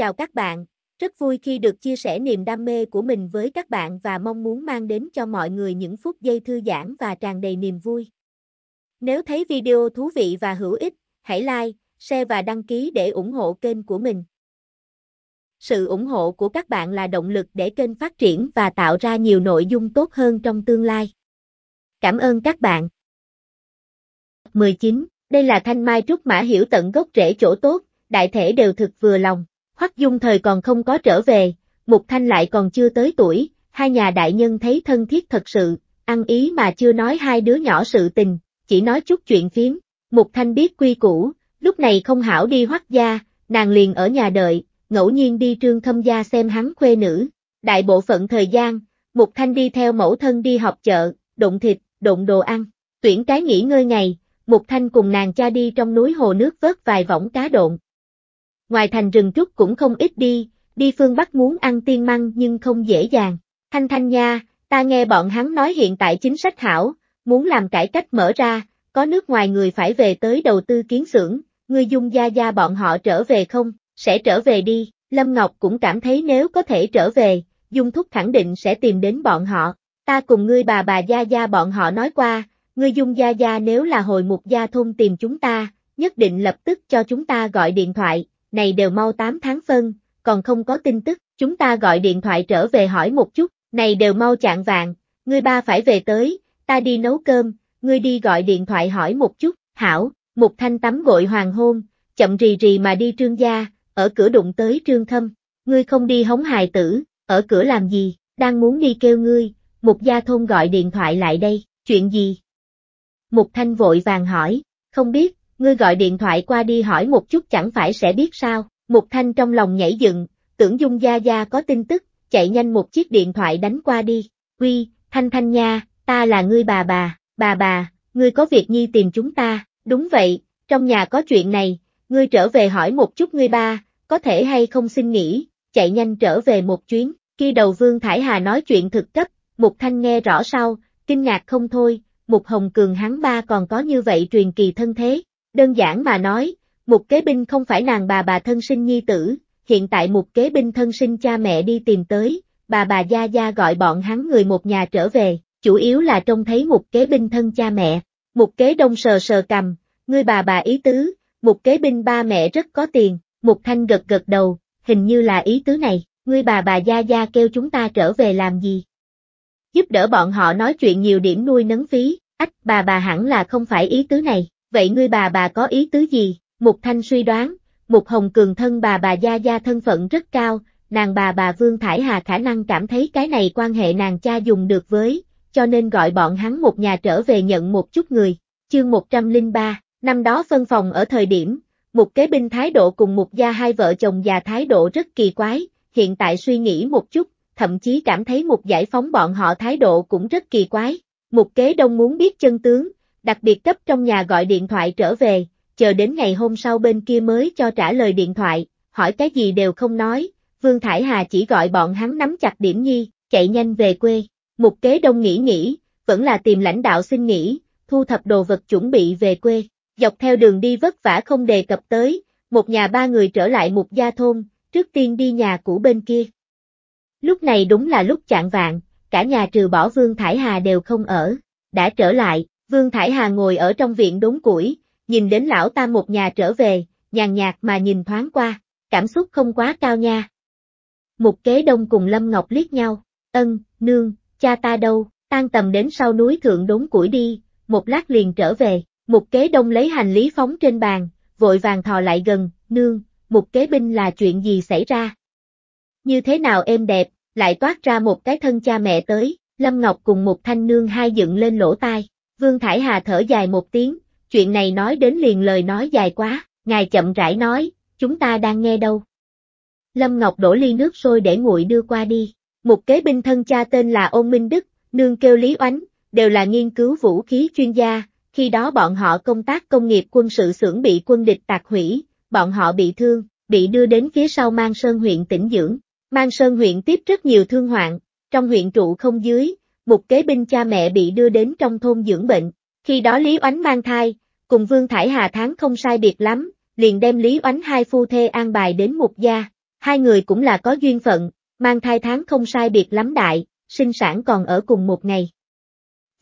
Chào các bạn, rất vui khi được chia sẻ niềm đam mê của mình với các bạn và mong muốn mang đến cho mọi người những phút giây thư giãn và tràn đầy niềm vui. Nếu thấy video thú vị và hữu ích, hãy like, share và đăng ký để ủng hộ kênh của mình. Sự ủng hộ của các bạn là động lực để kênh phát triển và tạo ra nhiều nội dung tốt hơn trong tương lai. Cảm ơn các bạn. 19. Đây là thanh mai trúc mã hiểu tận gốc rễ chỗ tốt, đại thể đều thực vừa lòng. Hoắc Dung thời còn không có trở về, Mục Thanh lại còn chưa tới tuổi, hai nhà đại nhân thấy thân thiết thật sự, ăn ý mà chưa nói hai đứa nhỏ sự tình, chỉ nói chút chuyện phiếm. Mục Thanh biết quy củ, lúc này không hảo đi Hoắc gia, nàng liền ở nhà đợi, ngẫu nhiên đi trương thâm gia xem hắn khuê nữ. Đại bộ phận thời gian, Mục Thanh đi theo mẫu thân đi học chợ, đụng thịt, đụng đồ ăn, tuyển cái nghỉ ngơi ngày, Mục Thanh cùng nàng cha đi trong núi hồ nước vớt vài võng cá độn, ngoài thành rừng trúc cũng không ít đi, đi phương Bắc muốn ăn tiên măng nhưng không dễ dàng. Thanh Thanh nha, ta nghe bọn hắn nói hiện tại chính sách hảo, muốn làm cải cách mở ra, có nước ngoài người phải về tới đầu tư kiến xưởng, người dung gia gia bọn họ trở về không, sẽ trở về đi, Lâm Ngọc cũng cảm thấy nếu có thể trở về, dung thúc khẳng định sẽ tìm đến bọn họ, ta cùng ngươi bà bà gia gia bọn họ nói qua, ngươi dung gia gia nếu là hồi mục gia thôn tìm chúng ta, nhất định lập tức cho chúng ta gọi điện thoại, này đều mau 8 tháng phân, còn không có tin tức, chúng ta gọi điện thoại trở về hỏi một chút, này đều mau chạng vàng, ngươi ba phải về tới, ta đi nấu cơm, ngươi đi gọi điện thoại hỏi một chút, hảo, một Thanh tắm gội hoàng hôn, chậm rì rì mà đi trương gia, ở cửa đụng tới trương thâm, ngươi không đi hống hài tử, ở cửa làm gì, đang muốn đi kêu ngươi, một gia thôn gọi điện thoại lại đây, chuyện gì? Mục Thanh vội vàng hỏi, không biết, ngươi gọi điện thoại qua đi hỏi một chút chẳng phải sẽ biết sao, Mục Thanh trong lòng nhảy dựng, tưởng Dung Gia Gia có tin tức, chạy nhanh một chiếc điện thoại đánh qua đi, Quy, Thanh Thanh nha, ta là ngươi bà bà, bà bà, ngươi có việc nhi tìm chúng ta, đúng vậy, trong nhà có chuyện này, ngươi trở về hỏi một chút ngươi ba, có thể hay không xin nghỉ, chạy nhanh trở về một chuyến, khi đầu Vương Thải Hà nói chuyện thực cấp, Mục Thanh nghe rõ sau, kinh ngạc không thôi, Mục Hồng Cường hắn ba còn có như vậy truyền kỳ thân thế, Đơn giản mà nói, một Kế Binh không phải nàng bà bà thân sinh nhi tử, hiện tại một Kế Binh thân sinh cha mẹ đi tìm tới, bà bà Gia Gia gọi bọn hắn người một nhà trở về, chủ yếu là trông thấy một Kế Binh thân cha mẹ. một Kế Đông sờ sờ cầm, người bà bà ý tứ, một Kế Binh ba mẹ rất có tiền, một Thanh gật gật đầu, hình như là ý tứ này, người bà bà Gia Gia kêu chúng ta trở về làm gì? Giúp đỡ bọn họ nói chuyện nhiều điểm nuôi nấng phí, ách bà bà hẳn là không phải ý tứ này, vậy ngươi bà bà có ý tứ gì? Mục Thanh suy đoán, Mục Hồng Cường thân bà bà Gia Gia thân phận rất cao, nàng bà bà Vương Thải Hà khả năng cảm thấy cái này quan hệ nàng cha dùng được với, cho nên gọi bọn hắn một nhà trở về nhận một chút người. Chương 103, năm đó phân phòng ở thời điểm, Mục Kế Binh thái độ cùng Mục Gia hai vợ chồng già thái độ rất kỳ quái, hiện tại suy nghĩ một chút, thậm chí cảm thấy Mục Giải Phóng bọn họ thái độ cũng rất kỳ quái. Mục Kế Đông muốn biết chân tướng, đặc biệt cấp trong nhà gọi điện thoại trở về, chờ đến ngày hôm sau bên kia mới cho trả lời điện thoại, hỏi cái gì đều không nói, Vương Thải Hà chỉ gọi bọn hắn nắm chặt điểm nhi, chạy nhanh về quê, mục kế đông nghỉ nghỉ vẫn là tìm lãnh đạo xin nghỉ, thu thập đồ vật chuẩn bị về quê, dọc theo đường đi vất vả không đề cập tới, một nhà ba người trở lại mục gia thôn, trước tiên đi nhà cũ bên kia. Lúc này đúng là lúc chạng vạn, cả nhà trừ bỏ Vương Thải Hà đều không ở, đã trở lại, Vương Thải Hà ngồi ở trong viện đốn củi, nhìn đến lão ta một nhà trở về, nhàn nhạt mà nhìn thoáng qua, cảm xúc không quá cao nha. Mục kế đông cùng Lâm Ngọc liếc nhau, ân, nương, cha ta đâu, tan tầm đến sau núi thượng đốn củi đi, một lát liền trở về, mục kế đông lấy hành lý phóng trên bàn, vội vàng thò lại gần, nương, mục kế binh là chuyện gì xảy ra? Như thế nào êm đẹp, lại toát ra một cái thân cha mẹ tới, Lâm Ngọc cùng một thanh nương hai dựng lên lỗ tai, Vương Thải Hà thở dài một tiếng, chuyện này nói đến liền lời nói dài quá, ngài chậm rãi nói, chúng ta đang nghe đâu. Lâm Ngọc đổ ly nước sôi để nguội đưa qua đi, một kế binh thân cha tên là Ôn Minh Đức, nương kêu Lý Oánh, đều là nghiên cứu vũ khí chuyên gia, khi đó bọn họ công tác công nghiệp quân sự xưởng bị quân địch tạc hủy, bọn họ bị thương, bị đưa đến phía sau Mang Sơn huyện tỉnh dưỡng. Mang Sơn huyện tiếp rất nhiều thương hoạn, trong huyện trụ không dưới, một kế binh cha mẹ bị đưa đến trong thôn dưỡng bệnh, khi đó Lý Oánh mang thai, cùng Vương Thải Hà tháng không sai biệt lắm, liền đem Lý Oánh hai phu thê an bài đến một gia, hai người cũng là có duyên phận, mang thai tháng không sai biệt lắm đại, sinh sản còn ở cùng một ngày.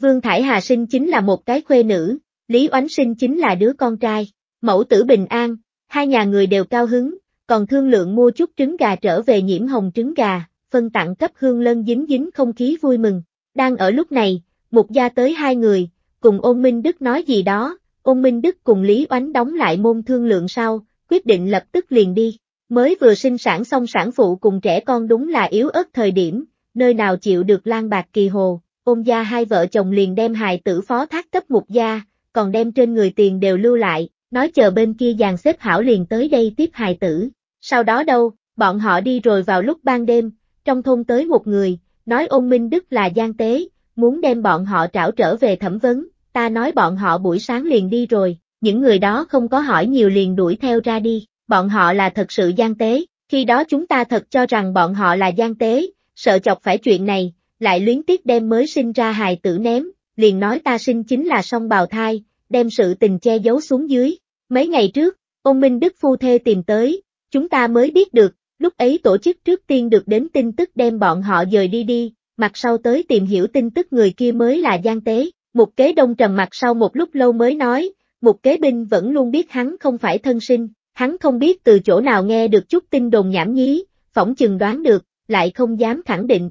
Vương Thải Hà sinh chính là một cái khuê nữ, Lý Oánh sinh chính là đứa con trai, mẫu tử bình an, hai nhà người đều cao hứng, còn thương lượng mua chút trứng gà trở về nhiễm hồng trứng gà, phân tặng cấp hương lân dính dính không khí vui mừng. Đang ở lúc này, một gia tới hai người, cùng ôn Minh Đức nói gì đó, ôn Minh Đức cùng Lý Oánh đóng lại môn thương lượng sau, quyết định lập tức liền đi. Mới vừa sinh sản xong sản phụ cùng trẻ con đúng là yếu ớt thời điểm, nơi nào chịu được lan bạc kỳ hồ, ôn gia hai vợ chồng liền đem hài tử phó thác cấp mục gia, còn đem trên người tiền đều lưu lại, nói chờ bên kia dàn xếp hảo liền tới đây tiếp hài tử. Sau đó đâu, bọn họ đi rồi vào lúc ban đêm, trong thôn tới một người, nói ôn minh đức là gian tế, muốn đem bọn họ trảo trở về thẩm vấn, ta nói bọn họ buổi sáng liền đi rồi, những người đó không có hỏi nhiều liền đuổi theo ra đi, bọn họ là thật sự gian tế, khi đó chúng ta thật cho rằng bọn họ là gian tế, sợ chọc phải chuyện này, lại luyến tiếc đem mới sinh ra hài tử ném, liền nói ta sinh chính là song bào thai, đem sự tình che giấu xuống dưới. Mấy ngày trước, ông Minh Đức Phu Thê tìm tới, chúng ta mới biết được, Lúc ấy tổ chức trước tiên được đến tin tức đem bọn họ dời đi đi, mặt sau tới tìm hiểu tin tức người kia mới là gian tế. Mục kế đông trầm mặt sau một lúc lâu mới nói, mục kế binh vẫn luôn biết hắn không phải thân sinh, hắn không biết từ chỗ nào nghe được chút tin đồn nhảm nhí, phỏng chừng đoán được, lại không dám khẳng định.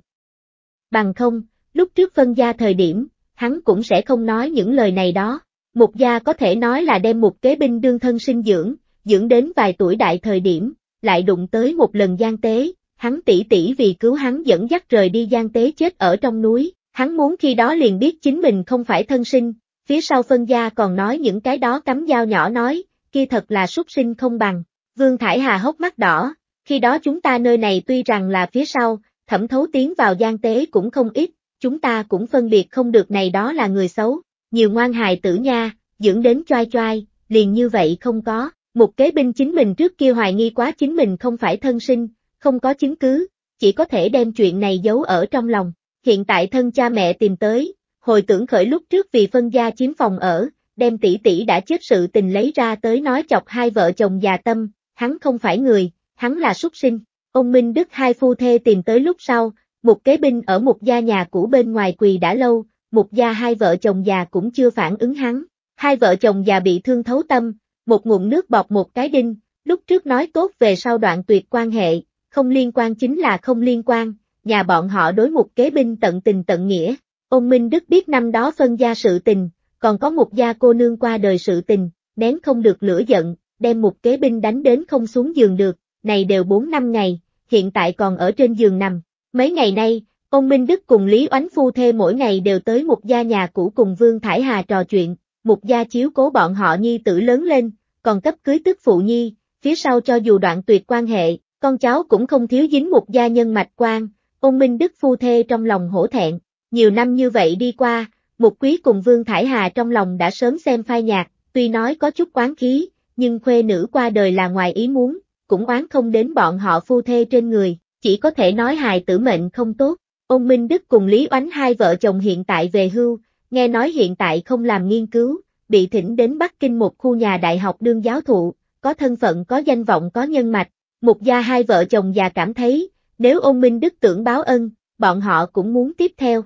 Bằng không, lúc trước phân gia thời điểm, hắn cũng sẽ không nói những lời này đó. Mục gia có thể nói là đem mục kế binh đương thân sinh dưỡng, dưỡng đến vài tuổi đại thời điểm, lại đụng tới một lần gian tế, hắn tỷ tỷ vì cứu hắn dẫn dắt rời đi gian tế chết ở trong núi, hắn muốn khi đó liền biết chính mình không phải thân sinh, phía sau phân gia còn nói những cái đó cắm dao nhỏ nói, kia thật là súc sinh không bằng, Vương Thải Hà hốc mắt đỏ, khi đó chúng ta nơi này tuy rằng là phía sau, thẩm thấu tiến vào gian tế cũng không ít, chúng ta cũng phân biệt không được này đó là người xấu, nhiều ngoan hài tử nha, dưỡng đến choai choai, liền như vậy không có. Một kế binh chính mình trước kia hoài nghi quá chính mình không phải thân sinh, không có chứng cứ, chỉ có thể đem chuyện này giấu ở trong lòng. Hiện tại thân cha mẹ tìm tới, hồi tưởng khởi lúc trước vì phân gia chiếm phòng ở, đem tỷ tỷ đã chết sự tình lấy ra tới nói chọc hai vợ chồng già tâm, hắn không phải người, hắn là súc sinh. Ông Minh Đức hai phu thê tìm tới lúc sau, một kế binh ở một gia nhà cũ bên ngoài quỳ đã lâu, một gia hai vợ chồng già cũng chưa phản ứng hắn. Hai vợ chồng già bị thương thấu tâm, một ngụm nước bọc một cái đinh, lúc trước nói tốt về sau đoạn tuyệt quan hệ, không liên quan chính là không liên quan, nhà bọn họ đối một kế binh tận tình tận nghĩa, ông Minh Đức biết năm đó phân gia sự tình, còn có một gia cô nương qua đời sự tình, nén không được lửa giận, đem một kế binh đánh đến không xuống giường được, này đều 4 năm ngày, hiện tại còn ở trên giường nằm, mấy ngày nay, ông Minh Đức cùng Lý Oánh Phu Thê mỗi ngày đều tới một gia nhà cũ cùng Vương Thải Hà trò chuyện, mục gia chiếu cố bọn họ nhi tử lớn lên, còn cấp cưới tức phụ nhi, phía sau cho dù đoạn tuyệt quan hệ, con cháu cũng không thiếu dính một gia nhân mạch quan, ông minh đức phu thê trong lòng hổ thẹn, nhiều năm như vậy đi qua, mục quý cùng Vương Thải Hà trong lòng đã sớm xem phai nhạc, tuy nói có chút quán khí, nhưng khuê nữ qua đời là ngoài ý muốn, cũng oán không đến bọn họ phu thê trên người, chỉ có thể nói hài tử mệnh không tốt. ông Minh Đức cùng Lý Oánh hai vợ chồng hiện tại về hưu, nghe nói hiện tại không làm nghiên cứu, bị thỉnh đến Bắc Kinh một khu nhà đại học đương giáo thụ, có thân phận có danh vọng có nhân mạch, Một gia hai vợ chồng già cảm thấy, nếu ôn minh đức tưởng báo ân, bọn họ cũng muốn tiếp theo.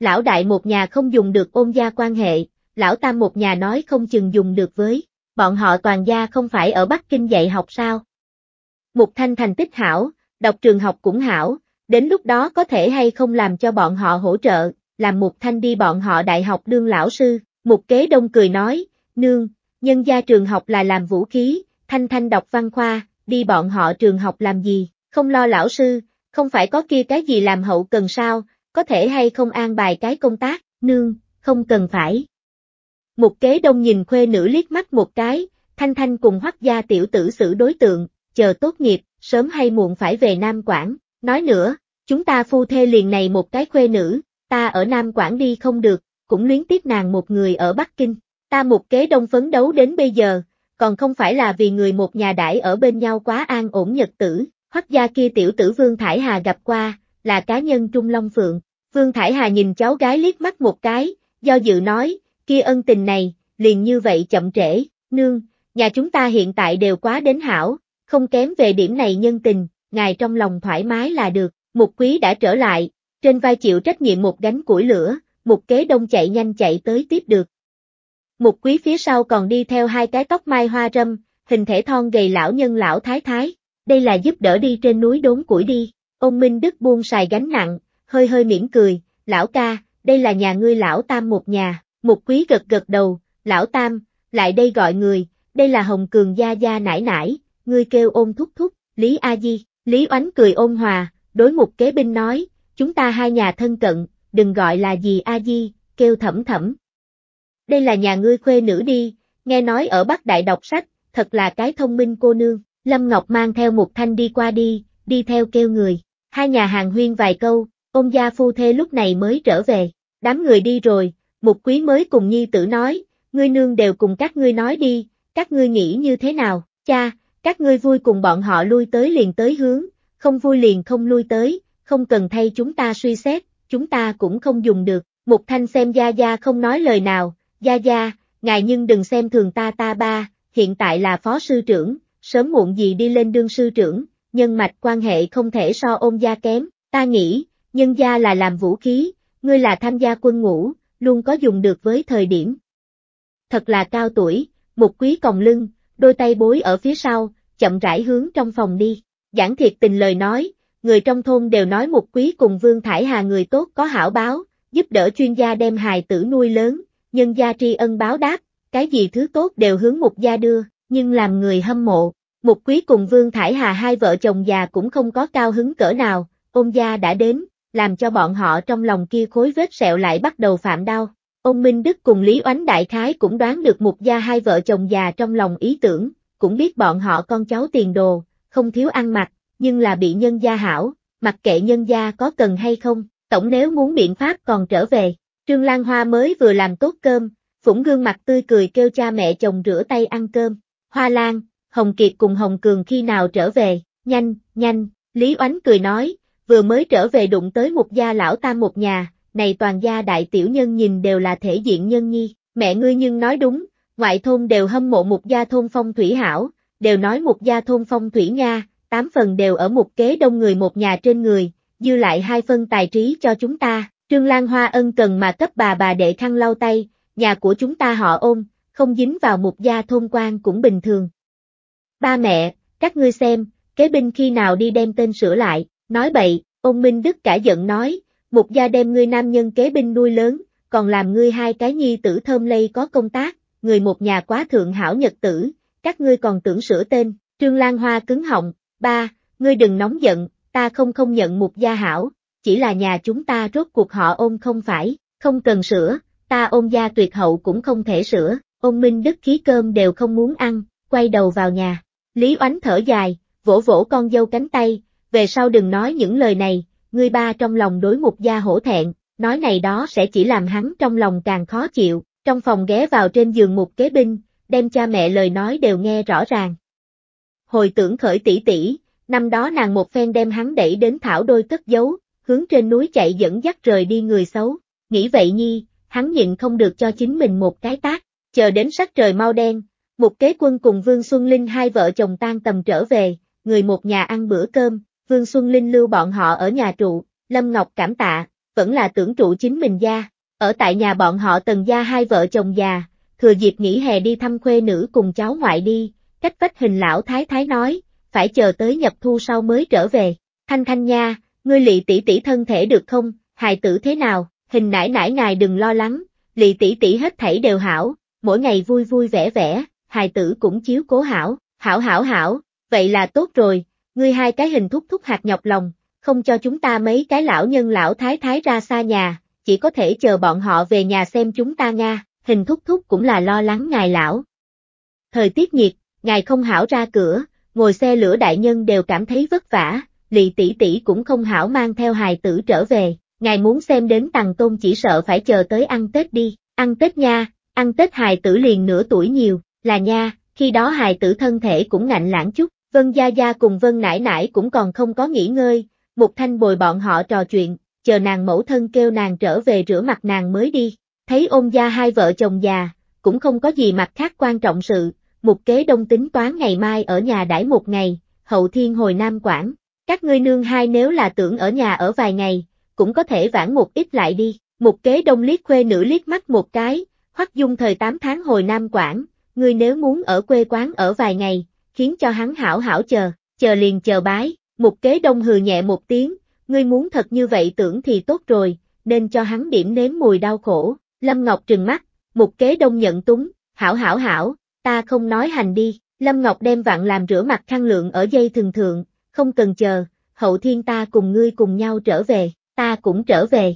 Lão đại một nhà không dùng được ôn gia quan hệ, lão tam một nhà nói không chừng dùng được với, bọn họ toàn gia không phải ở Bắc Kinh dạy học sao. Mục thanh thành tích hảo, đọc trường học cũng hảo, đến lúc đó có thể hay không làm cho bọn họ hỗ trợ, làm mục thanh đi bọn họ đại học đương lão sư. Mục kế đông cười nói, nương, nhân gia trường học là làm vũ khí, thanh thanh đọc văn khoa, đi bọn họ trường học làm gì, không lo lão sư, không phải có kia cái gì làm hậu cần sao, có thể hay không an bài cái công tác, nương, không cần phải. Mục kế đông nhìn khuê nữ liếc mắt một cái, thanh thanh cùng hoắc gia tiểu tử xử đối tượng, chờ tốt nghiệp, sớm hay muộn phải về Nam Quảng, nói nữa, chúng ta phu thê liền này một cái khuê nữ, ta ở Nam Quảng đi không được, cũng luyến tiếc nàng một người ở Bắc Kinh. Ta một kế đông phấn đấu đến bây giờ, còn không phải là vì người một nhà đãi ở bên nhau quá an ổn nhật tử, hoắc gia kia tiểu tử Vương Thải Hà gặp qua, là cá nhân Trung Long Phượng. Vương Thải Hà nhìn cháu gái liếc mắt một cái, do dự nói, kia ân tình này, liền như vậy chậm trễ, nương, nhà chúng ta hiện tại đều quá đến hảo, không kém về điểm này nhân tình, ngài trong lòng thoải mái là được, mục quý đã trở lại, trên vai chịu trách nhiệm một gánh củi lửa, Mục kế đông chạy nhanh chạy tới tiếp được. Mục quý phía sau còn đi theo hai cái tóc mai hoa râm, hình thể thon gầy lão nhân lão thái thái, đây là giúp đỡ đi trên núi đốn củi đi, ông Minh Đức buông xài gánh nặng, hơi hơi mỉm cười, lão ca, đây là nhà ngươi lão tam một nhà, mục quý gật gật đầu, lão tam, lại đây gọi người, đây là Hồng Cường gia gia nải nải, ngươi kêu ôn thúc thúc, Lý A Di, Lý Oánh cười ôn hòa, đối mục kế binh nói, chúng ta hai nhà thân cận, đừng gọi là gì a di, kêu thẩm thẩm. Đây là nhà ngươi khuê nữ đi, nghe nói ở Bắc Đại đọc sách, thật là cái thông minh cô nương, Lâm Ngọc mang theo một thanh đi qua đi, đi theo kêu người, hai nhà hàng huyên vài câu, ông gia phu thê lúc này mới trở về, đám người đi rồi, một quý mới cùng nhi tử nói, ngươi nương đều cùng các ngươi nói đi, các ngươi nghĩ như thế nào, cha, các ngươi vui cùng bọn họ lui tới liền tới hướng, không vui liền không lui tới, không cần thay chúng ta suy xét, chúng ta cũng không dùng được. Mục Thanh xem Gia Gia không nói lời nào, Gia Gia, ngài nhưng đừng xem thường ta ta ba, hiện tại là phó sư trưởng, sớm muộn gì đi lên đương sư trưởng, nhân mạch quan hệ không thể so ôn gia kém, ta nghĩ, nhân gia là làm vũ khí, ngươi là tham gia quân ngũ, luôn có dùng được với thời điểm. Thật là cao tuổi, một quý còng lưng, đôi tay bối ở phía sau, chậm rãi hướng trong phòng đi, giảng thiệt tình lời nói, người trong thôn đều nói một Quý cùng Vương Thải Hà người tốt có hảo báo, giúp đỡ chuyên gia đem hài tử nuôi lớn, nhân gia tri ân báo đáp, cái gì thứ tốt đều hướng một gia đưa, nhưng làm người hâm mộ. Mục Quý cùng Vương Thải Hà hai vợ chồng già cũng không có cao hứng cỡ nào, ông gia đã đến, làm cho bọn họ trong lòng kia khối vết sẹo lại bắt đầu phạm đau. Ông Minh Đức cùng Lý Oánh Đại Khái cũng đoán được Mục gia hai vợ chồng già trong lòng ý tưởng, cũng biết bọn họ con cháu tiền đồ, không thiếu ăn mặc, nhưng là bị nhân gia hảo, mặc kệ nhân gia có cần hay không, tổng nếu muốn biện pháp còn trở về. Trương Lan Hoa mới vừa làm tốt cơm, phủng gương mặt tươi cười kêu cha mẹ chồng rửa tay ăn cơm. Hoa Lan, Hồng Kiệt cùng Hồng Cường khi nào trở về, nhanh, nhanh, Lý Oánh cười nói, vừa mới trở về đụng tới một gia lão ta một nhà, này toàn gia đại tiểu nhân nhìn đều là thể diện nhân nhi, mẹ ngươi nhưng nói đúng, ngoại thôn đều hâm mộ một gia thôn phong thủy hảo, đều nói một gia thôn phong thủy Nga, tám phần đều ở một kế đông người một nhà trên người, dư lại hai phân tài trí cho chúng ta, Trương Lan Hoa ân cần mà cấp bà bà đệ khăn lau tay, nhà của chúng ta họ ôm, không dính vào một gia thôn quan cũng bình thường. Ba mẹ, các ngươi xem, kế binh khi nào đi đem tên sửa lại, nói bậy, ông Minh Đức cả giận nói, một gia đem ngươi nam nhân kế binh nuôi lớn, còn làm ngươi hai cái nhi tử thơm lây có công tác, người một nhà quá thượng hảo nhật tử, các ngươi còn tưởng sửa tên, Trương Lan Hoa cứng họng, Ba, ngươi đừng nóng giận, ta không không nhận một gia hảo, chỉ là nhà chúng ta rốt cuộc họ ôm không phải, không cần sửa, ta ôm gia tuyệt hậu cũng không thể sửa, ôm minh đức khí cơm đều không muốn ăn, quay đầu vào nhà. Lý oánh thở dài, vỗ vỗ con dâu cánh tay, về sau đừng nói những lời này, ngươi ba trong lòng đối mục gia hổ thẹn, nói này đó sẽ chỉ làm hắn trong lòng càng khó chịu, trong phòng ghé vào trên giường mục kế binh, đem cha mẹ lời nói đều nghe rõ ràng, hồi tưởng khởi tỷ tỷ, năm đó nàng một phen đem hắn đẩy đến thảo đôi cất giấu, hướng trên núi chạy dẫn dắt rời đi người xấu, nghĩ vậy nhi, hắn nhịn không được cho chính mình một cái tác, chờ đến sắc trời mau đen, một kế quân cùng Vương Xuân Linh hai vợ chồng tan tầm trở về, người một nhà ăn bữa cơm, Vương Xuân Linh lưu bọn họ ở nhà trụ, Lâm Ngọc cảm tạ, vẫn là tưởng trụ chính mình gia, ở tại nhà bọn họ tần gia hai vợ chồng già, thừa dịp nghỉ hè đi thăm khuê nữ cùng cháu ngoại đi, cách vách hình lão thái thái nói, phải chờ tới nhập thu sau mới trở về. Thanh thanh nha, ngươi lị tỷ tỷ thân thể được không, hài tử thế nào, hình nãi nãi ngài đừng lo lắng, lị tỷ tỷ hết thảy đều hảo, mỗi ngày vui vui vẻ vẻ, hài tử cũng chiếu cố hảo, hảo hảo hảo, vậy là tốt rồi, ngươi hai cái hình thúc thúc hạt nhọc lòng, không cho chúng ta mấy cái lão nhân lão thái thái ra xa nhà, chỉ có thể chờ bọn họ về nhà xem chúng ta Nga, hình thúc thúc cũng là lo lắng ngài lão. Thời tiết nhiệt, ngài không hảo ra cửa, ngồi xe lửa đại nhân đều cảm thấy vất vả, lị tỷ tỷ cũng không hảo mang theo hài tử trở về, ngài muốn xem đến tàng tôn chỉ sợ phải chờ tới ăn Tết đi, ăn Tết nha, ăn Tết hài tử liền nửa tuổi nhiều, là nha, khi đó hài tử thân thể cũng ngạnh lãng chút, Vân Gia Gia cùng Vân Nải Nải cũng còn không có nghỉ ngơi, một Thanh bồi bọn họ trò chuyện, chờ nàng mẫu thân kêu nàng trở về rửa mặt nàng mới đi, thấy ôn gia hai vợ chồng già, cũng không có gì mặt khác quan trọng sự, một kế đông tính toán ngày mai ở nhà đãi một ngày, hậu thiên hồi Nam Quảng. Các ngươi nương hai nếu là tưởng ở nhà ở vài ngày, cũng có thể vãn một ít lại đi. Một kế đông liếc khuê nữ liếc mắt một cái, hoắc dung thời 8 tháng hồi Nam Quảng, ngươi nếu muốn ở quê quán ở vài ngày, khiến cho hắn hảo hảo chờ, chờ liền chờ bái. Một kế đông hừ nhẹ một tiếng, ngươi muốn thật như vậy tưởng thì tốt rồi, nên cho hắn điểm nếm mùi đau khổ. Lâm Ngọc trừng mắt, một kế đông nhận túng, hảo hảo hảo, ta không nói hành đi, Lâm Ngọc đem vạn làm rửa mặt khăn lượng ở dây thường thượng, không cần chờ, hậu thiên ta cùng ngươi cùng nhau trở về, ta cũng trở về.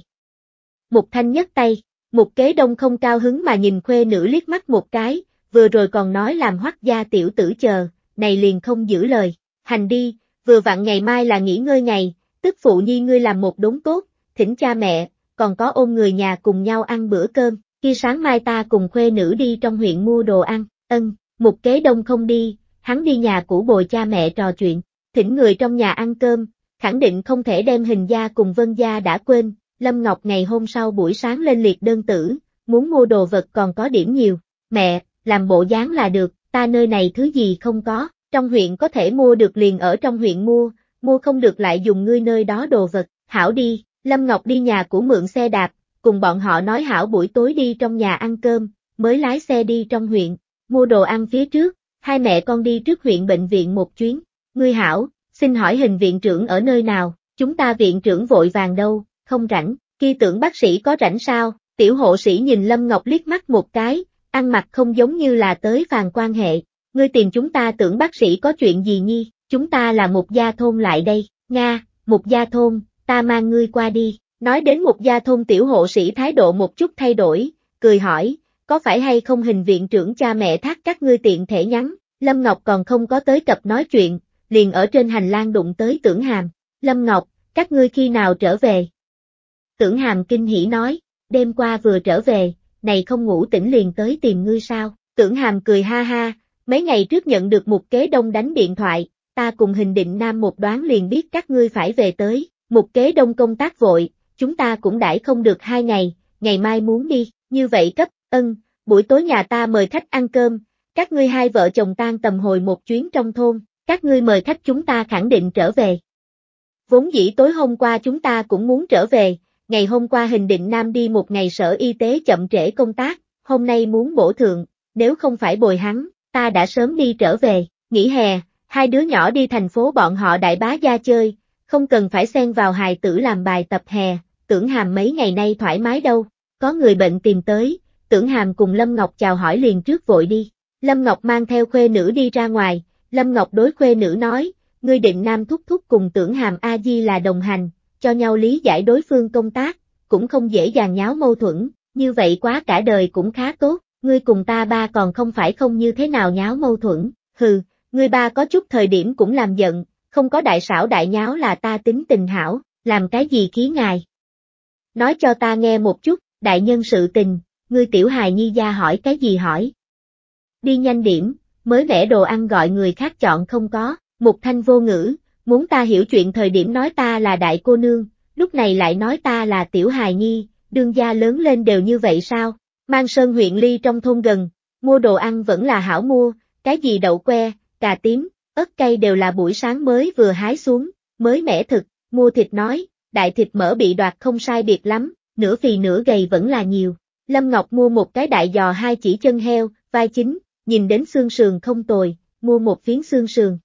Mục Thanh nhấc tay, Mục Kế Đông không cao hứng mà nhìn khuê nữ liếc mắt một cái, vừa rồi còn nói làm hoắc gia tiểu tử chờ, này liền không giữ lời, hành đi, vừa vặn ngày mai là nghỉ ngơi ngày, tức phụ nhi ngươi làm một đống tốt, thỉnh cha mẹ, còn có ôm người nhà cùng nhau ăn bữa cơm, khi sáng mai ta cùng khuê nữ đi trong huyện mua đồ ăn. Ân, Mục Kế Đông không đi, hắn đi nhà cũ bồi cha mẹ trò chuyện, thỉnh người trong nhà ăn cơm, khẳng định không thể đem hình gia cùng vân gia đã quên, Lâm Ngọc ngày hôm sau buổi sáng lên liệt đơn tử, muốn mua đồ vật còn có điểm nhiều, mẹ, làm bộ dáng là được, ta nơi này thứ gì không có, trong huyện có thể mua được liền ở trong huyện mua, mua không được lại dùng ngươi nơi đó đồ vật, hảo đi, Lâm Ngọc đi nhà của mượn xe đạp, cùng bọn họ nói hảo buổi tối đi trong nhà ăn cơm, mới lái xe đi trong huyện, mua đồ ăn phía trước, hai mẹ con đi trước huyện bệnh viện một chuyến. Ngươi hảo, xin hỏi hình viện trưởng ở nơi nào, chúng ta viện trưởng vội vàng đâu, không rảnh, khi tưởng bác sĩ có rảnh sao, tiểu hộ sĩ nhìn Lâm Ngọc liếc mắt một cái, ăn mặc không giống như là tới phàn quan hệ, ngươi tìm chúng ta tưởng bác sĩ có chuyện gì nhi, chúng ta là một gia thôn lại đây, Nga, một gia thôn, ta mang ngươi qua đi, nói đến một gia thôn tiểu hộ sĩ thái độ một chút thay đổi, cười hỏi, có phải hay không hình viện trưởng cha mẹ thác các ngươi tiện thể nhắn, Lâm Ngọc còn không có tới cập nói chuyện, liền ở trên hành lang đụng tới tưởng hàm, Lâm Ngọc, các ngươi khi nào trở về? Tưởng hàm kinh hỉ nói, đêm qua vừa trở về, này không ngủ tỉnh liền tới tìm ngươi sao, tưởng hàm cười ha ha, mấy ngày trước nhận được một kế đông đánh điện thoại, ta cùng hình định nam một đoán liền biết các ngươi phải về tới, một kế đông công tác vội, chúng ta cũng đãi không được hai ngày, ngày mai muốn đi, như vậy cấp Ân, buổi tối nhà ta mời khách ăn cơm, các ngươi hai vợ chồng tan tầm hồi một chuyến trong thôn, các ngươi mời khách chúng ta khẳng định trở về. Vốn dĩ tối hôm qua chúng ta cũng muốn trở về, ngày hôm qua hình định Nam đi một ngày sở y tế chậm trễ công tác, hôm nay muốn bổ thượng, nếu không phải bồi hắn, ta đã sớm đi trở về, nghỉ hè, hai đứa nhỏ đi thành phố bọn họ đại bá gia chơi, không cần phải xen vào hài tử làm bài tập hè, tưởng hàm mấy ngày nay thoải mái đâu, có người bệnh tìm tới, tưởng hàm cùng Lâm Ngọc chào hỏi liền trước vội đi. Lâm Ngọc mang theo khuê nữ đi ra ngoài, Lâm Ngọc đối khuê nữ nói, ngươi định nam thúc thúc cùng tưởng hàm A-di là đồng hành, cho nhau lý giải đối phương công tác, cũng không dễ dàng nháo mâu thuẫn, như vậy quá cả đời cũng khá tốt, ngươi cùng ta ba còn không phải không như thế nào nháo mâu thuẫn, hừ, ngươi ba có chút thời điểm cũng làm giận, không có đại xảo đại nháo là ta tính tình hảo, làm cái gì khí ngài. Nói cho ta nghe một chút, đại nhân sự tình, ngươi tiểu hài nhi gia hỏi cái gì hỏi. Đi nhanh điểm, mới mẻ đồ ăn gọi người khác chọn không có, mục thanh vô ngữ, muốn ta hiểu chuyện thời điểm nói ta là đại cô nương, lúc này lại nói ta là tiểu hài nhi, đương gia lớn lên đều như vậy sao, mang sơn huyện ly trong thôn gần, mua đồ ăn vẫn là hảo mua, cái gì đậu que, cà tím, ớt cây đều là buổi sáng mới vừa hái xuống, mới mẻ thực, mua thịt nói, đại thịt mỡ bị đoạt không sai biệt lắm, nửa phì nửa gầy vẫn là nhiều. Lâm Ngọc mua một cái đại giò hai chỉ chân heo, vai chính, nhìn đến xương sườn không tồi, mua một phiến xương sườn.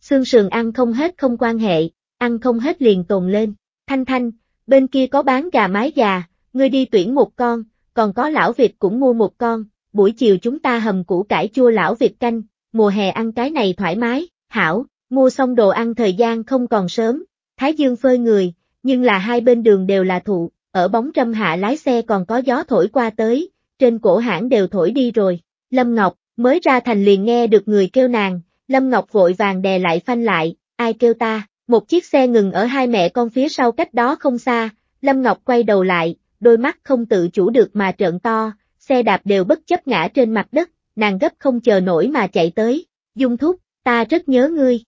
Xương sườn ăn không hết không quan hệ, ăn không hết liền tồn lên. Thanh Thanh, bên kia có bán gà mái gà, ngươi đi tuyển một con, còn có lão vịt cũng mua một con, buổi chiều chúng ta hầm củ cải chua lão vịt canh, mùa hè ăn cái này thoải mái, hảo, mua xong đồ ăn thời gian không còn sớm, Thái Dương phơi người, nhưng là hai bên đường đều là thụ, ở bóng trâm hạ lái xe còn có gió thổi qua tới, trên cổ hãng đều thổi đi rồi. Lâm Ngọc, mới ra thành liền nghe được người kêu nàng, Lâm Ngọc vội vàng đè lại phanh lại, ai kêu ta, một chiếc xe ngừng ở hai mẹ con phía sau cách đó không xa, Lâm Ngọc quay đầu lại, đôi mắt không tự chủ được mà trợn to, xe đạp đều bất chấp ngã trên mặt đất, nàng gấp không chờ nổi mà chạy tới, Dung Thúc, ta rất nhớ ngươi.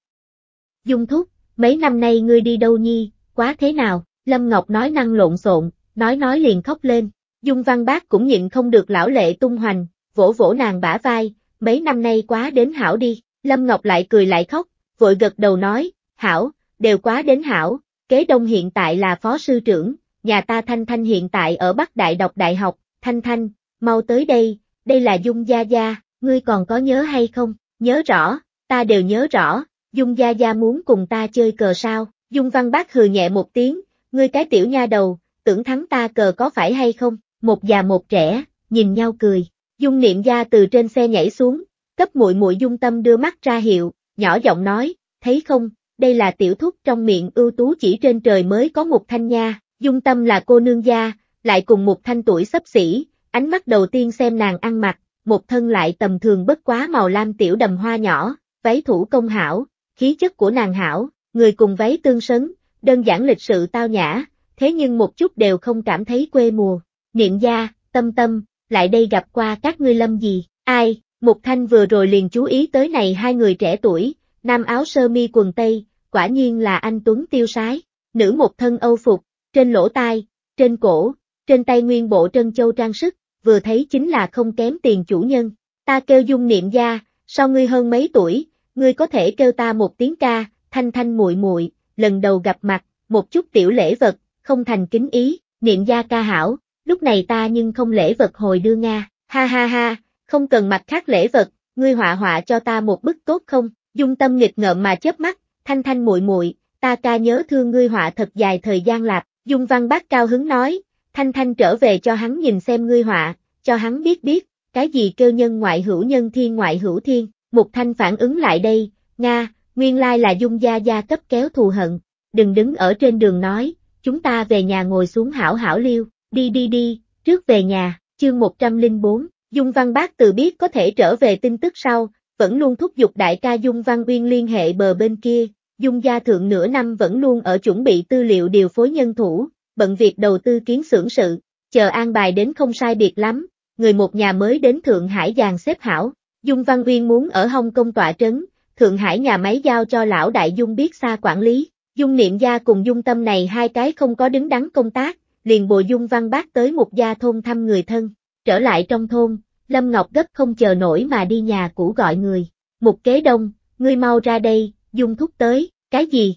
Dung Thúc, mấy năm nay ngươi đi đâu nhi, quá thế nào, Lâm Ngọc nói năng lộn xộn, nói nói liền khóc lên. Dung Văn Bác cũng nhịn không được lão lệ tung hoành, vỗ vỗ nàng bả vai, mấy năm nay quá đến hảo đi, Lâm Ngọc lại cười lại khóc, vội gật đầu nói, hảo, đều quá đến hảo, kế đông hiện tại là phó sư trưởng, nhà ta Thanh Thanh hiện tại ở Bắc Đại đọc đại học, Thanh Thanh, mau tới đây, đây là Dung Gia Gia, ngươi còn có nhớ hay không, nhớ rõ, ta đều nhớ rõ, Dung Gia Gia muốn cùng ta chơi cờ sao, Dung Văn Bác hừ nhẹ một tiếng, ngươi cái tiểu nha đầu, tưởng thắng ta cờ có phải hay không, một già một trẻ, nhìn nhau cười, dung niệm gia từ trên xe nhảy xuống, cấp muội muội dung tâm đưa mắt ra hiệu, nhỏ giọng nói, thấy không, đây là tiểu thúc trong miệng ưu tú chỉ trên trời mới có một thanh nha, dung tâm là cô nương gia, lại cùng một thanh tuổi sấp xỉ, ánh mắt đầu tiên xem nàng ăn mặc, một thân lại tầm thường bất quá màu lam tiểu đầm hoa nhỏ, váy thủ công hảo, khí chất của nàng hảo, người cùng váy tương xứng, đơn giản lịch sự tao nhã, thế nhưng một chút đều không cảm thấy quê mùa. Niệm gia, tâm tâm, lại đây gặp qua các ngươi lâm gì, ai, Mục Thanh vừa rồi liền chú ý tới này hai người trẻ tuổi, nam áo sơ mi quần tây, quả nhiên là anh Tuấn tiêu sái, nữ một thân âu phục, trên lỗ tai, trên cổ, trên tay nguyên bộ trân châu trang sức, vừa thấy chính là không kém tiền chủ nhân. Ta kêu dung niệm gia, sao ngươi hơn mấy tuổi, ngươi có thể kêu ta một tiếng ca, thanh thanh muội muội, lần đầu gặp mặt, một chút tiểu lễ vật, không thành kính ý, niệm gia ca hảo, lúc này ta nhưng không lễ vật hồi đưa Nga, ha ha ha, không cần mặt khác lễ vật, ngươi họa họa cho ta một bức tốt không, dung tâm nghịch ngợm mà chớp mắt, thanh thanh muội muội, ta ca nhớ thương ngươi họa thật dài thời gian lạp, dung văn bác cao hứng nói, thanh thanh trở về cho hắn nhìn xem ngươi họa, cho hắn biết biết, cái gì kêu nhân ngoại hữu nhân thiên ngoại hữu thiên, mục thanh phản ứng lại đây, Nga, nguyên lai là dung gia gia cấp kéo thù hận, đừng đứng ở trên đường nói, chúng ta về nhà ngồi xuống hảo hảo liêu, đi đi đi, trước về nhà, chương 104, Dung Văn Bác từ biết có thể trở về tin tức sau, vẫn luôn thúc giục đại ca Dung Văn Uyên liên hệ bờ bên kia, Dung gia thượng nửa năm vẫn luôn ở chuẩn bị tư liệu điều phối nhân thủ, bận việc đầu tư kiến xưởng sự, chờ an bài đến không sai biệt lắm, người một nhà mới đến Thượng Hải dàn xếp hảo, Dung Văn Uyên muốn ở Hồng Kông tọa trấn, Thượng Hải nhà máy giao cho lão đại Dung biết xa quản lý, Dung niệm gia cùng dung tâm này hai cái không có đứng đắn công tác, liền bồi dung văn bác tới một gia thôn thăm người thân, trở lại trong thôn, Lâm Ngọc gấp không chờ nổi mà đi nhà cũ gọi người, mục kế đông, ngươi mau ra đây, dung thúc tới, cái gì?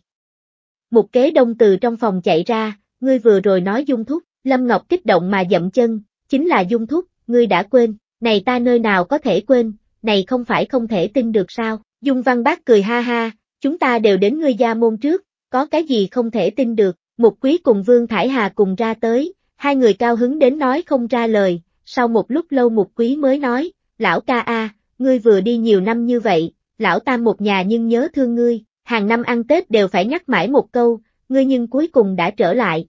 Mục kế đông từ trong phòng chạy ra, ngươi vừa rồi nói dung thúc, Lâm Ngọc kích động mà dậm chân, chính là dung thúc, ngươi đã quên, này ta nơi nào có thể quên, này không phải không thể tin được sao, dung văn bác cười ha ha, chúng ta đều đến ngươi gia môn trước, có cái gì không thể tin được, Mục Quý cùng Vương Thải Hà cùng ra tới, hai người cao hứng đến nói không ra lời, sau một lúc lâu Mục Quý mới nói, lão ca a, ngươi vừa đi nhiều năm như vậy, lão tam một nhà nhưng nhớ thương ngươi, hàng năm ăn Tết đều phải nhắc mãi một câu, ngươi nhưng cuối cùng đã trở lại.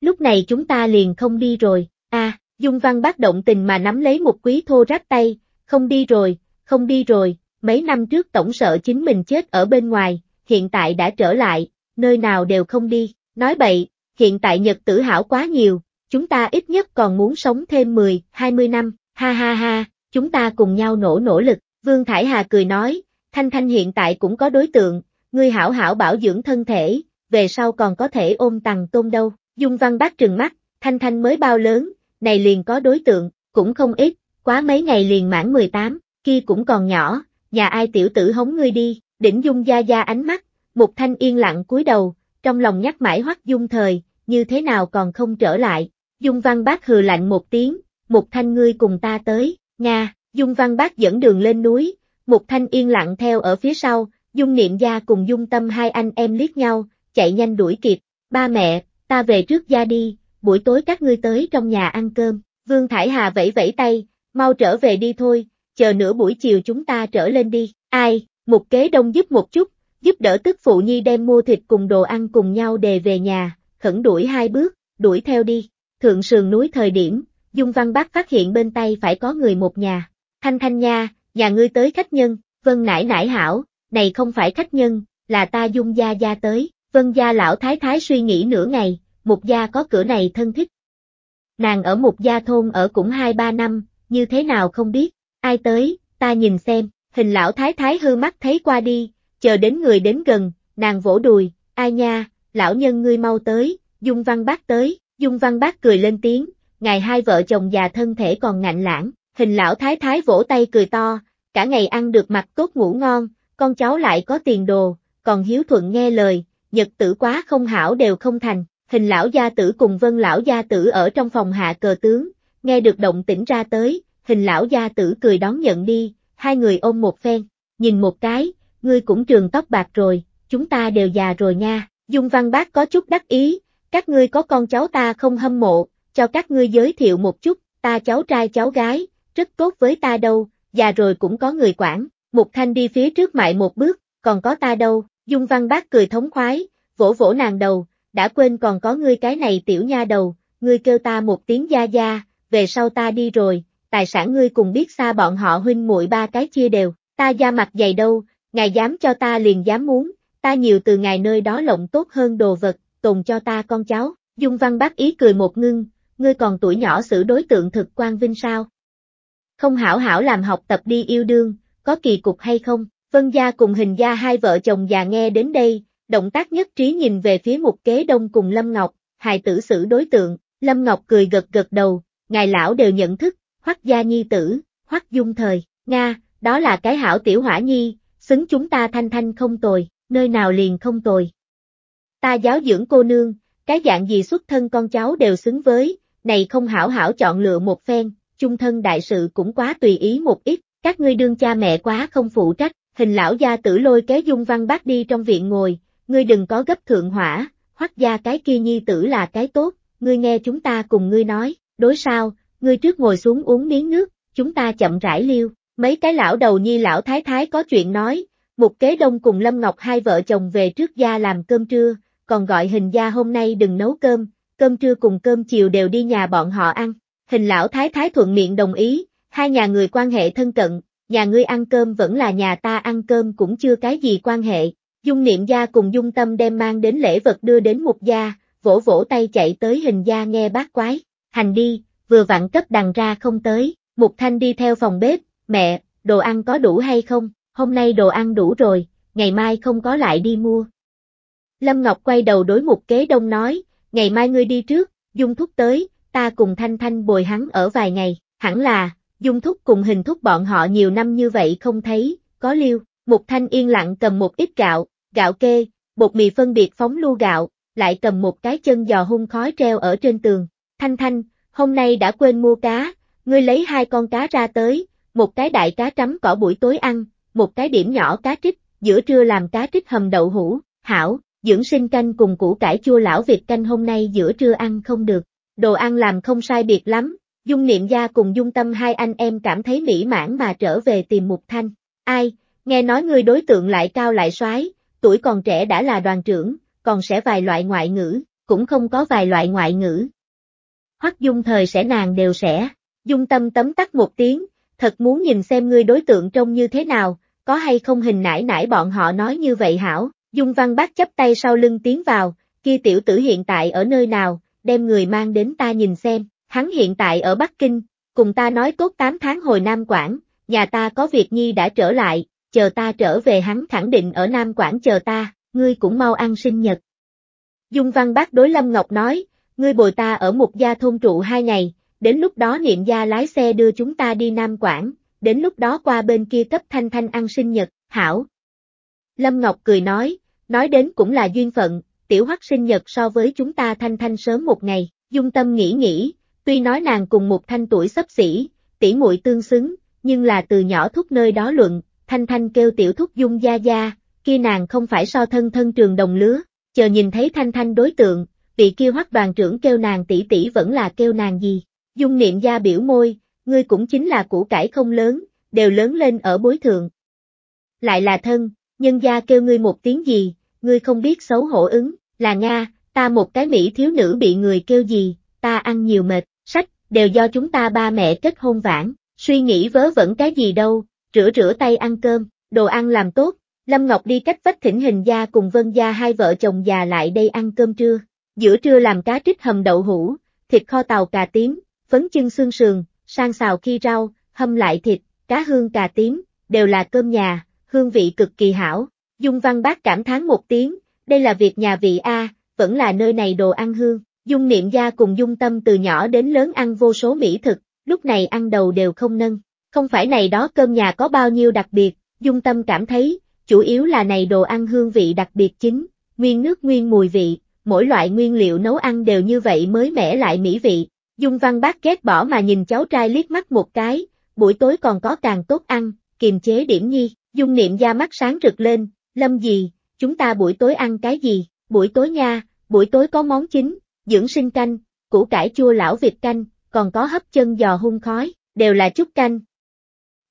Lúc này chúng ta liền không đi rồi, a, Dung Văn bác động tình mà nắm lấy Mục Quý thô ráp tay, không đi rồi, không đi rồi, mấy năm trước tổng sợ chính mình chết ở bên ngoài, hiện tại đã trở lại, nơi nào đều không đi, nói bậy, hiện tại Nhật tử hảo quá nhiều, chúng ta ít nhất còn muốn sống thêm 10, 20 năm, ha ha ha, chúng ta cùng nhau nỗ nỗ lực, Vương Thải Hà cười nói, Thanh Thanh hiện tại cũng có đối tượng, ngươi hảo hảo bảo dưỡng thân thể, về sau còn có thể ôm tằng tôn đâu, Dung Văn Bác trừng mắt, Thanh Thanh mới bao lớn, này liền có đối tượng, cũng không ít, quá mấy ngày liền mãn 18, kia cũng còn nhỏ, nhà ai tiểu tử hống ngươi đi, Đỉnh Dung Gia Gia ánh mắt, một Thanh yên lặng cúi đầu, trong lòng nhắc mãi Hoắc Dung thời, như thế nào còn không trở lại. Dung Văn Bác hừ lạnh một tiếng, một Thanh ngươi cùng ta tới, Nga, Dung Văn Bác dẫn đường lên núi, một Thanh yên lặng theo ở phía sau, Dung Niệm Gia cùng Dung Tâm hai anh em liếc nhau, chạy nhanh đuổi kịp, ba mẹ, ta về trước gia đi, buổi tối các ngươi tới trong nhà ăn cơm, Vương Thải Hà vẫy vẫy tay, mau trở về đi thôi, chờ nửa buổi chiều chúng ta trở lên đi, ai, một kế đông giúp một chút, giúp đỡ tức phụ nhi đem mua thịt cùng đồ ăn cùng nhau đề về nhà, khẩn đuổi hai bước, đuổi theo đi. Thượng sườn núi thời điểm, Dung Văn Bác phát hiện bên tay phải có người một nhà. Thanh Thanh nha, nhà ngươi tới khách nhân, Vân nải nải hảo, này không phải khách nhân, là ta Dung Gia Gia tới. Vân Gia Lão Thái Thái suy nghĩ nửa ngày, một gia có cửa này thân thích. Nàng ở một gia thôn ở cũng hai ba năm, như thế nào không biết, ai tới, ta nhìn xem. Hình lão thái thái hư mắt thấy qua đi, chờ đến người đến gần, nàng vỗ đùi, ai nha, lão nhân ngươi mau tới, Dung Văn Bác tới, Dung Văn Bác cười lên tiếng, ngày hai vợ chồng già thân thể còn ngạnh lãng, hình lão thái thái vỗ tay cười to, cả ngày ăn được mặt tốt ngủ ngon, con cháu lại có tiền đồ, còn hiếu thuận nghe lời, nhật tử quá không hảo đều không thành, hình lão gia tử cùng vân lão gia tử ở trong phòng hạ cờ tướng, nghe được động tĩnh ra tới, hình lão gia tử cười đón nhận đi, hai người ôm một phen, nhìn một cái, ngươi cũng trường tóc bạc rồi, chúng ta đều già rồi nha, Dung Văn Bác có chút đắc ý, các ngươi có con cháu ta không hâm mộ, cho các ngươi giới thiệu một chút, ta cháu trai cháu gái, rất tốt với ta đâu, già rồi cũng có người quản, Mục Thanh đi phía trước mại một bước, còn có ta đâu, Dung Văn Bác cười thống khoái, vỗ vỗ nàng đầu, đã quên còn có ngươi cái này tiểu nha đầu, ngươi kêu ta một tiếng gia gia, về sau ta đi rồi, tài sản ngươi cùng biết xa bọn họ huynh muội ba cái chia đều, ta da mặt dày đâu, ngài dám cho ta liền dám muốn, ta nhiều từ ngài nơi đó lộng tốt hơn đồ vật, tồn cho ta con cháu. Dung Văn bác ý cười một ngưng, ngươi còn tuổi nhỏ xử đối tượng thực quan vinh sao? Không hảo hảo làm học tập đi yêu đương, có kỳ cục hay không? Vân Gia cùng Hình Gia hai vợ chồng già nghe đến đây, động tác nhất trí nhìn về phía một kế đông cùng Lâm Ngọc, hài tử xử đối tượng, Lâm Ngọc cười gật gật đầu, ngài lão đều nhận thức, Hoắc gia nhi tử, Hoắc Dung thời, Nga, đó là cái hảo tiểu hỏa nhi, xứng chúng ta thanh thanh không tồi, nơi nào liền không tồi. Ta giáo dưỡng cô nương, cái dạng gì xuất thân con cháu đều xứng với, này không hảo hảo chọn lựa một phen, chung thân đại sự cũng quá tùy ý một ít, các ngươi đương cha mẹ quá không phụ trách, hình lão gia tử lôi kéo dung văn bác đi trong viện ngồi, ngươi đừng có gấp thượng hỏa, hoắc gia cái kia nhi tử là cái tốt, ngươi nghe chúng ta cùng ngươi nói, đối sao, ngươi trước ngồi xuống uống miếng nước, chúng ta chậm rãi liêu, mấy cái lão đầu nhi lão thái thái có chuyện nói, một Kế Đông cùng Lâm Ngọc hai vợ chồng về trước gia làm cơm trưa, còn gọi hình gia hôm nay đừng nấu cơm, cơm trưa cùng cơm chiều đều đi nhà bọn họ ăn. Hình lão thái thái thuận miệng đồng ý, hai nhà người quan hệ thân cận, nhà ngươi ăn cơm vẫn là nhà ta ăn cơm cũng chưa cái gì quan hệ. Dung niệm gia cùng dung tâm đem mang đến lễ vật đưa đến mục gia, vỗ vỗ tay chạy tới hình gia nghe bác quái, hành đi, vừa vặn cấp đằng ra không tới, Mục Thanh đi theo phòng bếp, mẹ, đồ ăn có đủ hay không, hôm nay đồ ăn đủ rồi, ngày mai không có lại đi mua. Lâm Ngọc quay đầu đối Mục Kế Đông nói, ngày mai ngươi đi trước, Dung Thúc tới, ta cùng Thanh Thanh bồi hắn ở vài ngày, hẳn là, Dung Thúc cùng hình thúc bọn họ nhiều năm như vậy không thấy, có liêu, Mục Thanh yên lặng cầm một ít gạo, gạo kê, bột mì phân biệt phóng lu gạo, lại cầm một cái chân giò hung khói treo ở trên tường, Thanh Thanh, hôm nay đã quên mua cá, ngươi lấy hai con cá ra tới, một cái đại cá trắm cỏ buổi tối ăn, một cái điểm nhỏ cá trích, giữa trưa làm cá trích hầm đậu hũ, hảo, dưỡng sinh canh cùng củ cải chua lão Việt canh hôm nay giữa trưa ăn không được, đồ ăn làm không sai biệt lắm, dung niệm gia cùng dung tâm hai anh em cảm thấy mỹ mãn mà trở về tìm mục thanh, ai, nghe nói ngươi đối tượng lại cao lại soái tuổi còn trẻ đã là đoàn trưởng, còn sẽ vài loại ngoại ngữ, cũng không có vài loại ngoại ngữ, Hoắc Dung thời sẽ nàng đều sẽ. Dung tâm tấm tắt một tiếng, thật muốn nhìn xem ngươi đối tượng trông như thế nào, có hay không hình nải nải bọn họ nói như vậy hảo. Dung văn bác chấp tay sau lưng tiến vào, kia tiểu tử hiện tại ở nơi nào, đem người mang đến ta nhìn xem, hắn hiện tại ở Bắc Kinh, cùng ta nói tốt 8 tháng hồi Nam Quảng, nhà ta có việc nhi đã trở lại, chờ ta trở về hắn khẳng định ở Nam Quảng chờ ta, ngươi cũng mau ăn sinh nhật. Dung Văn Bác đối Lâm Ngọc nói, ngươi bồi ta ở một gia thôn trụ hai ngày, đến lúc đó niệm gia lái xe đưa chúng ta đi Nam Quảng, đến lúc đó qua bên kia cấp thanh thanh ăn sinh nhật, hảo. Lâm Ngọc cười nói, nói đến cũng là duyên phận, tiểu hoắc sinh nhật so với chúng ta thanh thanh sớm một ngày, dung tâm nghĩ nghĩ, tuy nói nàng cùng một thanh tuổi sấp xỉ, tỷ muội tương xứng, nhưng là từ nhỏ thúc nơi đó luận, thanh thanh kêu tiểu thúc dung gia gia, kia nàng không phải so thân thân trường đồng lứa, chờ nhìn thấy thanh thanh đối tượng, vị kia hoắc đoàn trưởng kêu nàng tỷ tỷ vẫn là kêu nàng gì. Dung niệm gia biểu môi, ngươi cũng chính là củ cải không lớn, đều lớn lên ở bối thượng. Lại là thân, nhân gia kêu ngươi một tiếng gì, ngươi không biết xấu hổ ứng, là Nga, ta một cái Mỹ thiếu nữ bị người kêu gì, ta ăn nhiều mệt, sách, đều do chúng ta ba mẹ kết hôn vãn, suy nghĩ vớ vẩn cái gì đâu, rửa rửa tay ăn cơm, đồ ăn làm tốt, Lâm Ngọc đi cách vách thỉnh hình gia cùng Vân gia hai vợ chồng già lại đây ăn cơm trưa, Giữa trưa làm cá trích hầm đậu hũ, thịt kho tàu cà tím, phấn chân xương sườn, sang xào khi rau, hâm lại thịt, cá hương cà tím, đều là cơm nhà, hương vị cực kỳ hảo. Dung Văn Bác cảm thán một tiếng, đây là việc nhà vị A, vẫn là nơi này đồ ăn hương. Dung Niệm Gia cùng Dung Tâm từ nhỏ đến lớn ăn vô số mỹ thực, lúc này ăn đầu đều không nâng. Không phải này đó cơm nhà có bao nhiêu đặc biệt, Dung Tâm cảm thấy, chủ yếu là này đồ ăn hương vị đặc biệt chính, nguyên nước nguyên mùi vị, mỗi loại nguyên liệu nấu ăn đều như vậy mới mẻ lại mỹ vị. Dung Văn Bác ghét bỏ mà nhìn cháu trai liếc mắt một cái, buổi tối còn có càng tốt ăn, kiềm chế điểm nhi, Dung Niệm da mắt sáng rực lên, Lâm gì, chúng ta buổi tối ăn cái gì, buổi tối nha, buổi tối có món chính, dưỡng sinh canh, củ cải chua lão vịt canh, còn có hấp chân giò hung khói, đều là chút canh.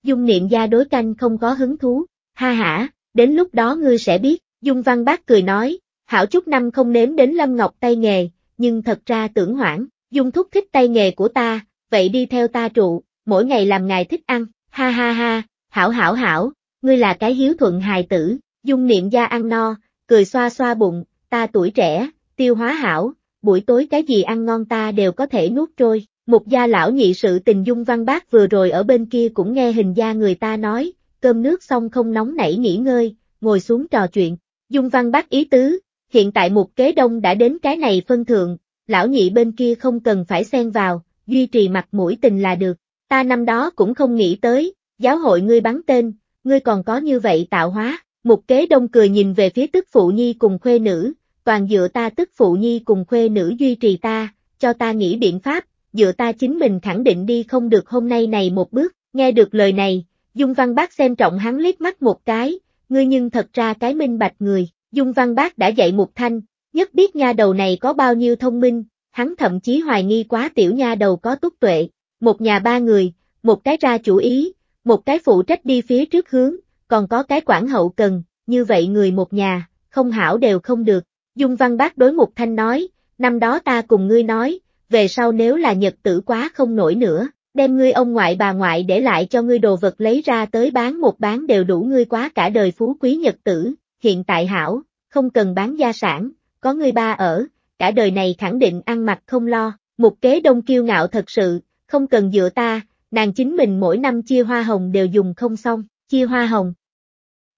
Dung Niệm gia đối canh không có hứng thú, ha hả, đến lúc đó ngươi sẽ biết, Dung Văn Bác cười nói, Hảo chút năm không nếm đến Lâm Ngọc tay nghề, nhưng thật ra tưởng hoảng, dung thúc thích tay nghề của ta, vậy đi theo ta trụ, mỗi ngày làm ngài thích ăn, ha ha ha, hảo hảo hảo, ngươi là cái hiếu thuận hài tử, dung niệm gia ăn no, cười xoa xoa bụng, ta tuổi trẻ, tiêu hóa hảo, buổi tối cái gì ăn ngon ta đều có thể nuốt trôi. Một gia lão nhị sự tình dung văn bác vừa rồi ở bên kia cũng nghe hình gia người ta nói, cơm nước xong không nóng nảy nghỉ ngơi, ngồi xuống trò chuyện. Dung văn bác ý tứ, hiện tại mục kế đông đã đến cái này phân thượng, lão nhị bên kia không cần phải xen vào, duy trì mặt mũi tình là được, ta năm đó cũng không nghĩ tới, giáo hội ngươi bắn tên, ngươi còn có như vậy tạo hóa, mục kế đông cười nhìn về phía tức phụ nhi cùng khuê nữ, toàn dựa ta tức phụ nhi cùng khuê nữ duy trì ta, cho ta nghĩ biện pháp, dựa ta chính mình khẳng định đi không được hôm nay này một bước, nghe được lời này, Dung Văn Bác xem trọng hắn liếc mắt một cái, ngươi nhưng thật ra cái minh bạch người, Dung Văn Bác đã dạy Mục Thanh, nhất biết nha đầu này có bao nhiêu thông minh, hắn thậm chí hoài nghi quá tiểu nha đầu có túc tuệ, một nhà ba người, một cái ra chủ ý, một cái phụ trách đi phía trước hướng, còn có cái quản hậu cần, như vậy người một nhà, không hảo đều không được. Dung Văn Bác đối Mục Thanh nói, năm đó ta cùng ngươi nói, về sau nếu là nhật tử quá không nổi nữa, đem ngươi ông ngoại bà ngoại để lại cho ngươi đồ vật lấy ra tới bán một bán đều đủ ngươi quá cả đời phú quý nhật tử, hiện tại hảo, không cần bán gia sản, có người ba ở, cả đời này khẳng định ăn mặc không lo, Một kế đông kiêu ngạo thật sự, không cần dựa ta, nàng chính mình mỗi năm chia hoa hồng đều dùng không xong, chia hoa hồng.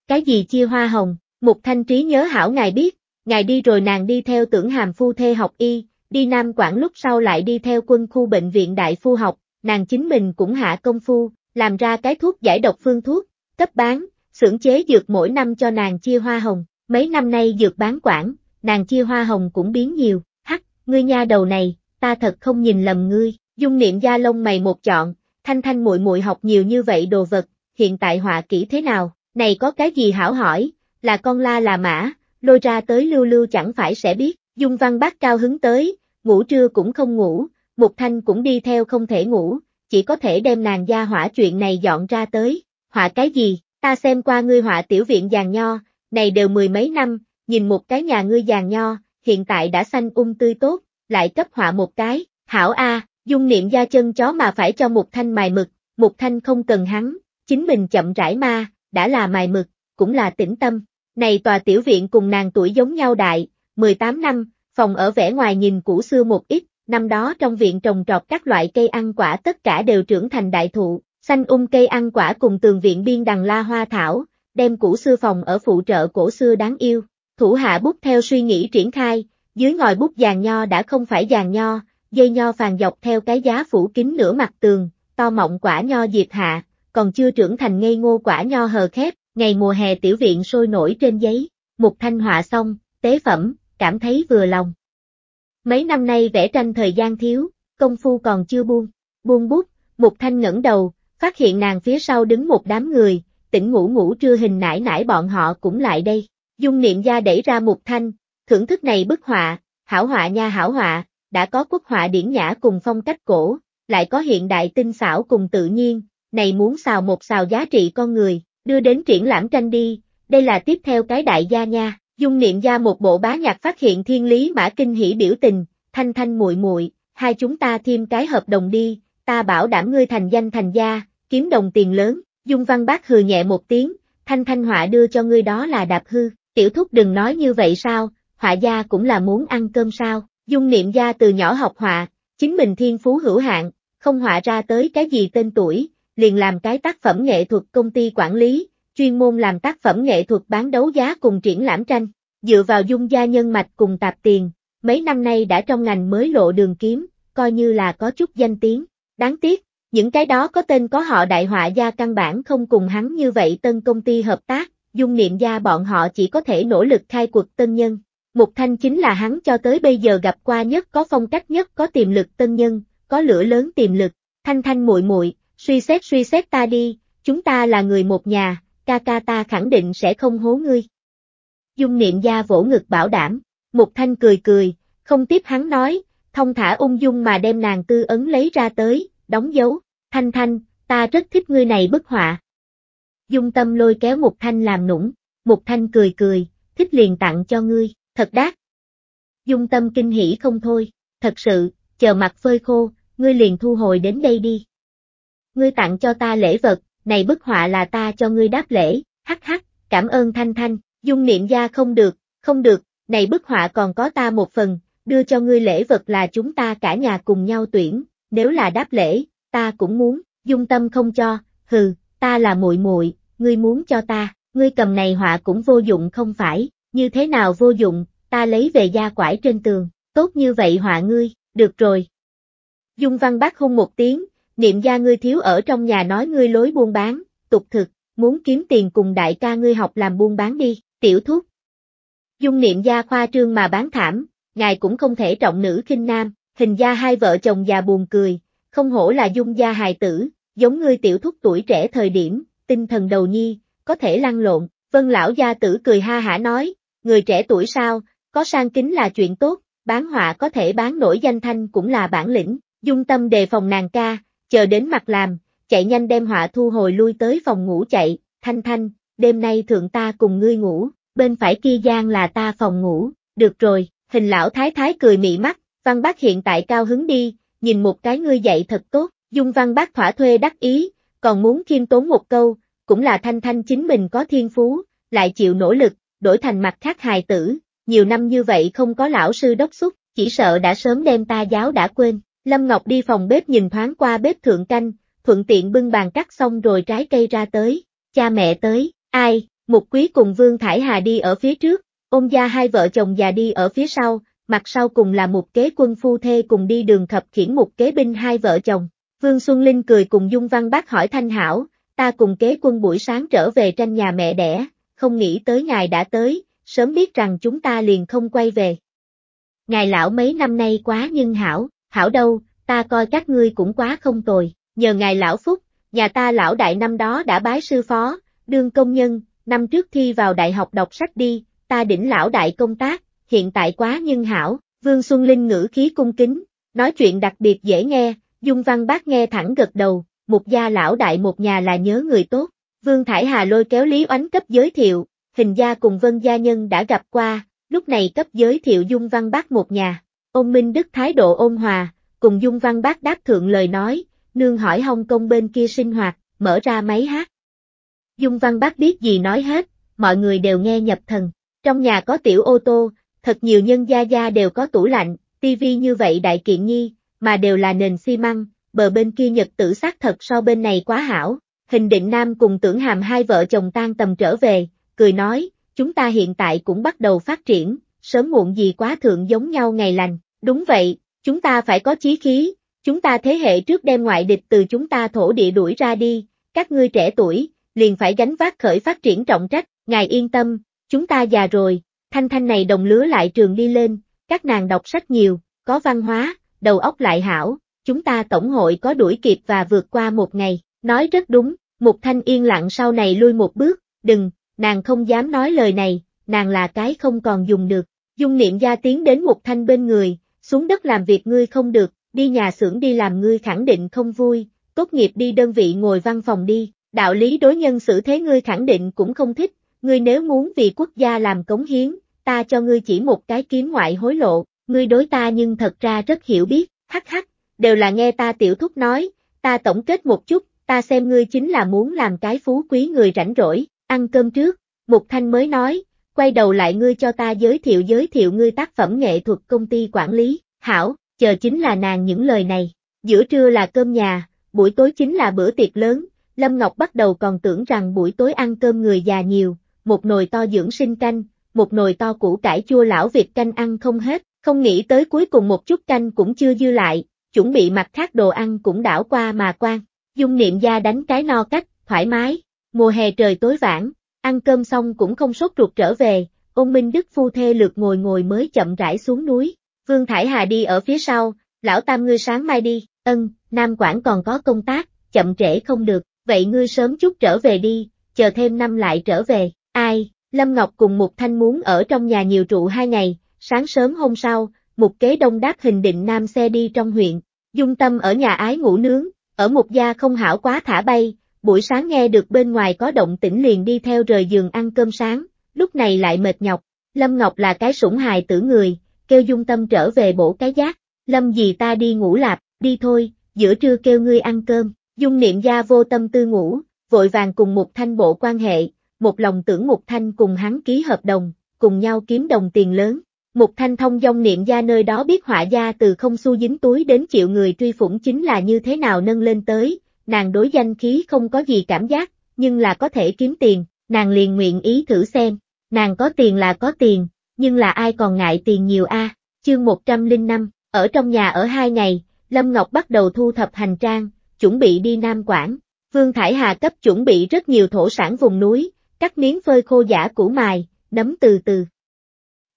Cái gì chia hoa hồng, Một thanh trí nhớ hảo ngài biết, ngài đi rồi nàng đi theo tưởng hàm phu thê học y, đi Nam Quảng lúc sau lại đi theo quân khu bệnh viện đại phu học, nàng chính mình cũng hạ công phu, làm ra cái thuốc giải độc phương thuốc, cấp bán, xưởng chế dược mỗi năm cho nàng chia hoa hồng, mấy năm nay dược bán quảng, nàng chia hoa hồng cũng biến nhiều, hắc, ngươi nha đầu này, ta thật không nhìn lầm ngươi, dung niệm gia lông mày một chọn, thanh thanh muội muội học nhiều như vậy đồ vật, hiện tại họa kỹ thế nào, này có cái gì hảo hỏi, là con la là mã, lôi ra tới lưu lưu chẳng phải sẽ biết, dung văn bác cao hứng tới, ngủ trưa cũng không ngủ, mục thanh cũng đi theo không thể ngủ, chỉ có thể đem nàng gia hỏa chuyện này dọn ra tới, họa cái gì, Ta xem qua ngươi họa tiểu viện giàn nho, này đều mười mấy năm, nhìn một cái nhà ngươi giàn nho, hiện tại đã xanh ung um tươi tốt, lại cấp họa một cái, hảo a, dung niệm da chân chó mà phải cho một thanh mài mực, một thanh không cần hắn, chính mình chậm rãi ma, đã là mài mực, cũng là tĩnh tâm. Này tòa tiểu viện cùng nàng tuổi giống nhau đại, 18 năm, phòng ở vẻ ngoài nhìn cũ xưa một ít, năm đó trong viện trồng trọt các loại cây ăn quả tất cả đều trưởng thành đại thụ, xanh um cây ăn quả cùng tường viện biên đằng la hoa thảo, đem cũ xưa phòng ở phụ trợ cổ xưa đáng yêu. Thủ hạ bút theo suy nghĩ triển khai, dưới ngòi bút giàn nho đã không phải giàn nho, dây nho phàn dọc theo cái giá phủ kín nửa mặt tường, to mọng quả nho diệt hạ, còn chưa trưởng thành ngây ngô quả nho hờ khép, ngày mùa hè tiểu viện sôi nổi trên giấy, một thanh họa xong, tế phẩm, cảm thấy vừa lòng. Mấy năm nay vẽ tranh thời gian thiếu, công phu còn chưa buông, buông bút, một thanh ngẩng đầu, phát hiện nàng phía sau đứng một đám người, tỉnh ngủ ngủ trưa hình nải nải bọn họ cũng lại đây. Dung niệm gia đẩy ra một thanh, thưởng thức này bức họa, hảo họa nha hảo họa, đã có quốc họa điển nhã cùng phong cách cổ, lại có hiện đại tinh xảo cùng tự nhiên, này muốn xào một xào giá trị con người, đưa đến triển lãm tranh đi, đây là tiếp theo cái đại gia nha. Dung niệm gia một bộ bá nhạc phát hiện thiên lý mã kinh hỉ biểu tình, thanh thanh muội muội, hai chúng ta thêm cái hợp đồng đi, ta bảo đảm ngươi thành danh thành gia, kiếm đồng tiền lớn, Dung Văn Bác hừ nhẹ một tiếng, thanh thanh họa đưa cho ngươi đó là đạp hư, tiểu thúc đừng nói như vậy sao, họa gia cũng là muốn ăn cơm sao, Dung Niệm gia từ nhỏ học họa, chính mình thiên phú hữu hạn, không họa ra tới cái gì tên tuổi, liền làm cái tác phẩm nghệ thuật công ty quản lý, chuyên môn làm tác phẩm nghệ thuật bán đấu giá cùng triển lãm tranh, dựa vào dung gia nhân mạch cùng tạp tiền, mấy năm nay đã trong ngành mới lộ đường kiếm, coi như là có chút danh tiếng, Đáng tiếc, những cái đó có tên có họ đại họa gia căn bản không cùng hắn như vậy tân công ty hợp tác, dung niệm gia bọn họ chỉ có thể nỗ lực khai cuộc tân nhân. Mục Thanh chính là hắn cho tới bây giờ gặp qua nhất có phong cách nhất có tiềm lực tân nhân, có lửa lớn tiềm lực, thanh thanh muội muội, suy xét suy xét ta đi, chúng ta là người một nhà, ca ca ta khẳng định sẽ không hố ngươi. Dung niệm gia vỗ ngực bảo đảm, Mục Thanh cười cười, không tiếp hắn nói, thông thả ung dung mà đem nàng tư ấn lấy ra tới, đóng dấu, thanh thanh, ta rất thích ngươi này bức họa. Dung tâm lôi kéo một Thanh làm nũng, một Thanh cười cười, thích liền tặng cho ngươi, thật đát. Dung tâm kinh hỉ không thôi, thật sự, chờ mặt phơi khô, ngươi liền thu hồi đến đây đi. Ngươi tặng cho ta lễ vật, này bức họa là ta cho ngươi đáp lễ, hắc hắc, cảm ơn Thanh Thanh, Dung niệm gia không được, không được, này bức họa còn có ta một phần, đưa cho ngươi lễ vật là chúng ta cả nhà cùng nhau tuyển, nếu là đáp lễ, ta cũng muốn, dung tâm không cho, hừ, ta là muội muội, ngươi muốn cho ta, ngươi cầm này họa cũng vô dụng không phải, như thế nào vô dụng, ta lấy về da quải trên tường, tốt như vậy họa ngươi, được rồi. Dung văn bác hung một tiếng, niệm gia ngươi thiếu ở trong nhà nói ngươi lối buôn bán, tục thực, muốn kiếm tiền cùng đại ca ngươi học làm buôn bán đi, tiểu thúc. Dung niệm gia khoa trương mà bán thảm, ngài cũng không thể trọng nữ khinh nam, hình gia hai vợ chồng già buồn cười, không hổ là dung gia hài tử, giống ngươi tiểu thúc tuổi trẻ thời điểm, tinh thần đầu nhi, có thể lăn lộn, vân lão gia tử cười ha hả nói, người trẻ tuổi sao, có sang kính là chuyện tốt, bán họa có thể bán nổi danh thanh cũng là bản lĩnh, dung tâm đề phòng nàng ca, chờ đến mặt làm, chạy nhanh đem họa thu hồi lui tới phòng ngủ chạy, thanh thanh, đêm nay thượng ta cùng ngươi ngủ, bên phải kia gian là ta phòng ngủ, được rồi, Hình lão thái thái cười mị mắt, văn bác hiện tại cao hứng đi, nhìn một cái ngươi dạy thật tốt, dung văn bác thỏa thuê đắc ý, còn muốn khiêm tốn một câu, cũng là thanh thanh chính mình có thiên phú, lại chịu nỗ lực, đổi thành mặt khác hài tử, nhiều năm như vậy không có lão sư đốc xúc, chỉ sợ đã sớm đem ta giáo đã quên. Lâm Ngọc đi phòng bếp nhìn thoáng qua bếp thượng canh, thuận tiện bưng bàn cắt xong rồi trái cây ra tới, cha mẹ tới, ai, Mục Quý cùng Vương Thải Hà đi ở phía trước, Ôm gia hai vợ chồng già đi ở phía sau, mặt sau cùng là một kế quân phu thê cùng đi đường thập khiển một kế binh hai vợ chồng. Vương Xuân Linh cười cùng Dung Văn bác hỏi Thanh Hảo, ta cùng kế quân buổi sáng trở về tranh nhà mẹ đẻ, không nghĩ tới ngài đã tới, sớm biết rằng chúng ta liền không quay về. Ngài lão mấy năm nay quá nhưng hảo, hảo đâu, ta coi các ngươi cũng quá không tồi, nhờ ngài lão phúc, nhà ta lão đại năm đó đã bái sư phó, đương công nhân, năm trước thi vào đại học đọc sách đi, ta đỉnh lão đại công tác, hiện tại quá nhân hảo, Vương Xuân Linh ngữ khí cung kính, nói chuyện đặc biệt dễ nghe, Dung Văn Bác nghe thẳng gật đầu, một gia lão đại một nhà là nhớ người tốt, Vương Thải Hà lôi kéo Lý Oánh cấp giới thiệu, hình gia cùng Vân Gia Nhân đã gặp qua, lúc này cấp giới thiệu Dung Văn Bác một nhà, ông Minh Đức thái độ ôn hòa, cùng Dung Văn Bác đáp thượng lời nói, nương hỏi Hồng Kông bên kia sinh hoạt, mở ra máy hát. Dung Văn Bác biết gì nói hết, mọi người đều nghe nhập thần. Trong nhà có tiểu ô tô, thật nhiều nhân gia gia đều có tủ lạnh, tivi như vậy đại kiện nhi, mà đều là nền xi măng, bờ bên kia nhật tử xác thật so bên này quá hảo. Hình định nam cùng tưởng hàm hai vợ chồng tan tầm trở về, cười nói, chúng ta hiện tại cũng bắt đầu phát triển, sớm muộn gì quá thượng giống nhau ngày lành, đúng vậy, chúng ta phải có chí khí, chúng ta thế hệ trước đem ngoại địch từ chúng ta thổ địa đuổi ra đi, các ngươi trẻ tuổi, liền phải gánh vác khởi phát triển trọng trách, ngài yên tâm, Chúng ta già rồi, thanh thanh này đồng lứa lại trường đi lên, các nàng đọc sách nhiều, có văn hóa, đầu óc lại hảo, chúng ta tổng hội có đuổi kịp và vượt qua một ngày, nói rất đúng, một Thanh yên lặng sau này lui một bước, đừng, nàng không dám nói lời này, nàng là cái không còn dùng được. Dung niệm gia tiến đến một Thanh bên người, xuống đất làm việc ngươi không được, đi nhà xưởng đi làm ngươi khẳng định không vui, tốt nghiệp đi đơn vị ngồi văn phòng đi, đạo lý đối nhân xử thế ngươi khẳng định cũng không thích, ngươi nếu muốn vì quốc gia làm cống hiến, ta cho ngươi chỉ một cái kiếm ngoại hối lộ, ngươi đối ta nhưng thật ra rất hiểu biết, hắc hắc, đều là nghe ta tiểu thúc nói, ta tổng kết một chút, ta xem ngươi chính là muốn làm cái phú quý người rảnh rỗi, ăn cơm trước, Mục Thanh mới nói, quay đầu lại ngươi cho ta giới thiệu giới thiệu ngươi tác phẩm nghệ thuật công ty quản lý, hảo, chờ chính là nàng những lời này, giữa trưa là cơm nhà, buổi tối chính là bữa tiệc lớn, Lâm Ngọc bắt đầu còn tưởng rằng buổi tối ăn cơm người già nhiều, một nồi to dưỡng sinh canh, một nồi to củ cải chua lão Việt canh ăn không hết, không nghĩ tới cuối cùng một chút canh cũng chưa dư lại, chuẩn bị mặt khác đồ ăn cũng đảo qua mà quan. Dung niệm gia đánh cái no cách, thoải mái, mùa hè trời tối vãng, ăn cơm xong cũng không sốt ruột trở về, ôn minh đức phu thê lượt ngồi ngồi mới chậm rãi xuống núi, Vương Thải Hà đi ở phía sau, lão tam ngươi sáng mai đi, ân, Nam Quảng còn có công tác, chậm trễ không được, vậy ngươi sớm chút trở về đi, chờ thêm năm lại trở về, Ai, Lâm Ngọc cùng Mục Thanh muốn ở trong nhà nhiều trụ hai ngày, sáng sớm hôm sau, Mục Kế Đông đáp hình định nam xe đi trong huyện, dung tâm ở nhà ái ngủ nướng, ở một gia không hảo quá thả bay, buổi sáng nghe được bên ngoài có động tĩnh liền đi theo rời giường ăn cơm sáng, lúc này lại mệt nhọc, Lâm Ngọc là cái sủng hài tử người, kêu dung tâm trở về bổ cái giác, Lâm gì ta đi ngủ lạp, đi thôi, giữa trưa kêu ngươi ăn cơm, dung niệm gia vô tâm tư ngủ, vội vàng cùng một thanh bộ quan hệ, một lòng tưởng Mục Thanh cùng hắn ký hợp đồng, cùng nhau kiếm đồng tiền lớn. Mục Thanh thông dong niệm ra nơi đó biết họa gia từ không xu dính túi đến chịu người truy phủng chính là như thế nào nâng lên tới, nàng đối danh khí không có gì cảm giác, nhưng là có thể kiếm tiền, nàng liền nguyện ý thử xem, nàng có tiền là có tiền, nhưng là ai còn ngại tiền nhiều a à? chương 105, ở trong nhà ở hai ngày, Lâm Ngọc bắt đầu thu thập hành trang, chuẩn bị đi Nam Quảng, Vương Thải Hà cấp chuẩn bị rất nhiều thổ sản vùng núi, cắt miếng phơi khô giả củ mài, nấm từ từ.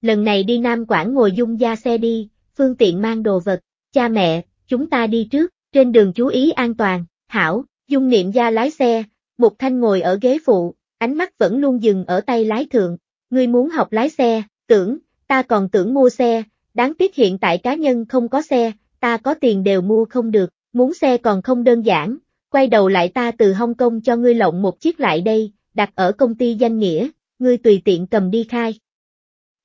Lần này đi Nam Quảng ngồi dung gia xe đi, phương tiện mang đồ vật, cha mẹ, chúng ta đi trước, trên đường chú ý an toàn, hảo, dung niệm gia lái xe, một thanh ngồi ở ghế phụ, ánh mắt vẫn luôn dừng ở tay lái thượng, ngươi muốn học lái xe, tưởng, ta còn tưởng mua xe, đáng tiếc hiện tại cá nhân không có xe, ta có tiền đều mua không được, muốn xe còn không đơn giản, quay đầu lại ta từ Hong Kong cho ngươi lộng một chiếc lại đây, đặt ở công ty danh nghĩa, ngươi tùy tiện cầm đi khai.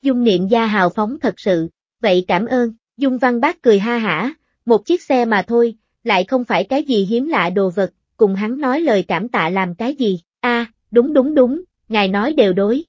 Dung niệm gia hào phóng thật sự, vậy cảm ơn, Dung văn bác cười ha hả, một chiếc xe mà thôi, lại không phải cái gì hiếm lạ đồ vật, cùng hắn nói lời cảm tạ làm cái gì, a à, đúng đúng đúng, ngài nói đều đối.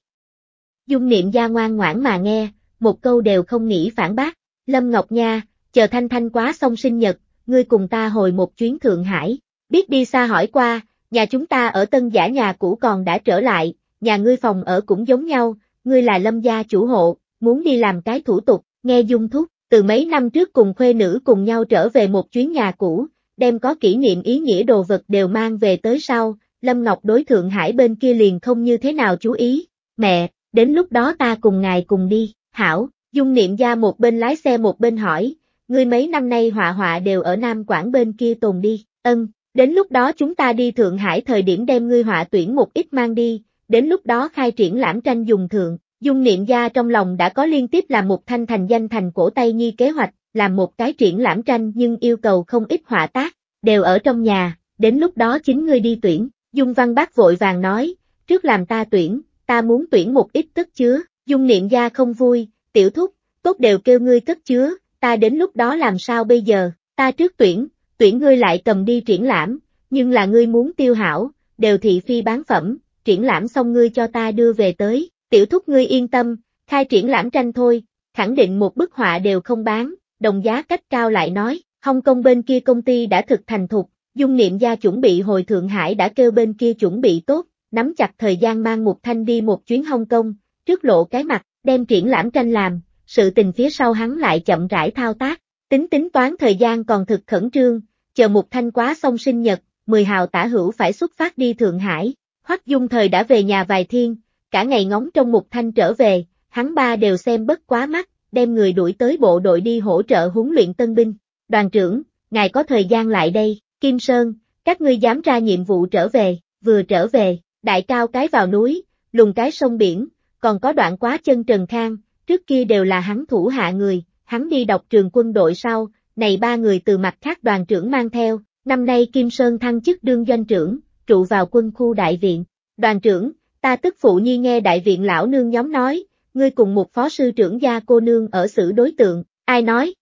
Dung niệm gia ngoan ngoãn mà nghe, một câu đều không nghĩ phản bác, Lâm Ngọc Nha, chờ Thanh Thanh quá xong sinh nhật, ngươi cùng ta hồi một chuyến Thượng Hải, biết đi xa hỏi qua, nhà chúng ta ở tân giả nhà cũ còn đã trở lại, nhà ngươi phòng ở cũng giống nhau, ngươi là lâm gia chủ hộ, muốn đi làm cái thủ tục, nghe dung thúc, từ mấy năm trước cùng khuê nữ cùng nhau trở về một chuyến nhà cũ, đem có kỷ niệm ý nghĩa đồ vật đều mang về tới sau, Lâm Ngọc đối Thượng Hải bên kia liền không như thế nào chú ý, mẹ, đến lúc đó ta cùng ngài cùng đi, hảo, dung niệm gia một bên lái xe một bên hỏi, ngươi mấy năm nay họa họa đều ở Nam Quảng bên kia tồn đi, ân, Đến lúc đó chúng ta đi Thượng Hải thời điểm đem ngươi họa tuyển một ít mang đi, đến lúc đó khai triển lãm tranh dùng thượng, dung niệm gia trong lòng đã có liên tiếp là một thanh thành danh thành cổ tay nhi kế hoạch, làm một cái triển lãm tranh nhưng yêu cầu không ít họa tác, đều ở trong nhà, đến lúc đó chính ngươi đi tuyển, dung văn bác vội vàng nói, trước làm ta tuyển, ta muốn tuyển một ít tất chứa, dung niệm gia không vui, tiểu thúc, tốt đều kêu ngươi cất chứa, ta đến lúc đó làm sao bây giờ, ta trước tuyển, tuyển ngươi lại cầm đi triển lãm, nhưng là ngươi muốn tiêu hảo, đều thị phi bán phẩm, triển lãm xong ngươi cho ta đưa về tới, tiểu thúc ngươi yên tâm, khai triển lãm tranh thôi, khẳng định một bức họa đều không bán, đồng giá cách cao lại nói, hồng kông bên kia công ty đã thực thành thục, dung niệm gia chuẩn bị hồi Thượng Hải đã kêu bên kia chuẩn bị tốt, nắm chặt thời gian mang một thanh đi một chuyến hồng kông, trước lộ cái mặt, đem triển lãm tranh làm, sự tình phía sau hắn lại chậm rãi thao tác, Tính tính toán thời gian còn thực khẩn trương, chờ Mục Thanh quá xong sinh nhật, mười hào tả hữu phải xuất phát đi Thượng Hải, Hoắc Dung thời đã về nhà vài thiên, cả ngày ngóng trong Mục Thanh trở về, hắn ba đều xem bất quá mắt, đem người đuổi tới bộ đội đi hỗ trợ huấn luyện tân binh. Đoàn trưởng, ngài có thời gian lại đây, Kim Sơn, các ngươi dám ra nhiệm vụ trở về, vừa trở về, đại cao cái vào núi, lùng cái sông biển, còn có đoạn quá chân Trần Khang, trước kia đều là hắn thủ hạ người, hắn đi đọc trường quân đội sau, này ba người từ mặt khác đoàn trưởng mang theo, năm nay Kim Sơn thăng chức đương doanh trưởng, trụ vào quân khu đại viện. Đoàn trưởng, ta tức phụ nhi nghe đại viện lão nương nhóm nói, ngươi cùng một phó sư trưởng gia cô nương ở xử đối tượng, ai nói?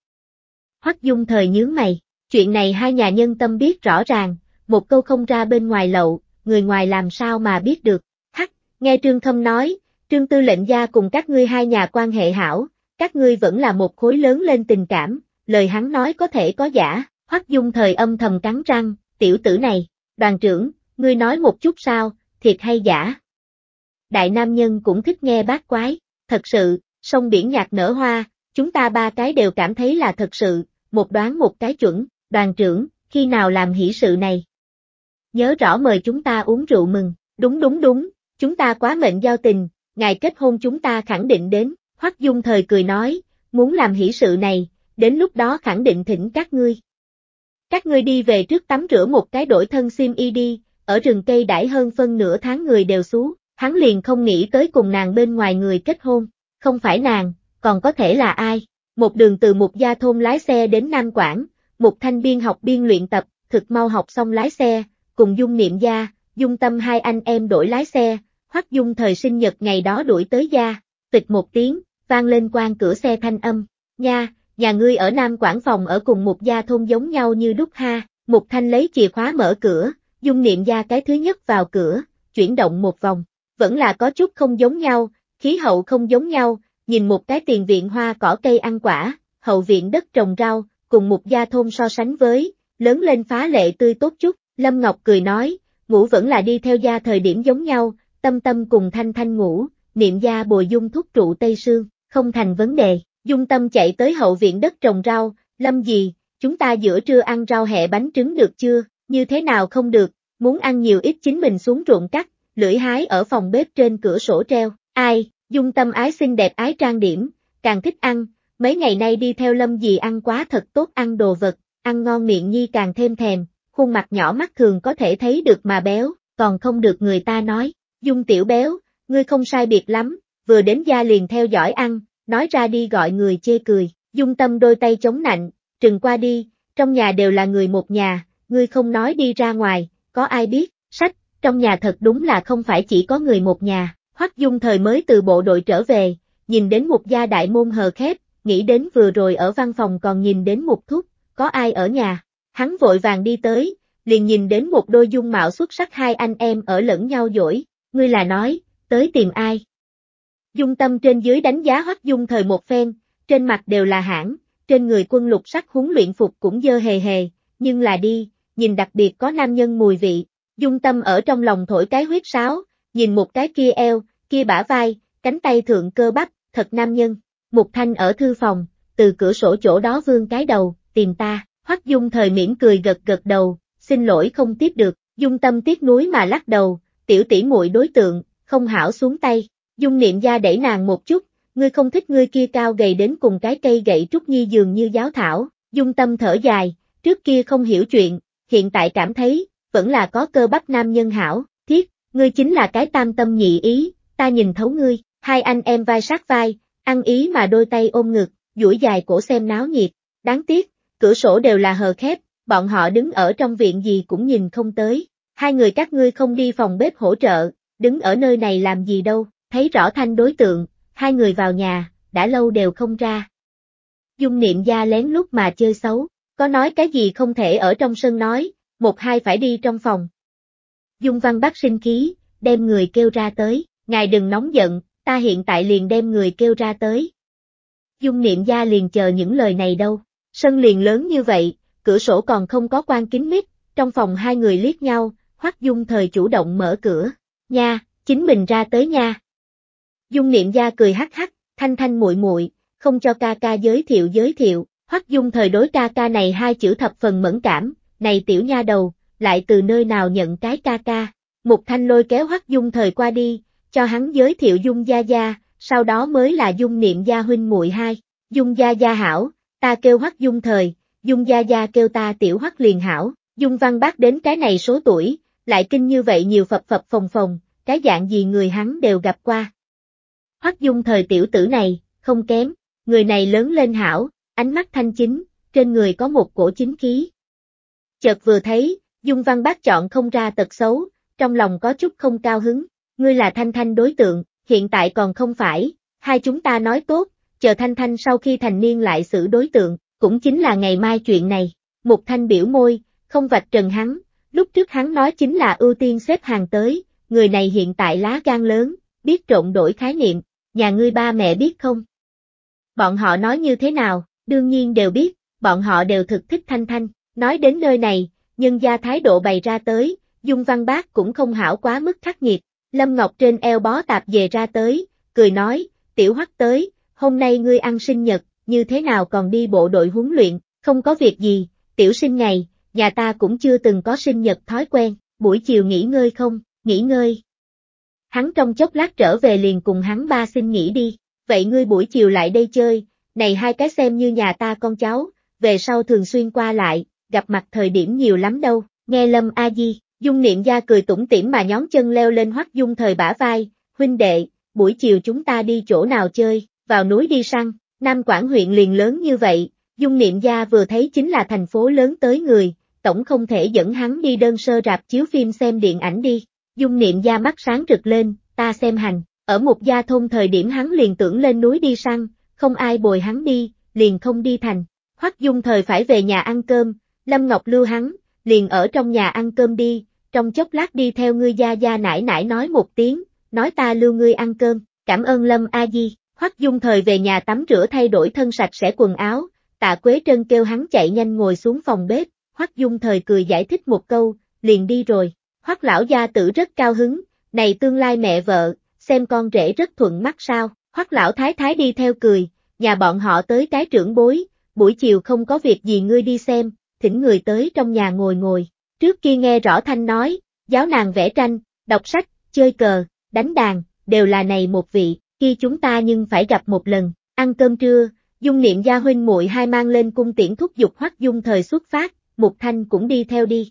Hoắc Dung thời nhướng mày, chuyện này hai nhà nhân tâm biết rõ ràng, một câu không ra bên ngoài lậu, người ngoài làm sao mà biết được. Hắc, nghe Trương Thâm nói, Trương Tư lệnh gia cùng các ngươi hai nhà quan hệ hảo, các ngươi vẫn là một khối lớn lên tình cảm, lời hắn nói có thể có giả, hoắc dung thời âm thầm cắn răng, tiểu tử này, đoàn trưởng, ngươi nói một chút sao, thiệt hay giả. Đại nam nhân cũng thích nghe bác quái, thật sự, sông biển nhạc nở hoa, chúng ta ba cái đều cảm thấy là thật sự, một đoán một cái chuẩn, đoàn trưởng, khi nào làm hỷ sự này? Nhớ rõ mời chúng ta uống rượu mừng, đúng đúng đúng, chúng ta quá mệnh giao tình, ngày kết hôn chúng ta khẳng định đến, Hoắc Dung thời cười nói, muốn làm hỷ sự này, đến lúc đó khẳng định thỉnh các ngươi. Các ngươi đi về trước tắm rửa một cái đổi thân sim y đi, ở rừng cây đãi hơn phân nửa tháng người đều xuống, hắn liền không nghĩ tới cùng nàng bên ngoài người kết hôn, không phải nàng, còn có thể là ai. Một đường từ một gia thôn lái xe đến Nam Quảng, một thanh biên học biên luyện tập, thực mau học xong lái xe, cùng dung niệm gia, dung tâm hai anh em đổi lái xe, hoắc dung thời sinh nhật ngày đó đuổi tới gia, tịch một tiếng, vang lên quan cửa xe thanh âm, nha, nhà ngươi ở Nam Quảng Phòng ở cùng một gia thôn giống nhau như đúc ha, một thanh lấy chìa khóa mở cửa, dung niệm gia cái thứ nhất vào cửa, chuyển động một vòng, vẫn là có chút không giống nhau, khí hậu không giống nhau, nhìn một cái tiền viện hoa cỏ cây ăn quả, hậu viện đất trồng rau, cùng một gia thôn so sánh với, lớn lên phá lệ tươi tốt chút, Lâm Ngọc cười nói, ngủ vẫn là đi theo gia thời điểm giống nhau, tâm tâm cùng thanh thanh ngủ, niệm gia bồi dung thúc trụ Tây Sương không thành vấn đề. Dung tâm chạy tới hậu viện đất trồng rau, lâm gì, chúng ta giữa trưa ăn rau hẹ bánh trứng được chưa, như thế nào không được, muốn ăn nhiều ít chính mình xuống ruộng cắt, lưỡi hái ở phòng bếp trên cửa sổ treo, ai, dung tâm ái xinh đẹp ái trang điểm, càng thích ăn, mấy ngày nay đi theo lâm gì ăn quá thật tốt ăn đồ vật, ăn ngon miệng nhi càng thêm thèm, khuôn mặt nhỏ mắt thường có thể thấy được mà béo, còn không được người ta nói, dung tiểu béo, ngươi không sai biệt lắm, vừa đến gia liền theo dõi ăn, nói ra đi gọi người chê cười, dung tâm đôi tay chống nạnh, trừng qua đi, trong nhà đều là người một nhà, ngươi không nói đi ra ngoài, có ai biết, sách, trong nhà thật đúng là không phải chỉ có người một nhà, hoắc dung thời mới từ bộ đội trở về, nhìn đến một gia đại môn hờ khép, nghĩ đến vừa rồi ở văn phòng còn nhìn đến một thúc, có ai ở nhà, hắn vội vàng đi tới, liền nhìn đến một đôi dung mạo xuất sắc hai anh em ở lẫn nhau dỗi, ngươi là nói, tới tìm ai, Dung tâm trên dưới đánh giá Hoắc Dung thời một phen, trên mặt đều là hãng, trên người quân lục sắc huấn luyện phục cũng dơ hề hề, nhưng là đi, nhìn đặc biệt có nam nhân mùi vị. Dung tâm ở trong lòng thổi cái huyết sáo, nhìn một cái kia eo, kia bả vai, cánh tay thượng cơ bắp, thật nam nhân. Mục thanh ở thư phòng, từ cửa sổ chỗ đó vương cái đầu, tìm ta, hoắc dung thời mỉm cười gật gật đầu, xin lỗi không tiếp được, dung tâm tiếc nuối mà lắc đầu, tiểu tỷ muội đối tượng, không hảo xuống tay. Dung niệm gia đẩy nàng một chút, ngươi không thích ngươi kia cao gầy đến cùng cái cây gậy trúc nhi dường như giáo thảo, dung tâm thở dài, trước kia không hiểu chuyện, hiện tại cảm thấy, vẫn là có cơ bắp nam nhân hảo, thiết, ngươi chính là cái tam tâm nhị ý, ta nhìn thấu ngươi, hai anh em vai sát vai, ăn ý mà đôi tay ôm ngực, duỗi dài cổ xem náo nhiệt, đáng tiếc, cửa sổ đều là hờ khép, bọn họ đứng ở trong viện gì cũng nhìn không tới, hai người các ngươi không đi phòng bếp hỗ trợ, đứng ở nơi này làm gì đâu. Thấy rõ thanh đối tượng, hai người vào nhà, đã lâu đều không ra. Dung niệm gia lén lút mà chơi xấu, có nói cái gì không thể ở trong sân nói, một hai phải đi trong phòng. Dung văn bắt sinh khí, đem người kêu ra tới, ngài đừng nóng giận, ta hiện tại liền đem người kêu ra tới. Dung niệm gia liền chờ những lời này đâu, sân liền lớn như vậy, cửa sổ còn không có quan kính mít, trong phòng hai người liếc nhau, hoắc dung thời chủ động mở cửa, nha, chính mình ra tới nha. Dung niệm gia cười hắc hắc, thanh thanh muội muội, không cho ca ca giới thiệu giới thiệu, hoắc dung thời đối ca ca này hai chữ thập phần mẫn cảm, này tiểu nha đầu, lại từ nơi nào nhận cái ca ca. Mục thanh lôi kéo hoắc dung thời qua đi, cho hắn giới thiệu dung gia gia, sau đó mới là dung niệm gia huynh muội hai, dung gia gia hảo, ta kêu hoắc dung thời, dung gia gia kêu ta tiểu hoắc liền hảo, dung văn bác đến cái này số tuổi, lại kinh như vậy nhiều phập phập phòng phòng, cái dạng gì người hắn đều gặp qua, Hoắc Dung thời tiểu tử này, không kém, người này lớn lên hảo, ánh mắt thanh chính, trên người có một cổ chính khí. Chợt vừa thấy, Dung Văn Bác chọn không ra tật xấu, trong lòng có chút không cao hứng, ngươi là Thanh Thanh đối tượng, hiện tại còn không phải, hai chúng ta nói tốt, chờ Thanh Thanh sau khi thành niên lại xử đối tượng, cũng chính là ngày mai chuyện này. Mục Thanh biểu môi, không vạch trần hắn, lúc trước hắn nói chính là ưu tiên xếp hàng tới, người này hiện tại lá gan lớn, biết trộn đổi khái niệm, nhà ngươi ba mẹ biết không? Bọn họ nói như thế nào, đương nhiên đều biết, bọn họ đều thực thích Thanh Thanh, nói đến nơi này, nhân gia thái độ bày ra tới, Dung Văn Bác cũng không hảo quá mức khắc nghiệt, Lâm Ngọc trên eo bó tạp về ra tới, cười nói, tiểu hoắc tới, hôm nay ngươi ăn sinh nhật, như thế nào còn đi bộ đội huấn luyện, không có việc gì, tiểu sinh ngày, nhà ta cũng chưa từng có sinh nhật thói quen, buổi chiều nghỉ ngơi không, nghỉ ngơi, hắn trong chốc lát trở về liền cùng hắn ba xin nghỉ đi, vậy ngươi buổi chiều lại đây chơi, này hai cái xem như nhà ta con cháu, về sau thường xuyên qua lại, gặp mặt thời điểm nhiều lắm đâu, nghe Lâm A Di, Dung Niệm Gia cười tủm tỉm mà nhón chân leo lên hoắc dung thời bả vai, huynh đệ, buổi chiều chúng ta đi chỗ nào chơi, vào núi đi săn, Nam Quảng huyện liền lớn như vậy, Dung Niệm Gia vừa thấy chính là thành phố lớn tới người, tổng không thể dẫn hắn đi đơn sơ rạp chiếu phim xem điện ảnh đi, Dung niệm da mắt sáng rực lên, ta xem hành, ở một gia thôn thời điểm hắn liền tưởng lên núi đi săn, không ai bồi hắn đi, liền không đi thành. Hoắc Dung thời phải về nhà ăn cơm, Lâm Ngọc lưu hắn, liền ở trong nhà ăn cơm đi, trong chốc lát đi theo ngươi gia gia nải nải nói một tiếng, nói ta lưu ngươi ăn cơm, cảm ơn Lâm A Di. Hoắc Dung thời về nhà tắm rửa thay đổi thân sạch sẽ quần áo, Tạ Quế Trân kêu hắn chạy nhanh ngồi xuống phòng bếp, Hoắc Dung thời cười giải thích một câu, liền đi rồi. Hoắc lão gia tử rất cao hứng, này tương lai mẹ vợ, xem con rể rất thuận mắt sao, Hoắc lão thái thái đi theo cười, nhà bọn họ tới cái trưởng bối, buổi chiều không có việc gì ngươi đi xem, thỉnh người tới trong nhà ngồi ngồi, trước kia nghe rõ thanh nói, giáo nàng vẽ tranh, đọc sách, chơi cờ, đánh đàn, đều là này một vị, khi chúng ta nhưng phải gặp một lần, ăn cơm trưa, dung niệm gia huynh muội hai mang lên cung tiễn thúc dục hoắc dung thời xuất phát, Mục Thanh cũng đi theo đi,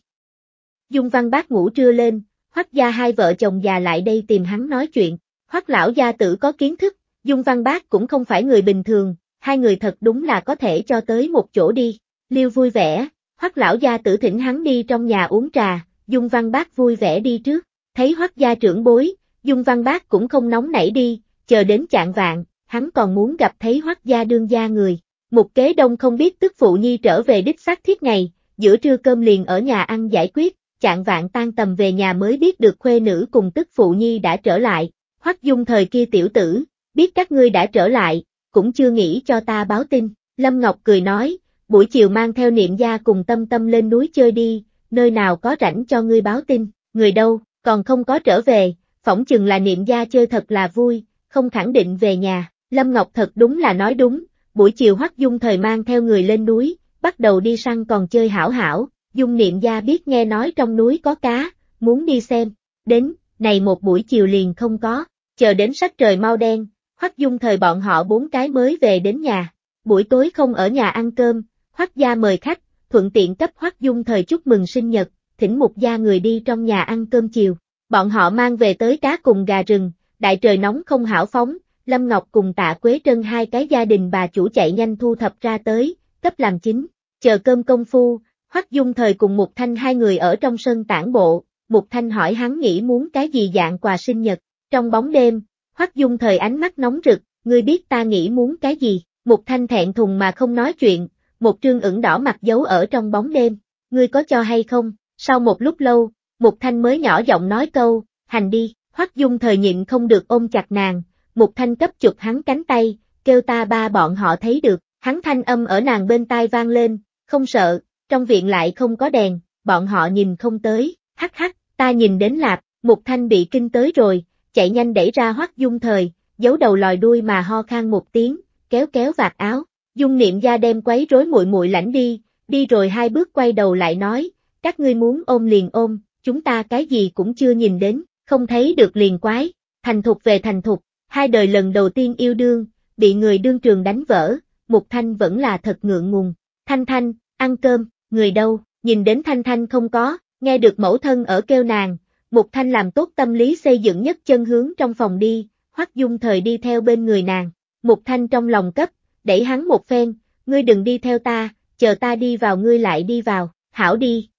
Dung Văn Bác ngủ trưa lên, Hoắc gia hai vợ chồng già lại đây tìm hắn nói chuyện. Hoắc lão gia tử có kiến thức, Dung Văn Bác cũng không phải người bình thường, hai người thật đúng là có thể cho tới một chỗ đi. Liêu vui vẻ, Hoắc lão gia tử thỉnh hắn đi trong nhà uống trà, Dung Văn Bác vui vẻ đi trước. Thấy Hoắc gia trưởng bối, Dung Văn Bác cũng không nóng nảy đi, chờ đến chạng vạn, hắn còn muốn gặp thấy Hoắc gia đương gia người. Một kế đông không biết tức phụ nhi trở về đích xác thiết ngày, giữa trưa cơm liền ở nhà ăn giải quyết, chạng vạn tan tầm về nhà mới biết được khuê nữ cùng tức phụ nhi đã trở lại, hoắc dung thời kia tiểu tử, biết các ngươi đã trở lại, cũng chưa nghĩ cho ta báo tin, Lâm Ngọc cười nói, buổi chiều mang theo niệm gia cùng tâm tâm lên núi chơi đi, nơi nào có rảnh cho ngươi báo tin, người đâu, còn không có trở về, phỏng chừng là niệm gia chơi thật là vui, không khẳng định về nhà, Lâm Ngọc thật đúng là nói đúng, buổi chiều Hoắc Dung thời mang theo người lên núi, bắt đầu đi săn còn chơi hảo hảo, Dung niệm gia biết nghe nói trong núi có cá, muốn đi xem, đến, này một buổi chiều liền không có, chờ đến sắc trời mau đen, Hoắc Dung thời bọn họ bốn cái mới về đến nhà, buổi tối không ở nhà ăn cơm, Hoắc gia mời khách, thuận tiện cấp Hoắc Dung thời chúc mừng sinh nhật, thỉnh một gia người đi trong nhà ăn cơm chiều, bọn họ mang về tới cá cùng gà rừng, đại trời nóng không hảo phóng, Lâm Ngọc cùng tạ Quế Trân hai cái gia đình bà chủ chạy nhanh thu thập ra tới, cấp làm chính, chờ cơm công phu, Hoắc Dung Thời cùng Mục Thanh hai người ở trong sân tản bộ, Mục Thanh hỏi hắn nghĩ muốn cái gì dạng quà sinh nhật, trong bóng đêm, Hoắc Dung Thời ánh mắt nóng rực, ngươi biết ta nghĩ muốn cái gì, Mục Thanh thẹn thùng mà không nói chuyện, một trương ửng đỏ mặt giấu ở trong bóng đêm, ngươi có cho hay không, sau một lúc lâu, Mục Thanh mới nhỏ giọng nói câu, hành đi, Hoắc Dung Thời nhịn không được ôm chặt nàng, Mục Thanh cấp chụp hắn cánh tay, kêu ta ba bọn họ thấy được, hắn thanh âm ở nàng bên tai vang lên, không sợ, trong viện lại không có đèn, bọn họ nhìn không tới, hắc hắc, ta nhìn đến lạp, Mục Thanh bị kinh tới rồi, chạy nhanh đẩy ra hoắc dung thời, giấu đầu lòi đuôi mà ho khang một tiếng, kéo kéo vạt áo, dung niệm gia đem quấy rối muội muội lãnh đi, đi rồi hai bước quay đầu lại nói, các ngươi muốn ôm liền ôm, chúng ta cái gì cũng chưa nhìn đến, không thấy được liền quái, thành thục về thành thục, hai đời lần đầu tiên yêu đương, bị người đương trường đánh vỡ, Mục Thanh vẫn là thật ngượng ngùng, Thanh Thanh, ăn cơm người đâu, nhìn đến Thanh Thanh không có, nghe được mẫu thân ở kêu nàng, Mục Thanh làm tốt tâm lý xây dựng nhất chân hướng trong phòng đi, Hoắc Dung thời đi theo bên người nàng. Mục Thanh trong lòng cấp, đẩy hắn một phen, ngươi đừng đi theo ta, chờ ta đi vào ngươi lại đi vào, hảo đi.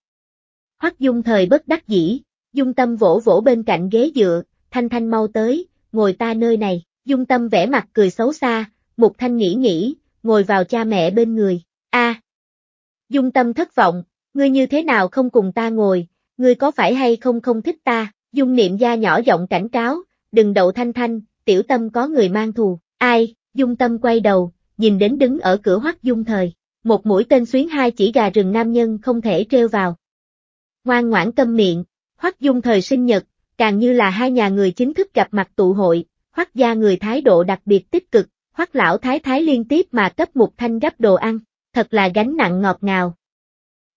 Hoắc Dung thời bất đắc dĩ, Dung Tâm vỗ vỗ bên cạnh ghế dựa, Thanh Thanh mau tới, ngồi ta nơi này, Dung Tâm vẻ mặt cười xấu xa, Mục Thanh nghĩ nghĩ, ngồi vào cha mẹ bên người, a, à, Dung tâm thất vọng, ngươi như thế nào không cùng ta ngồi, ngươi có phải hay không không thích ta, dung niệm gia nhỏ giọng cảnh cáo, đừng đậu thanh thanh, tiểu tâm có người mang thù, ai, dung tâm quay đầu, nhìn đến đứng ở cửa hoắc dung thời, một mũi tên xuyến hai chỉ gà rừng nam nhân không thể treo vào. Ngoan ngoãn câm miệng, hoắc dung thời sinh nhật, càng như là hai nhà người chính thức gặp mặt tụ hội, hoắc gia người thái độ đặc biệt tích cực, hoắc lão thái thái liên tiếp mà cấp một thanh gấp đồ ăn, thật là gánh nặng ngọt ngào.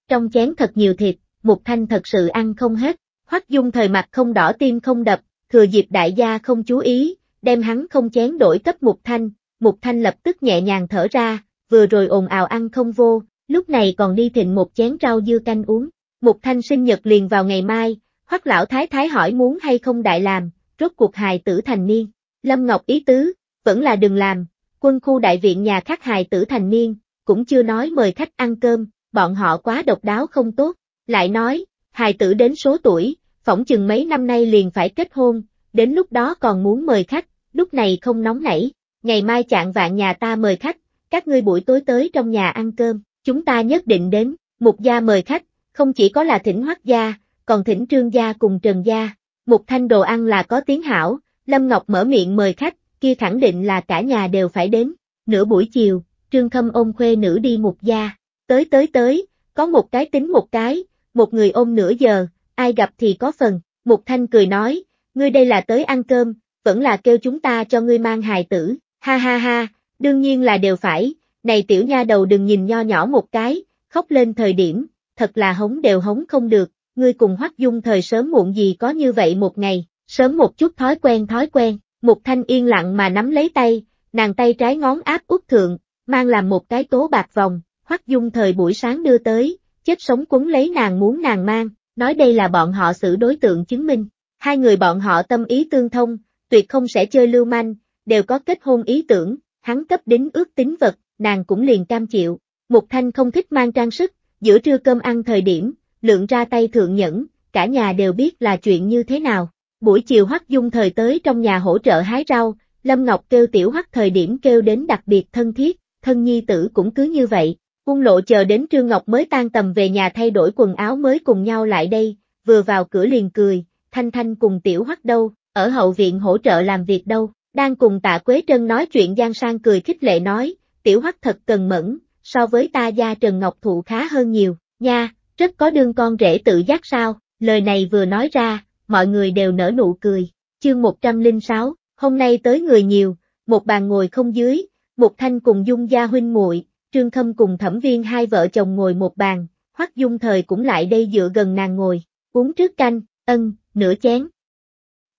Trong chén thật nhiều thịt, Mục Thanh thật sự ăn không hết, Hoắc Dung thời mặt không đỏ tim không đập, thừa dịp đại gia không chú ý, đem hắn không chén đổi cấp Mục Thanh, Mục Thanh lập tức nhẹ nhàng thở ra, vừa rồi ồn ào ăn không vô, lúc này còn đi thịnh một chén rau dưa canh uống. Mục Thanh sinh nhật liền vào ngày mai, Hoắc lão thái thái hỏi muốn hay không đại làm, rốt cuộc hài tử thành niên. Lâm Ngọc ý tứ, vẫn là đừng làm, quân khu đại viện nhà khác hài tử thành niên, cũng chưa nói mời khách ăn cơm, bọn họ quá độc đáo không tốt. Lại nói, hài tử đến số tuổi, phỏng chừng mấy năm nay liền phải kết hôn, đến lúc đó còn muốn mời khách, lúc này không nóng nảy, ngày mai chạng vạn nhà ta mời khách, các ngươi buổi tối tới trong nhà ăn cơm, chúng ta nhất định đến, mục gia mời khách, không chỉ có là thỉnh hoắc gia, còn thỉnh trương gia cùng trần gia, mục thanh đồ ăn là có tiếng hảo, Lâm Ngọc mở miệng mời khách, kia khẳng định là cả nhà đều phải đến, nửa buổi chiều, Trương Khâm ôm khuê nữ đi mục gia, tới tới tới, có một cái tính một cái, một người ôm nửa giờ, ai gặp thì có phần, Mục Thanh cười nói, ngươi đây là tới ăn cơm, vẫn là kêu chúng ta cho ngươi mang hài tử, ha ha ha, đương nhiên là đều phải, này tiểu nha đầu đừng nhìn nho nhỏ một cái, khóc lên thời điểm, thật là hống đều hống không được, ngươi cùng Hoắc Dung thời sớm muộn gì có như vậy một ngày, sớm một chút thói quen thói quen, Mục Thanh yên lặng mà nắm lấy tay, nàng tay trái ngón áp út thượng, mang làm một cái tố bạc vòng, Hoắc Dung thời buổi sáng đưa tới, chết sống quấn lấy nàng muốn nàng mang, nói đây là bọn họ xử đối tượng chứng minh. Hai người bọn họ tâm ý tương thông, tuyệt không sẽ chơi lưu manh, đều có kết hôn ý tưởng, hắn cấp đính ước tính vật, nàng cũng liền cam chịu. Mục Thanh không thích mang trang sức, giữa trưa cơm ăn thời điểm, lượng ra tay thượng nhẫn, cả nhà đều biết là chuyện như thế nào. Buổi chiều Hoắc Dung thời tới trong nhà hỗ trợ hái rau, Lâm Ngọc kêu tiểu Hoắc thời điểm kêu đến đặc biệt thân thiết, thân nhi tử cũng cứ như vậy, Ung lộ chờ đến Trương Ngọc mới tan tầm về nhà thay đổi quần áo mới cùng nhau lại đây, vừa vào cửa liền cười, Thanh Thanh cùng Tiểu Hoắc đâu, ở hậu viện hỗ trợ làm việc đâu, đang cùng tạ Quế Trân nói chuyện Giang Sang cười khích lệ nói, Tiểu Hoắc thật cần mẫn, so với ta gia Trần Ngọc Thụ khá hơn nhiều, nha, rất có đương con rể tự giác sao, lời này vừa nói ra, mọi người đều nở nụ cười, chương 106, hôm nay tới người nhiều, một bàn ngồi không dưới, một thanh cùng Dung Gia huynh muội, Trương Khâm cùng Thẩm Viên hai vợ chồng ngồi một bàn, Hoắc Dung thời cũng lại đây dựa gần nàng ngồi, uống trước canh, ân, nửa chén.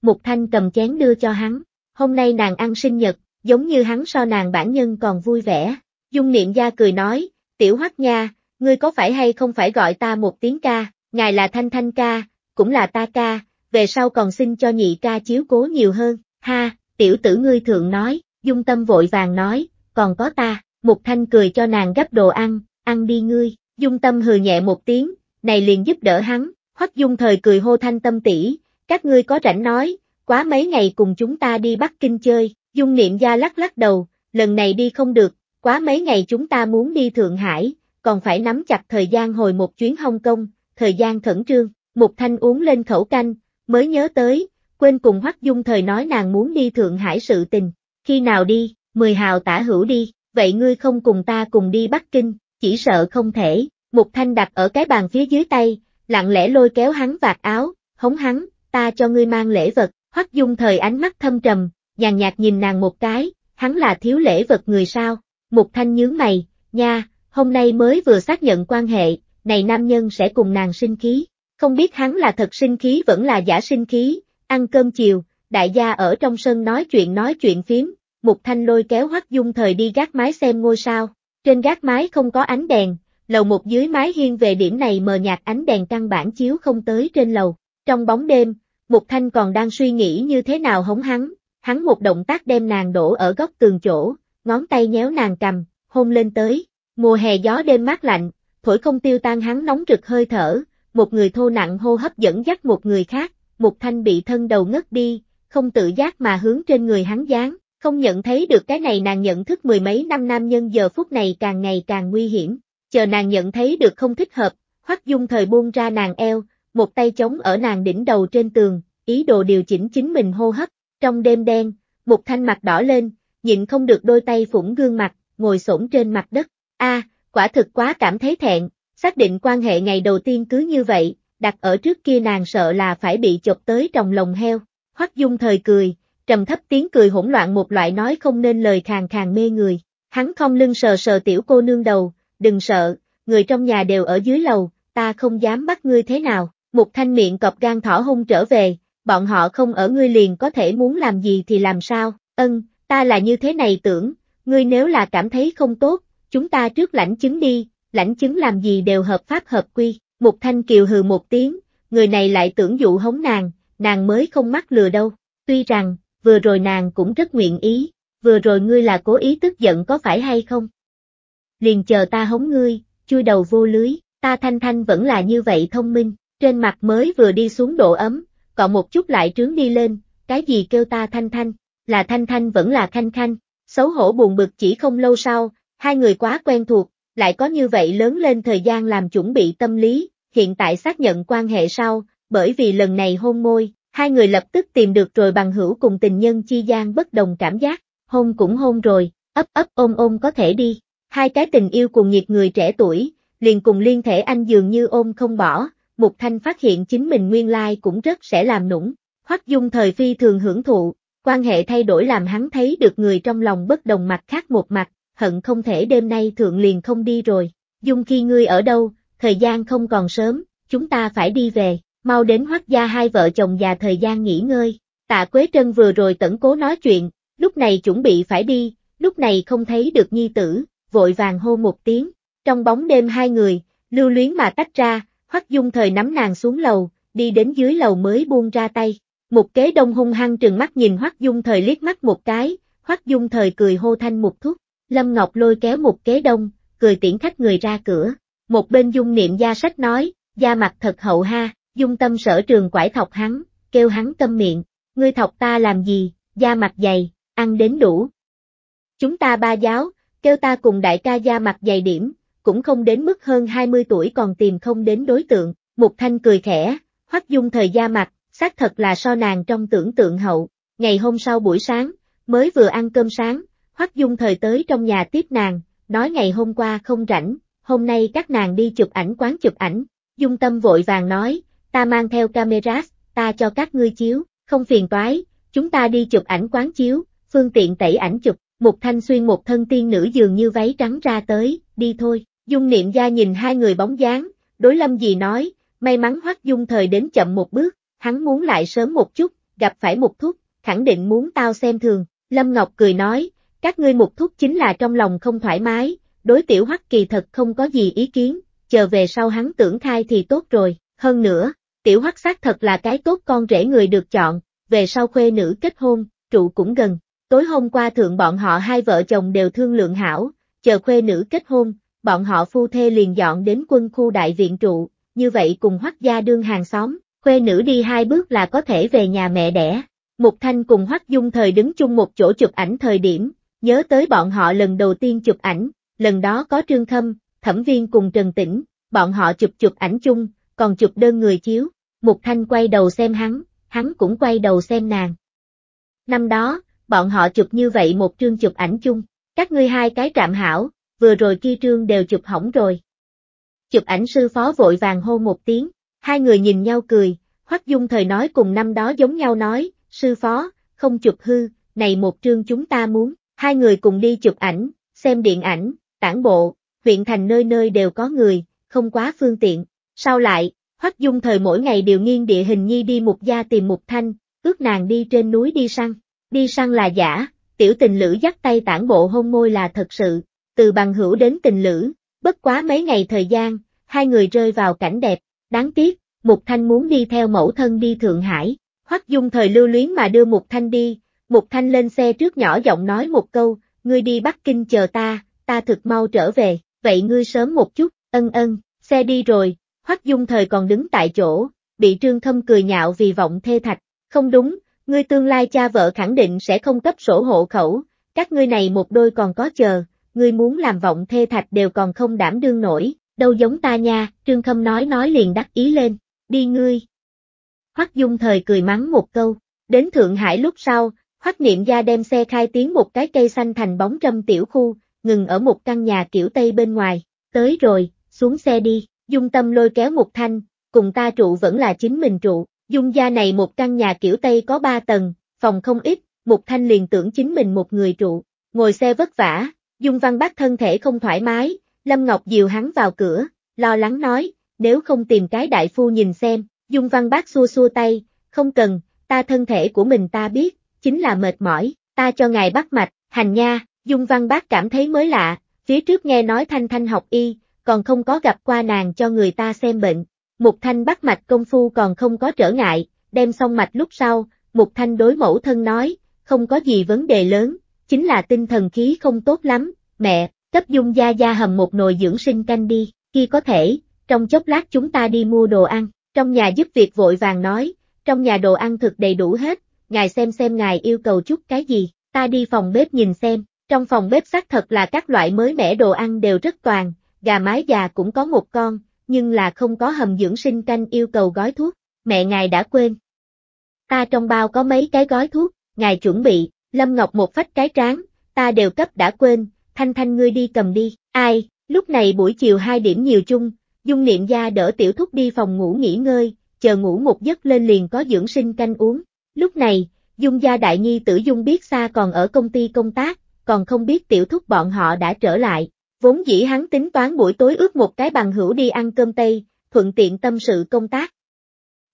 Một thanh cầm chén đưa cho hắn, hôm nay nàng ăn sinh nhật, giống như hắn so nàng bản nhân còn vui vẻ. Dung Niệm Gia cười nói, tiểu Hoắc nha, ngươi có phải hay không phải gọi ta một tiếng ca, ngài là Thanh Thanh ca, cũng là ta ca, về sau còn xin cho nhị ca chiếu cố nhiều hơn, ha, tiểu tử ngươi thường nói, Dung Tâm vội vàng nói, còn có ta, Mục Thanh cười cho nàng gấp đồ ăn, ăn đi ngươi, Dung Tâm hừ nhẹ một tiếng, này liền giúp đỡ hắn, Hoắc Dung thời cười hô Thanh Tâm tỷ, các ngươi có rảnh nói, quá mấy ngày cùng chúng ta đi Bắc Kinh chơi, Dung Niệm Gia lắc lắc đầu, lần này đi không được, quá mấy ngày chúng ta muốn đi Thượng Hải, còn phải nắm chặt thời gian hồi một chuyến Hồng Kông, thời gian khẩn trương, Mục Thanh uống lên khẩu canh, mới nhớ tới, quên cùng Hoắc Dung thời nói nàng muốn đi Thượng Hải sự tình, khi nào đi, mười hào tả hữu đi, vậy ngươi không cùng ta cùng đi Bắc Kinh, chỉ sợ không thể. một Thanh đặt ở cái bàn phía dưới tay, lặng lẽ lôi kéo hắn vạt áo, hống hắn, ta cho ngươi mang lễ vật. Hoắc Dung thời ánh mắt thâm trầm, nhàn nhạt nhìn nàng một cái, hắn là thiếu lễ vật người sao? một Thanh nhướng mày, nha, hôm nay mới vừa xác nhận quan hệ, này nam nhân sẽ cùng nàng sinh khí, không biết hắn là thật sinh khí vẫn là giả sinh khí, ăn cơm chiều, đại gia ở trong sân nói chuyện nói chuyện phím, một thanh lôi kéo Hoắc Dung Thời đi gác mái xem ngôi sao. Trên gác mái không có ánh đèn, lầu một dưới mái hiên về điểm này mờ nhạt ánh đèn căn bản chiếu không tới trên lầu. Trong bóng đêm, Mục Thanh còn đang suy nghĩ như thế nào hống hắn, hắn một động tác đem nàng đổ ở góc tường chỗ, ngón tay nhéo nàng cầm, hôn lên tới. Mùa hè gió đêm mát lạnh, thổi không tiêu tan hắn nóng rực hơi thở, một người thô nặng hô hấp dẫn dắt một người khác, Mục Thanh bị thân đầu ngất đi, không tự giác mà hướng trên người hắn dán, không nhận thấy được cái này nàng nhận thức mười mấy năm nam nhân giờ phút này càng ngày càng nguy hiểm, chờ nàng nhận thấy được không thích hợp, Hoắc Dung thời buông ra nàng eo, một tay chống ở nàng đỉnh đầu trên tường, ý đồ điều chỉnh chính mình hô hấp, trong đêm đen, một thanh mặt đỏ lên, nhịn không được đôi tay phủng gương mặt, ngồi xổm trên mặt đất, a, quả thực quá cảm thấy thẹn, xác định quan hệ ngày đầu tiên cứ như vậy, đặt ở trước kia nàng sợ là phải bị chọc tới trong lồng heo, Hoắc Dung thời cười, trầm thấp tiếng cười hỗn loạn một loại nói không nên lời khàn khàn mê người. Hắn không lưng sờ sờ tiểu cô nương đầu, đừng sợ, người trong nhà đều ở dưới lầu, ta không dám bắt ngươi thế nào. Một thanh miệng cọp gan thỏ hung trở về, bọn họ không ở ngươi liền có thể muốn làm gì thì làm sao, ân, ta là như thế này tưởng, ngươi nếu là cảm thấy không tốt, chúng ta trước lãnh chứng đi, lãnh chứng làm gì đều hợp pháp hợp quy, một thanh kiều hừ một tiếng, người này lại tưởng dụ hống nàng, nàng mới không mắc lừa đâu, tuy rằng, vừa rồi nàng cũng rất nguyện ý, vừa rồi ngươi là cố ý tức giận có phải hay không? Liền chờ ta hống ngươi, chui đầu vô lưới, ta thanh thanh vẫn là như vậy thông minh, trên mặt mới vừa đi xuống độ ấm, còn một chút lại trướng đi lên, cái gì kêu ta thanh thanh, là thanh thanh vẫn là khanh khanh, xấu hổ buồn bực chỉ không lâu sau, hai người quá quen thuộc, lại có như vậy lớn lên thời gian làm chuẩn bị tâm lý, hiện tại xác nhận quan hệ sau, bởi vì lần này hôn môi, Hai người lập tức tìm được rồi bằng hữu cùng tình nhân chi gian bất đồng cảm giác, hôn cũng hôn rồi, ấp ấp ôm ôm có thể đi. Hai cái tình yêu cùng nhiệt người trẻ tuổi, liền cùng liên thể anh dường như ôm không bỏ, Mục Thanh phát hiện chính mình nguyên lai cũng rất sẽ làm nũng. Hoắc Dung thời phi thường hưởng thụ, quan hệ thay đổi làm hắn thấy được người trong lòng bất đồng mặt khác một mặt, hận không thể đêm nay thượng liền không đi rồi. Dung khi ngươi ở đâu, thời gian không còn sớm, chúng ta phải đi về mau đến hoắc gia hai vợ chồng già thời gian nghỉ ngơi. Tạ Quế Trân vừa rồi tẩn cố nói chuyện, lúc này chuẩn bị phải đi, lúc này không thấy được nhi tử, vội vàng hô một tiếng. Trong bóng đêm hai người, lưu luyến mà tách ra, hoắc dung thời nắm nàng xuống lầu, đi đến dưới lầu mới buông ra tay. Một kế đông hung hăng trừng mắt nhìn hoắc dung thời liếc mắt một cái, hoắc dung thời cười hô thanh một thúc. Lâm Ngọc lôi kéo một kế đông, cười tiễn khách người ra cửa. Một bên dung niệm gia sách nói, da mặt thật hậu ha dung tâm sở trường quải thọc hắn, kêu hắn tâm miệng, ngươi thọc ta làm gì, da mặt dày, ăn đến đủ. Chúng ta ba giáo, kêu ta cùng đại ca da mặt dày điểm, cũng không đến mức hơn 20 tuổi còn tìm không đến đối tượng, Mục Thanh cười khẽ, hoắc dung thời da mặt, xác thật là so nàng trong tưởng tượng hậu, ngày hôm sau buổi sáng, mới vừa ăn cơm sáng, hoắc dung thời tới trong nhà tiếp nàng, nói ngày hôm qua không rảnh, hôm nay các nàng đi chụp ảnh quán chụp ảnh, dung tâm vội vàng nói, ta mang theo camera, ta cho các ngươi chiếu, không phiền toái, chúng ta đi chụp ảnh quán chiếu, phương tiện tẩy ảnh chụp, một thanh xuyên một thân tiên nữ dường như váy trắng ra tới, đi thôi, dung niệm gia nhìn hai người bóng dáng, đối lâm gì nói, may mắn hoắc dung thời đến chậm một bước, hắn muốn lại sớm một chút, gặp phải một thúc, khẳng định muốn tao xem thường, lâm ngọc cười nói, các ngươi một thúc chính là trong lòng không thoải mái, đối tiểu hoắc kỳ thật không có gì ý kiến, chờ về sau hắn tưởng khai thì tốt rồi, hơn nữa, tiểu Hoắc xác thật là cái tốt con rể người được chọn, về sau khuê nữ kết hôn, trụ cũng gần. Tối hôm qua thượng bọn họ hai vợ chồng đều thương lượng hảo, chờ khuê nữ kết hôn, bọn họ phu thê liền dọn đến quân khu đại viện trụ, như vậy cùng hoắc gia đương hàng xóm, khuê nữ đi hai bước là có thể về nhà mẹ đẻ. Mục Thanh cùng Hoắc Dung thời đứng chung một chỗ chụp ảnh thời điểm, nhớ tới bọn họ lần đầu tiên chụp ảnh, lần đó có Trương Thâm, Thẩm Viên cùng Trần Tĩnh, bọn họ chụp chụp ảnh chung, còn chụp đơn người chiếu, Mục Thanh quay đầu xem hắn, hắn cũng quay đầu xem nàng. Năm đó, bọn họ chụp như vậy một trương chụp ảnh chung, các ngươi hai cái trạm hảo, vừa rồi kia trương đều chụp hỏng rồi. Chụp ảnh sư phó vội vàng hô một tiếng, hai người nhìn nhau cười, Hoắc Dung thời nói cùng năm đó giống nhau nói, sư phó, không chụp hư, này một trương chúng ta muốn, hai người cùng đi chụp ảnh, xem điện ảnh, tản bộ, huyện thành nơi nơi đều có người, không quá phương tiện sau lại, Hoắc Dung thời mỗi ngày đều nghiêng địa hình nhi đi một gia tìm một thanh, ước nàng đi trên núi đi săn. Đi săn là giả, tiểu tình lữ dắt tay tản bộ hôn môi là thật sự, từ bằng hữu đến tình lữ, bất quá mấy ngày thời gian, hai người rơi vào cảnh đẹp, đáng tiếc, một Thanh muốn đi theo mẫu thân đi Thượng Hải, Hoắc Dung thời lưu luyến mà đưa một Thanh đi, một Thanh lên xe trước nhỏ giọng nói một câu, ngươi đi Bắc Kinh chờ ta, ta thực mau trở về, vậy ngươi sớm một chút, ân ân, xe đi rồi, Hoắc Dung thời còn đứng tại chỗ, bị Trương Thâm cười nhạo vì vọng thê thạch, không đúng, ngươi tương lai cha vợ khẳng định sẽ không cấp sổ hộ khẩu, các ngươi này một đôi còn có chờ, ngươi muốn làm vọng thê thạch đều còn không đảm đương nổi, đâu giống ta nha, Trương Khâm nói nói liền đắc ý lên, đi ngươi. Hoắc Dung thời cười mắng một câu, đến Thượng Hải lúc sau, Hoắc Niệm Gia đem xe khai tiến một cái cây xanh thành bóng trâm tiểu khu, ngừng ở một căn nhà kiểu Tây bên ngoài, tới rồi, xuống xe đi. Dung Tâm lôi kéo Mục Thanh, cùng ta trụ vẫn là chính mình trụ, Dung gia này một căn nhà kiểu Tây có ba tầng, phòng không ít, Mục Thanh liền tưởng chính mình một người trụ, ngồi xe vất vả, Dung Văn Bác thân thể không thoải mái, Lâm Ngọc dìu hắn vào cửa, lo lắng nói, nếu không tìm cái đại phu nhìn xem, Dung Văn Bác xua xua tay, không cần, ta thân thể của mình ta biết, chính là mệt mỏi, ta cho ngài bắt mạch, hành nha, Dung Văn Bác cảm thấy mới lạ, phía trước nghe nói Thanh Thanh học y, còn không có gặp qua nàng cho người ta xem bệnh. Mục Thanh bắt mạch công phu còn không có trở ngại, đem xong mạch lúc sau, Mục Thanh đối mẫu thân nói, không có gì vấn đề lớn, chính là tinh thần khí không tốt lắm, mẹ, cấp dung gia gia hầm một nồi dưỡng sinh canh đi, khi có thể, trong chốc lát chúng ta đi mua đồ ăn, trong nhà giúp việc vội vàng nói, trong nhà đồ ăn thực đầy đủ hết, ngài xem xem ngài yêu cầu chút cái gì, ta đi phòng bếp nhìn xem, trong phòng bếp xác thật là các loại mới mẻ đồ ăn đều rất toàn, gà mái già cũng có một con, nhưng là không có hầm dưỡng sinh canh yêu cầu gói thuốc, mẹ ngài đã quên. Ta trong bao có mấy cái gói thuốc, ngài chuẩn bị, Lâm Ngọc một phách cái tráng, ta đều cấp đã quên, thanh thanh ngươi đi cầm đi, ai, lúc này buổi chiều 2 điểm nhiều chung, dung niệm gia đỡ tiểu thúc đi phòng ngủ nghỉ ngơi, chờ ngủ một giấc lên liền có dưỡng sinh canh uống, lúc này, dung gia đại nhi tử dung biết xa còn ở công ty công tác, còn không biết tiểu thúc bọn họ đã trở lại, Vốn dĩ hắn tính toán buổi tối ước một cái bằng hữu đi ăn cơm Tây, thuận tiện tâm sự công tác.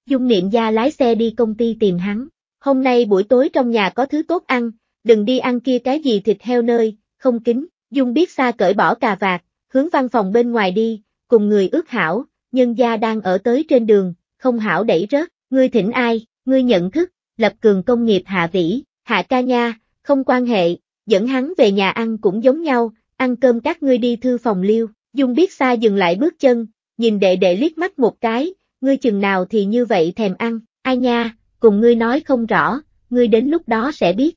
Dung niệm gia lái xe đi công ty tìm hắn, hôm nay buổi tối trong nhà có thứ tốt ăn, đừng đi ăn kia cái gì thịt heo nơi, không kính, Dung biết xa cởi bỏ cà vạt, hướng văn phòng bên ngoài đi, cùng người ước hảo, nhân gia đang ở tới trên đường, không hảo đẩy rớt, ngươi thỉnh ai, ngươi nhận thức, lập cường công nghiệp hạ vĩ, hạ ca nha, không quan hệ, dẫn hắn về nhà ăn cũng giống nhau, ăn cơm các ngươi đi thư phòng liêu, Dung biết xa dừng lại bước chân, nhìn đệ đệ liếc mắt một cái, ngươi chừng nào thì như vậy thèm ăn, ai nha, cùng ngươi nói không rõ, ngươi đến lúc đó sẽ biết.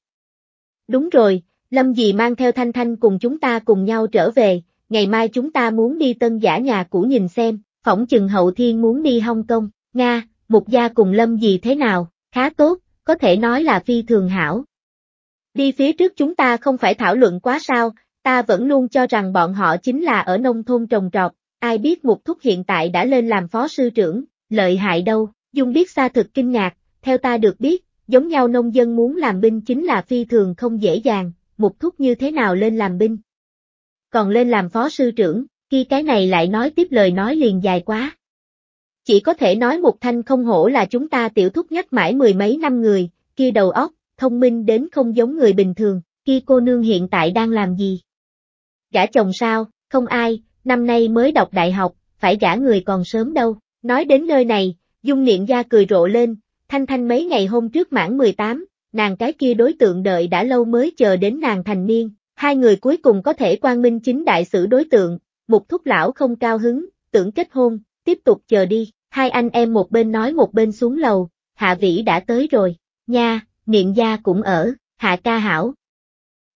Đúng rồi, Lâm dì mang theo Thanh Thanh cùng chúng ta cùng nhau trở về, ngày mai chúng ta muốn đi tân giả nhà cũ nhìn xem, phỏng chừng hậu thiên muốn đi Hong Kong, Nga, Mục gia cùng Lâm dì thế nào, khá tốt, có thể nói là phi thường hảo. Đi phía trước chúng ta không phải thảo luận quá sao, Ta vẫn luôn cho rằng bọn họ chính là ở nông thôn trồng trọt, ai biết mục Thúc hiện tại đã lên làm phó sư trưởng, lợi hại đâu, Dung biết xa thực kinh ngạc, theo ta được biết, giống nhau nông dân muốn làm binh chính là phi thường không dễ dàng, mục Thúc như thế nào lên làm binh? Còn lên làm phó sư trưởng, khi cái này lại nói tiếp lời nói liền dài quá. Chỉ có thể nói một thanh không hổ là chúng ta tiểu thúc nhất mãi mười mấy năm người, kia đầu óc, thông minh đến không giống người bình thường, kia cô nương hiện tại đang làm gì? Gả chồng sao, không ai, năm nay mới đọc đại học, phải gả người còn sớm đâu. Nói đến nơi này, Dung Niệm Gia cười rộ lên, Thanh Thanh mấy ngày hôm trước mãn 18, nàng cái kia đối tượng đợi đã lâu mới chờ đến nàng thành niên, hai người cuối cùng có thể quan minh chính đại sử đối tượng, một thúc lão không cao hứng, tưởng kết hôn, tiếp tục chờ đi, hai anh em một bên nói một bên xuống lầu, Hạ Vĩ đã tới rồi, nha, Niệm Gia cũng ở, Hạ ca hảo.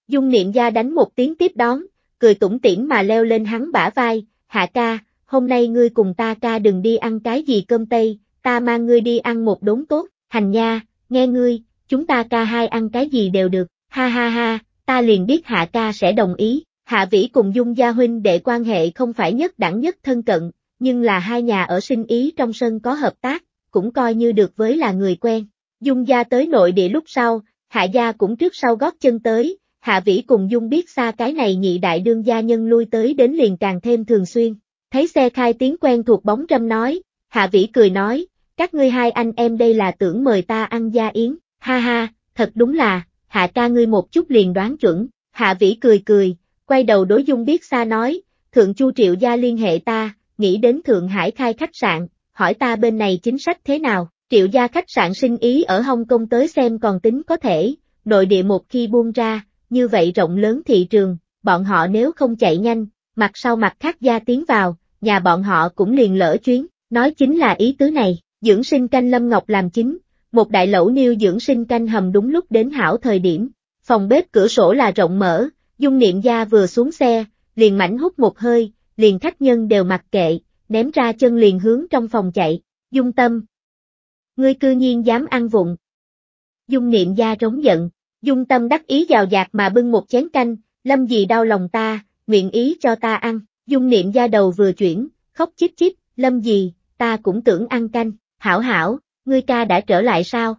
Dung Niệm Gia đánh một tiếng tiếp đón, cười tủm tỉm mà leo lên hắn bả vai, hạ ca, hôm nay ngươi cùng ta ca đừng đi ăn cái gì cơm tây, ta mang ngươi đi ăn một đốn tốt, hành nha, nghe ngươi, chúng ta ca hai ăn cái gì đều được, ha ha ha, ta liền biết hạ ca sẽ đồng ý, hạ vĩ cùng dung gia huynh đệ quan hệ không phải nhất đẳng nhất thân cận, nhưng là hai nhà ở sinh ý trong sân có hợp tác, cũng coi như được với là người quen, dung gia tới nội địa lúc sau, hạ gia cũng trước sau gót chân tới, Hạ Vĩ cùng Dung biết xa cái này nhị đại đương gia nhân lui tới đến liền càng thêm thường xuyên. Thấy xe khai tiếng quen thuộc bóng râm nói, Hạ Vĩ cười nói, các ngươi hai anh em đây là tưởng mời ta ăn gia yến, ha ha, thật đúng là, Hạ ca ngươi một chút liền đoán chuẩn, Hạ Vĩ cười cười, quay đầu đối Dung biết xa nói, Thượng Chu Triệu gia liên hệ ta, nghĩ đến Thượng Hải khai khách sạn, hỏi ta bên này chính sách thế nào, Triệu gia khách sạn sinh ý ở Hồng Kông tới xem còn tính có thể, nội địa một khi buông ra, như vậy rộng lớn thị trường, bọn họ nếu không chạy nhanh, mặt sau mặt khác gia tiến vào, nhà bọn họ cũng liền lỡ chuyến, nói chính là ý tứ này, dưỡng sinh canh Lâm Ngọc làm chính, một đại lẩu niêu dưỡng sinh canh hầm đúng lúc đến hảo thời điểm, phòng bếp cửa sổ là rộng mở, dung niệm gia vừa xuống xe, liền mảnh hút một hơi, liền khách nhân đều mặc kệ, ném ra chân liền hướng trong phòng chạy, dung tâm. Ngươi cư nhiên dám ăn vụng. Dung niệm gia rống giận, Dung tâm đắc ý giàu dạt mà bưng một chén canh, lâm gì đau lòng ta, nguyện ý cho ta ăn, dung niệm da đầu vừa chuyển, khóc chít chít, lâm gì, ta cũng tưởng ăn canh, hảo hảo, ngươi ca đã trở lại sao?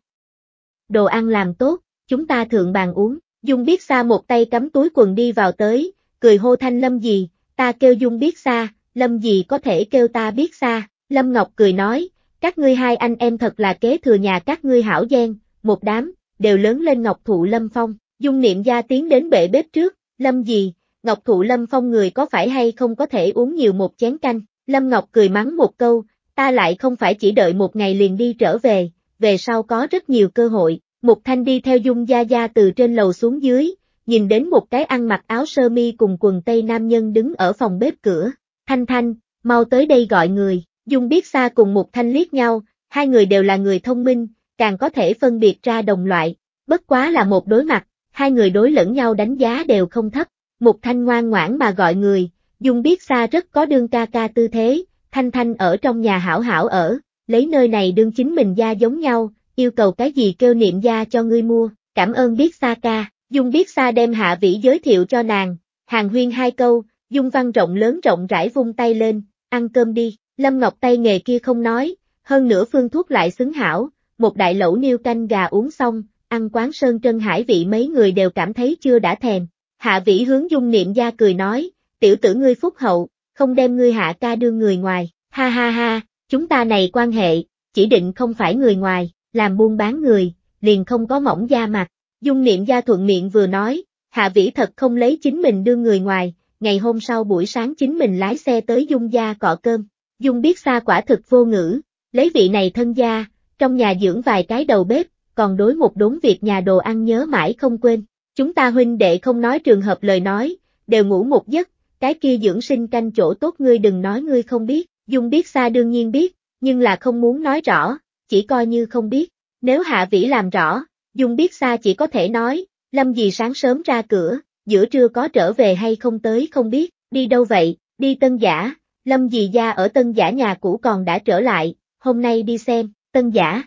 Đồ ăn làm tốt, chúng ta thượng bàn uống, dung biết xa một tay cắm túi quần đi vào tới, cười hô thanh lâm gì, ta kêu dung biết xa, lâm gì có thể kêu ta biết xa, lâm ngọc cười nói, các ngươi hai anh em thật là kế thừa nhà các ngươi hảo gen, một đám, đều lớn lên Ngọc Thụ Lâm Phong, dung niệm gia tiến đến bệ bếp trước, Lâm gì, Ngọc Thụ Lâm Phong người có phải hay không có thể uống nhiều một chén canh, Lâm Ngọc cười mắng một câu, ta lại không phải chỉ đợi một ngày liền đi trở về, về sau có rất nhiều cơ hội, Mục Thanh đi theo Dung Gia Gia từ trên lầu xuống dưới, nhìn đến một cái ăn mặc áo sơ mi cùng quần tây nam nhân đứng ở phòng bếp cửa, Thanh Thanh, mau tới đây gọi người, Dung biết xa cùng Mục Thanh liếc nhau, hai người đều là người thông minh, càng có thể phân biệt ra đồng loại, bất quá là một đối mặt, hai người đối lẫn nhau đánh giá đều không thấp, một thanh ngoan ngoãn mà gọi người, dung biết xa rất có đương ca ca tư thế, thanh thanh ở trong nhà hảo hảo ở, lấy nơi này đương chính mình gia giống nhau, yêu cầu cái gì kêu niệm gia cho ngươi mua, cảm ơn biết xa ca, dung biết xa đem hạ vĩ giới thiệu cho nàng, hàng huyên hai câu, dung văn rộng lớn rộng rãi vung tay lên, ăn cơm đi, lâm ngọc tay nghề kia không nói, hơn nữa phương thuốc lại xứng hảo, một đại lẩu niêu canh gà uống xong, ăn quán sơn trân hải vị mấy người đều cảm thấy chưa đã thèm. Hạ vĩ hướng dung niệm gia cười nói, tiểu tử ngươi phúc hậu, không đem ngươi hạ ca đưa người ngoài, ha ha ha, chúng ta này quan hệ, chỉ định không phải người ngoài, làm buôn bán người, liền không có mỏng da mặt. Dung niệm gia thuận miệng vừa nói, hạ vĩ thật không lấy chính mình đưa người ngoài, ngày hôm sau buổi sáng chính mình lái xe tới dung gia cọ cơm. Dung biết xa quả thực vô ngữ, lấy vị này thân gia, trong nhà dưỡng vài cái đầu bếp, còn đối một đốn việc nhà đồ ăn nhớ mãi không quên. Chúng ta huynh đệ không nói trường hợp lời nói, đều ngủ một giấc, cái kia dưỡng sinh canh chỗ tốt ngươi đừng nói ngươi không biết, Dung biết xa đương nhiên biết, nhưng là không muốn nói rõ, chỉ coi như không biết. Nếu Hạ Vĩ làm rõ, Dung biết xa chỉ có thể nói, Lâm gì sáng sớm ra cửa, giữa trưa có trở về hay không tới không biết, đi đâu vậy, đi Tân Giả, Lâm dì gia ở Tân Giả nhà cũ còn đã trở lại, hôm nay đi xem, Tân Giả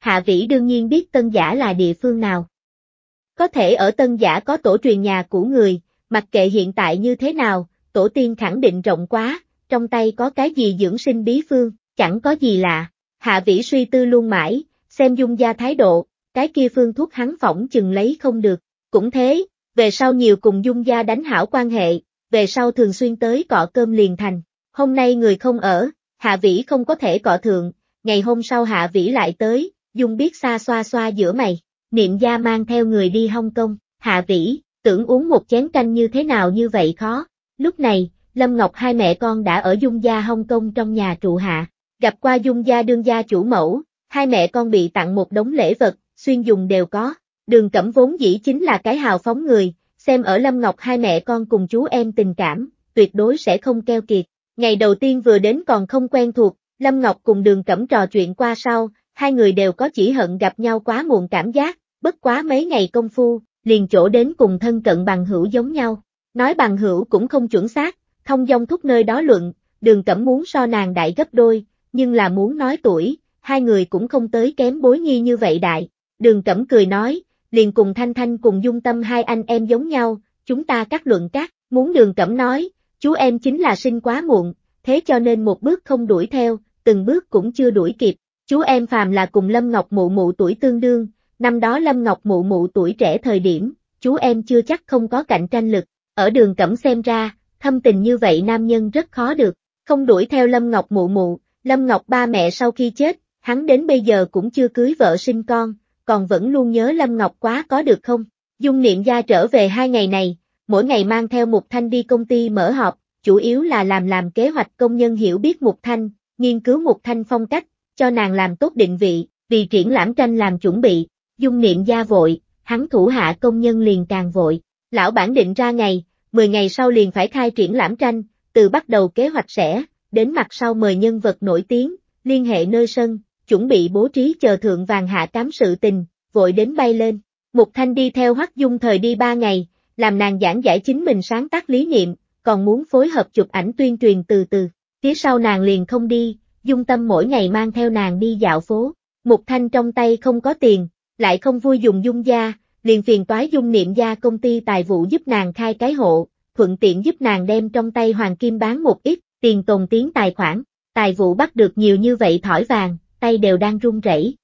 Hạ Vĩ đương nhiên biết Tân Giả là địa phương nào. Có thể ở Tân Giả có tổ truyền nhà của người, mặc kệ hiện tại như thế nào, tổ tiên khẳng định rộng quá, trong tay có cái gì dưỡng sinh bí phương, chẳng có gì lạ. Hạ Vĩ suy tư luôn mãi, xem dung gia thái độ, cái kia phương thuốc hắn phỏng chừng lấy không được. Cũng thế, về sau nhiều cùng dung gia đánh hảo quan hệ, về sau thường xuyên tới cọ cơm liền thành. Hôm nay người không ở, Hạ Vĩ không có thể cọ thượng, ngày hôm sau Hạ Vĩ lại tới, Dung biết xa xoa xoa giữa mày, niệm gia mang theo người đi Hong Kong, Hạ Vĩ, tưởng uống một chén canh như thế nào như vậy khó, lúc này, Lâm Ngọc hai mẹ con đã ở Dung gia Hong Kong trong nhà trụ hạ, gặp qua Dung gia đương gia chủ mẫu, hai mẹ con bị tặng một đống lễ vật, xuyên dùng đều có, đường cẩm vốn dĩ chính là cái hào phóng người, xem ở Lâm Ngọc hai mẹ con cùng chú em tình cảm, tuyệt đối sẽ không keo kiệt. Ngày đầu tiên vừa đến còn không quen thuộc, Lâm Ngọc cùng đường cẩm trò chuyện qua sau, hai người đều có chỉ hận gặp nhau quá muộn cảm giác, bất quá mấy ngày công phu, liền chỗ đến cùng thân cận bằng hữu giống nhau. Nói bằng hữu cũng không chuẩn xác, thông dong thúc nơi đó luận, đường cẩm muốn so nàng đại gấp đôi, nhưng là muốn nói tuổi, hai người cũng không tới kém bối nhi như vậy đại. Đường cẩm cười nói, liền cùng Thanh Thanh cùng dung tâm hai anh em giống nhau, chúng ta các luận các, muốn đường cẩm nói, chú em chính là sinh quá muộn, thế cho nên một bước không đuổi theo, từng bước cũng chưa đuổi kịp, chú em Phàm là cùng Lâm Ngọc Mụ Mụ tuổi tương đương, năm đó Lâm Ngọc Mụ Mụ tuổi trẻ thời điểm, chú em chưa chắc không có cạnh tranh lực, ở đường cẩm xem ra, thâm tình như vậy nam nhân rất khó được, không đuổi theo Lâm Ngọc Mụ Mụ, Lâm Ngọc ba mẹ sau khi chết, hắn đến bây giờ cũng chưa cưới vợ sinh con, còn vẫn luôn nhớ Lâm Ngọc quá có được không? Dung niệm gia trở về hai ngày này, mỗi ngày mang theo Mục Thanh đi công ty mở họp, chủ yếu là làm làm kế hoạch công nhân hiểu biết Mục Thanh, nghiên cứu một thanh phong cách, cho nàng làm tốt định vị, vì triển lãm tranh làm chuẩn bị, dung niệm gia vội, hắn thủ hạ công nhân liền càng vội, lão bản định ra ngày, 10 ngày sau liền phải khai triển lãm tranh, từ bắt đầu kế hoạch sẽ, đến mặt sau mời nhân vật nổi tiếng, liên hệ nơi sân, chuẩn bị bố trí chờ thượng vàng hạ cám sự tình, vội đến bay lên. Mục Thanh đi theo Hoắc Dung thời đi ba ngày, làm nàng giảng giải chính mình sáng tác lý niệm, còn muốn phối hợp chụp ảnh tuyên truyền từ từ. Phía sau nàng liền không đi, dung tâm mỗi ngày mang theo nàng đi dạo phố. Mục thanh trong tay không có tiền, lại không vui dùng dung gia, liền phiền toái dung niệm gia công ty tài vụ giúp nàng khai cái hộ, thuận tiện giúp nàng đem trong tay hoàng kim bán một ít, tiền tồn tiến tài khoản. Tài vụ bắt được nhiều như vậy thỏi vàng, tay đều đang run rẩy.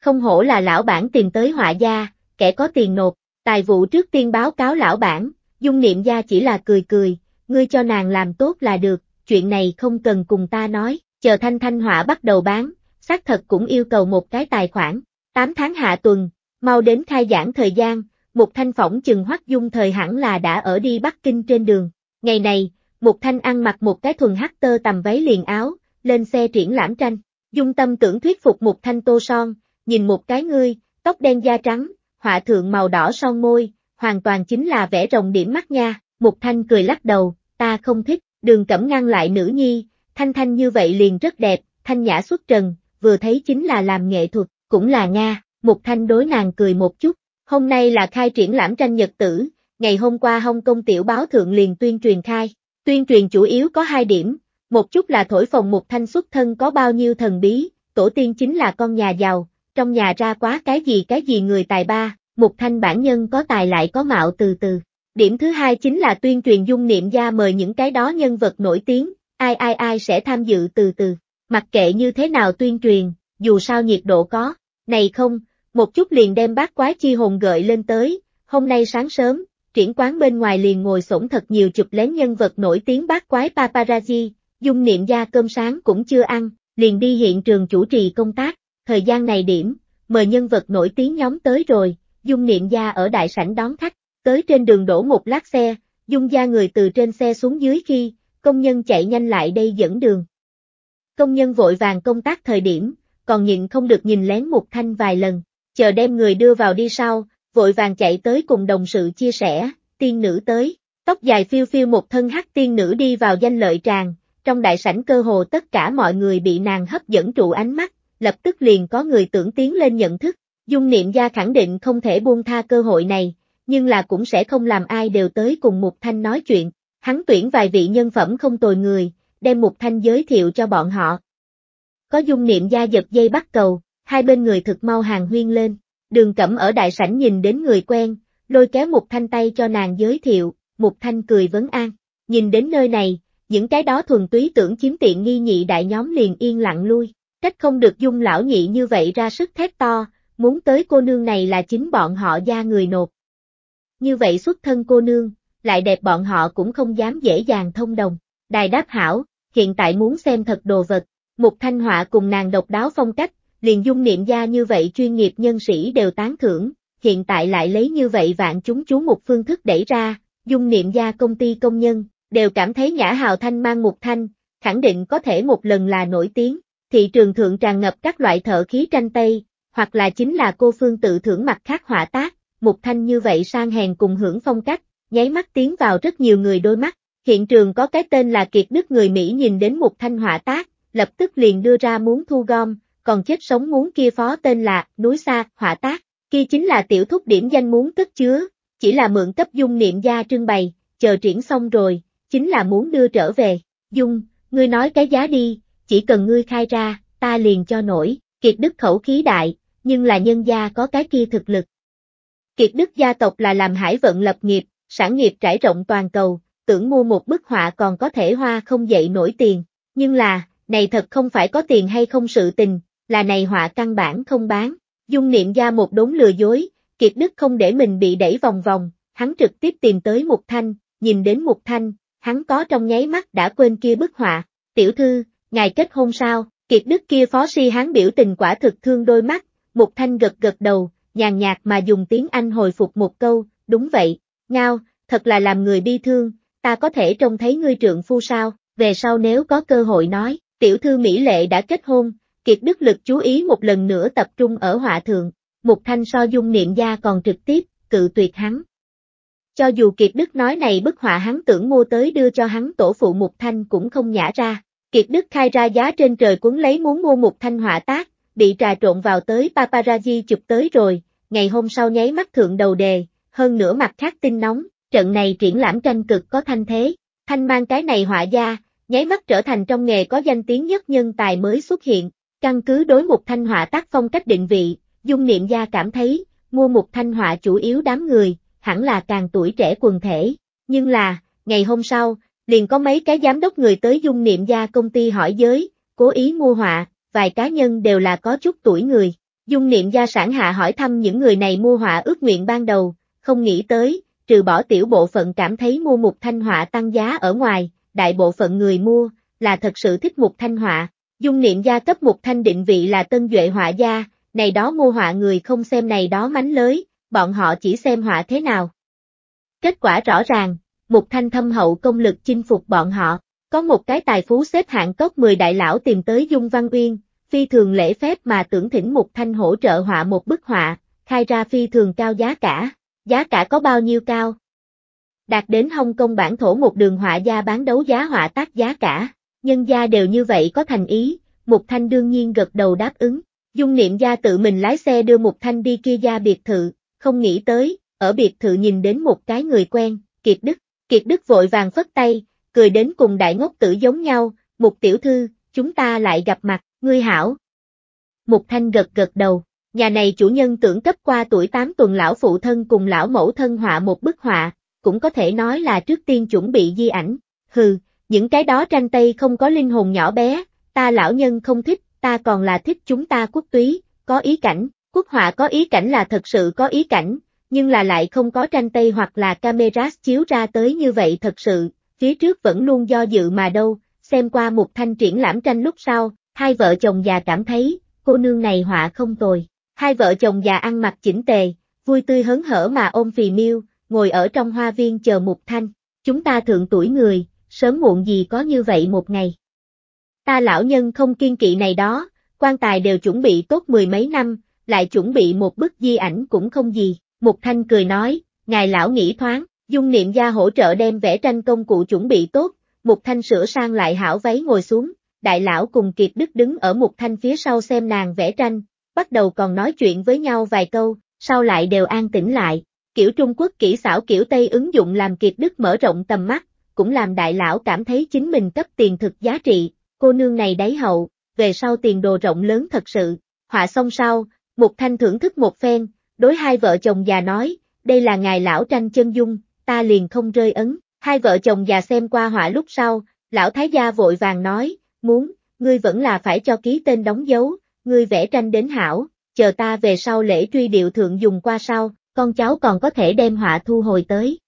Không hổ là lão bản tìm tới họa gia, kẻ có tiền nộp, tài vụ trước tiên báo cáo lão bản, dung niệm gia chỉ là cười cười, ngươi cho nàng làm tốt là được, chuyện này không cần cùng ta nói, chờ Thanh Thanh hỏa bắt đầu bán, xác thật cũng yêu cầu một cái tài khoản. 8 tháng hạ tuần, mau đến khai giảng thời gian, một thanh phỏng chừng hoắc dung thời hẳn là đã ở đi Bắc Kinh trên đường. Ngày này, một thanh ăn mặc một cái thuần hắc tơ tầm váy liền áo, lên xe triển lãm tranh. Dung tâm tưởng thuyết phục một thanh tô son, nhìn một cái ngươi, tóc đen da trắng, họa thượng màu đỏ son môi, hoàn toàn chính là vẽ rồng điểm mắt nha. Một thanh cười lắc đầu, ta không thích, Đường cẩm ngăn lại nữ nhi, thanh thanh như vậy liền rất đẹp, thanh nhã xuất trần, vừa thấy chính là làm nghệ thuật, cũng là Nga, một thanh đối nàng cười một chút. Hôm nay là khai triển lãm tranh nhật tử, ngày hôm qua hồng công tiểu báo thượng liền tuyên truyền khai. Tuyên truyền chủ yếu có hai điểm, một chút là thổi phồng một thanh xuất thân có bao nhiêu thần bí, tổ tiên chính là con nhà giàu, trong nhà ra quá cái gì cái gì người tài ba, một thanh bản nhân có tài lại có mạo từ từ, Điểm thứ hai chính là tuyên truyền dung niệm gia mời những cái đó nhân vật nổi tiếng, ai ai ai sẽ tham dự từ từ, mặc kệ như thế nào tuyên truyền, dù sao nhiệt độ có, này không, một chút liền đem bát quái chi hồn gợi lên tới, hôm nay sáng sớm, triển quán bên ngoài liền ngồi sổng thật nhiều chụp lén nhân vật nổi tiếng bát quái paparazzi, dung niệm gia cơm sáng cũng chưa ăn, liền đi hiện trường chủ trì công tác, thời gian này điểm, mời nhân vật nổi tiếng nhóm tới rồi, dung niệm gia ở đại sảnh đón khách, Tới trên đường đổ một lát xe, dung gia người từ trên xe xuống dưới khi, công nhân chạy nhanh lại đây dẫn đường. Công nhân vội vàng công tác thời điểm, còn nhịn không được nhìn lén một Thanh vài lần, chờ đem người đưa vào đi sau, vội vàng chạy tới cùng đồng sự chia sẻ, tiên nữ tới, tóc dài phiêu phiêu một thân hắc tiên nữ đi vào danh lợi tràng, trong đại sảnh cơ hồ tất cả mọi người bị nàng hấp dẫn trụ ánh mắt, lập tức liền có người tưởng tiến lên nhận thức, dung niệm gia khẳng định không thể buông tha cơ hội này, nhưng là cũng sẽ không làm ai đều tới cùng Mục Thanh nói chuyện. Hắn tuyển vài vị nhân phẩm không tồi người, đem Mục Thanh giới thiệu cho bọn họ. Có dung niệm gia giật dây bắt cầu, hai bên người thực mau hàng huyên lên, đường cẩm ở đại sảnh nhìn đến người quen, lôi kéo Mục Thanh tay cho nàng giới thiệu, Mục Thanh cười vấn an, nhìn đến nơi này, những cái đó thuần túy tưởng chiếm tiện nghi nhị đại nhóm liền yên lặng lui, cách không được dung lão nhị như vậy ra sức thét to, muốn tới cô nương này là chính bọn họ gia người nộp, như vậy xuất thân cô nương, lại đẹp bọn họ cũng không dám dễ dàng thông đồng. Đài đáp hảo, hiện tại muốn xem thật đồ vật, một thanh họa cùng nàng độc đáo phong cách, liền dung niệm gia như vậy chuyên nghiệp nhân sĩ đều tán thưởng, hiện tại lại lấy như vậy vạn chúng chú một phương thức đẩy ra, dung niệm gia công ty công nhân, đều cảm thấy Nhã Hào Thanh mang một thanh, khẳng định có thể một lần là nổi tiếng, thị trường thượng tràn ngập các loại thợ khí tranh Tây, hoặc là chính là cô phương tự thưởng mặt khác họa tác, một thanh như vậy sang hèn cùng hưởng phong cách, nháy mắt tiến vào rất nhiều người đôi mắt, hiện trường có cái tên là Kiệt Đức người Mỹ nhìn đến một thanh hỏa tác, lập tức liền đưa ra muốn thu gom, còn chết sống muốn kia phó tên là Núi Xa hỏa tác, kia chính là tiểu thúc điểm danh muốn cất chứa, chỉ là mượn cấp dung niệm gia trưng bày, chờ triển xong rồi, chính là muốn đưa trở về, dung, ngươi nói cái giá đi, chỉ cần ngươi khai ra, ta liền cho nổi, Kiệt Đức khẩu khí đại, nhưng là nhân gia có cái kia thực lực, Kiệt Đức gia tộc là làm hải vận lập nghiệp, sản nghiệp trải rộng toàn cầu, tưởng mua một bức họa còn có thể hoa không dậy nổi tiền, nhưng là, này thật không phải có tiền hay không sự tình, là này họa căn bản không bán. Dung niệm gia một đốn lừa dối, Kiệt Đức không để mình bị đẩy vòng vòng, hắn trực tiếp tìm tới Mục Thanh, nhìn đến Mục Thanh, hắn có trong nháy mắt đã quên kia bức họa, tiểu thư, ngài kết hôn sao, Kiệt Đức kia phó si hắn biểu tình quả thực thương đôi mắt, Mục Thanh gật gật đầu, nhàn nhạt mà dùng tiếng Anh hồi phục một câu, đúng vậy, ngao, thật là làm người bi thương, ta có thể trông thấy ngươi trượng phu sao, về sau nếu có cơ hội nói, tiểu thư Mỹ Lệ đã kết hôn, kiệt đức lực chú ý một lần nữa tập trung ở họa thượng, một thanh so dung niệm gia còn trực tiếp, cự tuyệt hắn. Cho dù kiệt đức nói này bức họa hắn tưởng mua tới đưa cho hắn tổ phụ một thanh cũng không nhả ra, kiệt đức khai ra giá trên trời cuốn lấy muốn mua một thanh họa tác, bị trà trộn vào tới paparazzi chụp tới rồi, ngày hôm sau nháy mắt thượng đầu đề, hơn nửa mặt khác tin nóng, trận này triển lãm tranh cực có thanh thế, thanh mang cái này họa gia, nháy mắt trở thành trong nghề có danh tiếng nhất nhân tài mới xuất hiện, căn cứ đối một thanh họa tác phong cách định vị, dung niệm gia cảm thấy, mua một thanh họa chủ yếu đám người, hẳn là càng tuổi trẻ quần thể, nhưng là, ngày hôm sau, liền có mấy cái giám đốc người tới dung niệm gia công ty hỏi giới, cố ý mua họa, vài cá nhân đều là có chút tuổi người. Dung niệm gia sản hạ hỏi thăm những người này mua họa ước nguyện ban đầu, không nghĩ tới, trừ bỏ tiểu bộ phận cảm thấy mua một thanh họa tăng giá ở ngoài, đại bộ phận người mua, là thật sự thích một thanh họa. Dung niệm gia cấp một thanh định vị là tân duệ họa gia, này đó mua họa người không xem này đó mánh lới, bọn họ chỉ xem họa thế nào. Kết quả rõ ràng, một thanh thâm hậu công lực chinh phục bọn họ, có một cái tài phú xếp hạng top 10 đại lão tìm tới Dung Văn Uyên, phi thường lễ phép mà tưởng thỉnh một thanh hỗ trợ họa một bức họa, khai ra phi thường cao giá cả. Giá cả có bao nhiêu cao? Đạt đến Hồng Kông bản thổ một đường họa gia bán đấu giá họa tác giá cả, nhân gia đều như vậy có thành ý, Một Thanh đương nhiên gật đầu đáp ứng. Dung niệm gia tự mình lái xe đưa một Thanh đi kia gia biệt thự, không nghĩ tới, ở biệt thự nhìn đến một cái người quen, Kiệt Đức. Kiệt Đức vội vàng phất tay, cười đến cùng đại ngốc tử giống nhau, một Tiểu Thư, chúng ta lại gặp mặt, Ngươi hảo. Mục Thanh gật gật đầu, nhà này chủ nhân tưởng cấp qua tuổi 8 tuần lão phụ thân cùng lão mẫu thân họa một bức họa, cũng có thể nói là trước tiên chuẩn bị di ảnh. Hừ, những cái đó tranh tây không có linh hồn nhỏ bé, ta lão nhân không thích, ta còn là thích chúng ta quốc túy, có ý cảnh, quốc họa có ý cảnh là thật sự có ý cảnh, nhưng là lại không có tranh tây hoặc là camera chiếu ra tới như vậy thật sự, phía trước vẫn luôn do dự mà đâu, xem qua một thanh triển lãm tranh lúc sau, Hai vợ chồng già cảm thấy, cô nương này họa không tồi. Hai vợ chồng già ăn mặc chỉnh tề, vui tươi hớn hở mà ôm phì miêu, ngồi ở trong hoa viên chờ mục thanh. Chúng ta thượng tuổi người, sớm muộn gì có như vậy một ngày. Ta lão nhân không kiên kỵ này đó, quan tài đều chuẩn bị tốt mười mấy năm, lại chuẩn bị một bức di ảnh cũng không gì. Mục thanh cười nói, ngài lão nghĩ thoáng, dung niệm gia hỗ trợ đem vẽ tranh công cụ chuẩn bị tốt, mục thanh sửa sang lại hảo váy ngồi xuống, đại lão cùng Kiệt Đức đứng ở một thanh phía sau xem nàng vẽ tranh, bắt đầu còn nói chuyện với nhau vài câu, sau lại đều an tĩnh lại. Kiểu Trung Quốc kỹ xảo kiểu Tây ứng dụng làm Kiệt Đức mở rộng tầm mắt, cũng làm đại lão cảm thấy chính mình cấp tiền thực giá trị, cô nương này đáy hậu, về sau tiền đồ rộng lớn thật sự. Họa xong sau, một Thanh thưởng thức một phen, đối hai vợ chồng già nói, đây là ngài lão tranh chân dung, ta liền không rơi ấn. Hai vợ chồng già xem qua họa lúc sau, lão thái gia vội vàng nói, muốn, ngươi vẫn là phải cho ký tên đóng dấu, ngươi vẽ tranh đến hảo, chờ ta về sau lễ truy điệu thượng dùng qua sau, con cháu còn có thể đem họa thu hồi tới.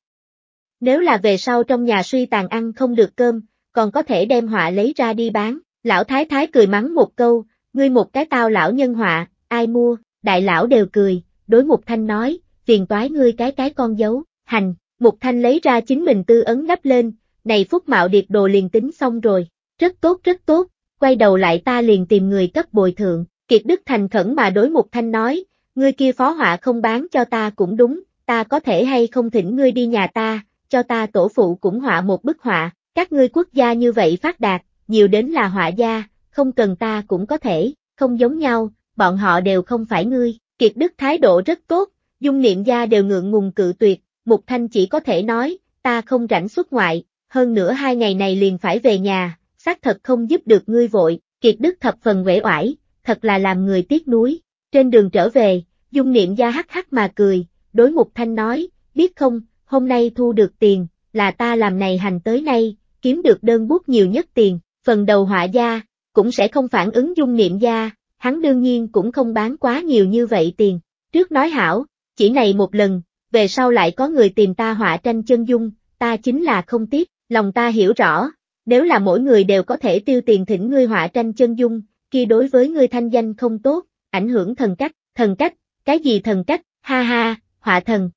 Nếu là về sau trong nhà suy tàn ăn không được cơm, còn có thể đem họa lấy ra đi bán, lão thái thái cười mắng một câu, ngươi một cái tao lão nhân họa, ai mua, đại lão đều cười, đối mục thanh nói, phiền toái ngươi cái cái con dấu, hành, mục thanh lấy ra chính mình tư ấn đắp lên, này phúc mạo điệt đồ liền tính xong rồi. Rất tốt rất tốt, quay đầu lại ta liền tìm người cấp bồi thường, Kiệt Đức thành khẩn mà đối Mục Thanh nói, ngươi kia phó họa không bán cho ta cũng đúng, ta có thể hay không thỉnh ngươi đi nhà ta, cho ta tổ phụ cũng họa một bức họa, các ngươi quốc gia như vậy phát đạt, nhiều đến là họa gia, không cần ta cũng có thể, không giống nhau, bọn họ đều không phải ngươi, Kiệt Đức thái độ rất tốt, dung niệm gia đều ngượng ngùng cự tuyệt, Mục Thanh chỉ có thể nói, ta không rảnh xuất ngoại, hơn nữa hai ngày này liền phải về nhà, xác thật không giúp được ngươi vội, kiệt đức thập phần uể oải, thật là làm người tiếc nuối. Trên đường trở về, dung niệm gia hắc hắc mà cười, đối mục thanh nói, biết không, hôm nay thu được tiền, là ta làm này hành tới nay, kiếm được đơn bút nhiều nhất tiền, phần đầu họa gia, cũng sẽ không phản ứng dung niệm gia, hắn đương nhiên cũng không bán quá nhiều như vậy tiền. Trước nói hảo, chỉ này một lần, về sau lại có người tìm ta họa tranh chân dung, ta chính là không tiếc, lòng ta hiểu rõ, nếu là mỗi người đều có thể tiêu tiền thỉnh ngươi họa tranh chân dung, khi đối với ngươi thanh danh không tốt, ảnh hưởng thần cách, thần cách, cái gì thần cách, ha ha, họa thần.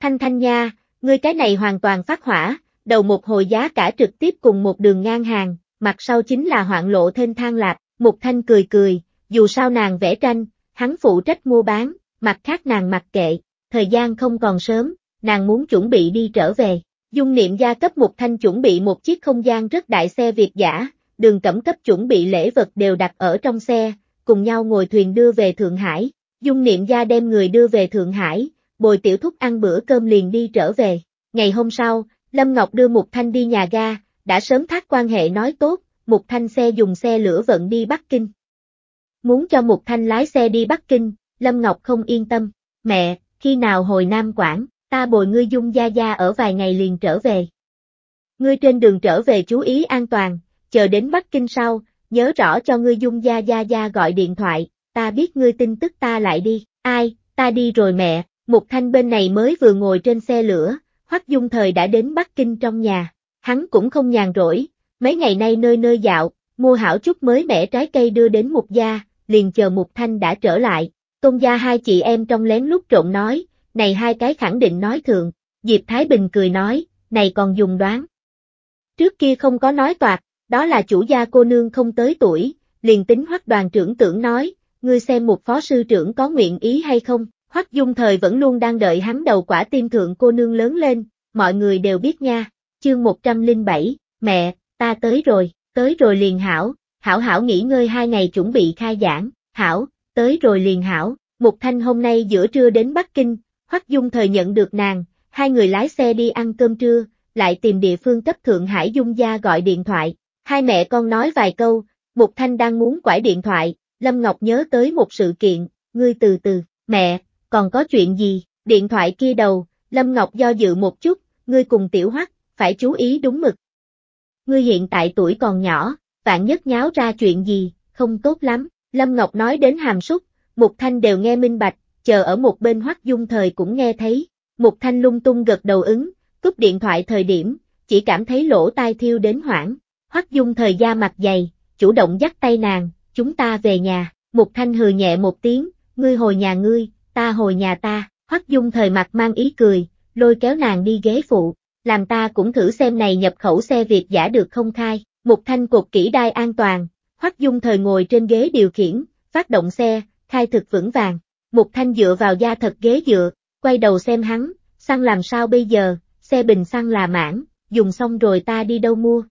Thanh thanh nha, ngươi cái này hoàn toàn phát hỏa, đầu một hồi giá cả trực tiếp cùng một đường ngang hàng, mặt sau chính là hoạn lộ thênh thang lạc, một Thanh cười cười, dù sao nàng vẽ tranh, hắn phụ trách mua bán, mặt khác nàng mặc kệ, thời gian không còn sớm, nàng muốn chuẩn bị đi trở về. Dung niệm gia cấp một thanh chuẩn bị một chiếc không gian rất đại xe Việt giả, đường cẩm cấp chuẩn bị lễ vật đều đặt ở trong xe, cùng nhau ngồi thuyền đưa về Thượng Hải. Dung niệm gia đem người đưa về Thượng Hải, bồi tiểu thúc ăn bữa cơm liền đi trở về. Ngày hôm sau, Lâm Ngọc đưa một Thanh đi nhà ga, đã sớm thác quan hệ nói tốt, một Thanh xe dùng xe lửa vận đi Bắc Kinh. Muốn cho một Thanh lái xe đi Bắc Kinh, Lâm Ngọc không yên tâm. Mẹ, khi nào hồi Nam Quảng? ta bồi ngươi dung gia gia ở vài ngày liền trở về. Ngươi trên đường trở về chú ý an toàn, chờ đến Bắc Kinh sau, nhớ rõ cho ngươi dung gia gia gia gọi điện thoại, ta biết ngươi tin tức ta lại đi, ai, ta đi rồi mẹ, Mục Thanh bên này mới vừa ngồi trên xe lửa, Hoắc Dung Thời đã đến Bắc Kinh trong nhà, hắn cũng không nhàn rỗi, mấy ngày nay nơi nơi dạo, mua hảo chút mới mẻ trái cây đưa đến Mục gia, liền chờ Mục Thanh đã trở lại, Tôn gia hai chị em trong lén lút trộn nói, này hai cái khẳng định nói thường, Diệp Thái Bình cười nói, này còn dùng đoán. Trước kia không có nói toạc, đó là chủ gia cô nương không tới tuổi, liền tính hoắc đoàn trưởng tưởng nói, ngươi xem một phó sư trưởng có nguyện ý hay không, hoắc dung thời vẫn luôn đang đợi hắn đầu quả tim thượng cô nương lớn lên, mọi người đều biết nha, chương 107, mẹ, ta tới rồi, tới rồi liền hảo, hảo hảo nghỉ ngơi hai ngày chuẩn bị khai giảng, hảo, tới rồi liền hảo, Mục Thanh hôm nay giữa trưa đến Bắc Kinh, Hoắc Dung thời nhận được nàng, hai người lái xe đi ăn cơm trưa, lại tìm địa phương cấp Thượng Hải Dung gia gọi điện thoại. Hai mẹ con nói vài câu, Mục Thanh đang muốn quải điện thoại, Lâm Ngọc nhớ tới một sự kiện, ngươi từ từ, mẹ, còn có chuyện gì, điện thoại kia đầu, Lâm Ngọc do dự một chút, ngươi cùng tiểu hoắc, phải chú ý đúng mực. Ngươi hiện tại tuổi còn nhỏ, vạn nhất nháo ra chuyện gì, không tốt lắm, Lâm Ngọc nói đến hàm súc, Mục Thanh đều nghe minh bạch, chờ ở một bên Hoắc Dung thời cũng nghe thấy. một Thanh lung tung gật đầu ứng, cúp điện thoại thời điểm, chỉ cảm thấy lỗ tai thiêu đến hoảng. Hoắc Dung thời da mặt dày, chủ động dắt tay nàng, chúng ta về nhà. Một Thanh hừ nhẹ một tiếng, ngươi hồi nhà ngươi, ta hồi nhà ta. Hoắc Dung thời mặt mang ý cười, lôi kéo nàng đi ghế phụ, làm ta cũng thử xem này nhập khẩu xe Việt giả được không khai. Một Thanh cột kỹ đai an toàn, Hoắc Dung thời ngồi trên ghế điều khiển, phát động xe, khai thực vững vàng. Một thanh dựa vào da thật ghế dựa, quay đầu xem hắn, xăng làm sao bây giờ, xe bình xăng là mãn, dùng xong rồi ta đi đâu mua.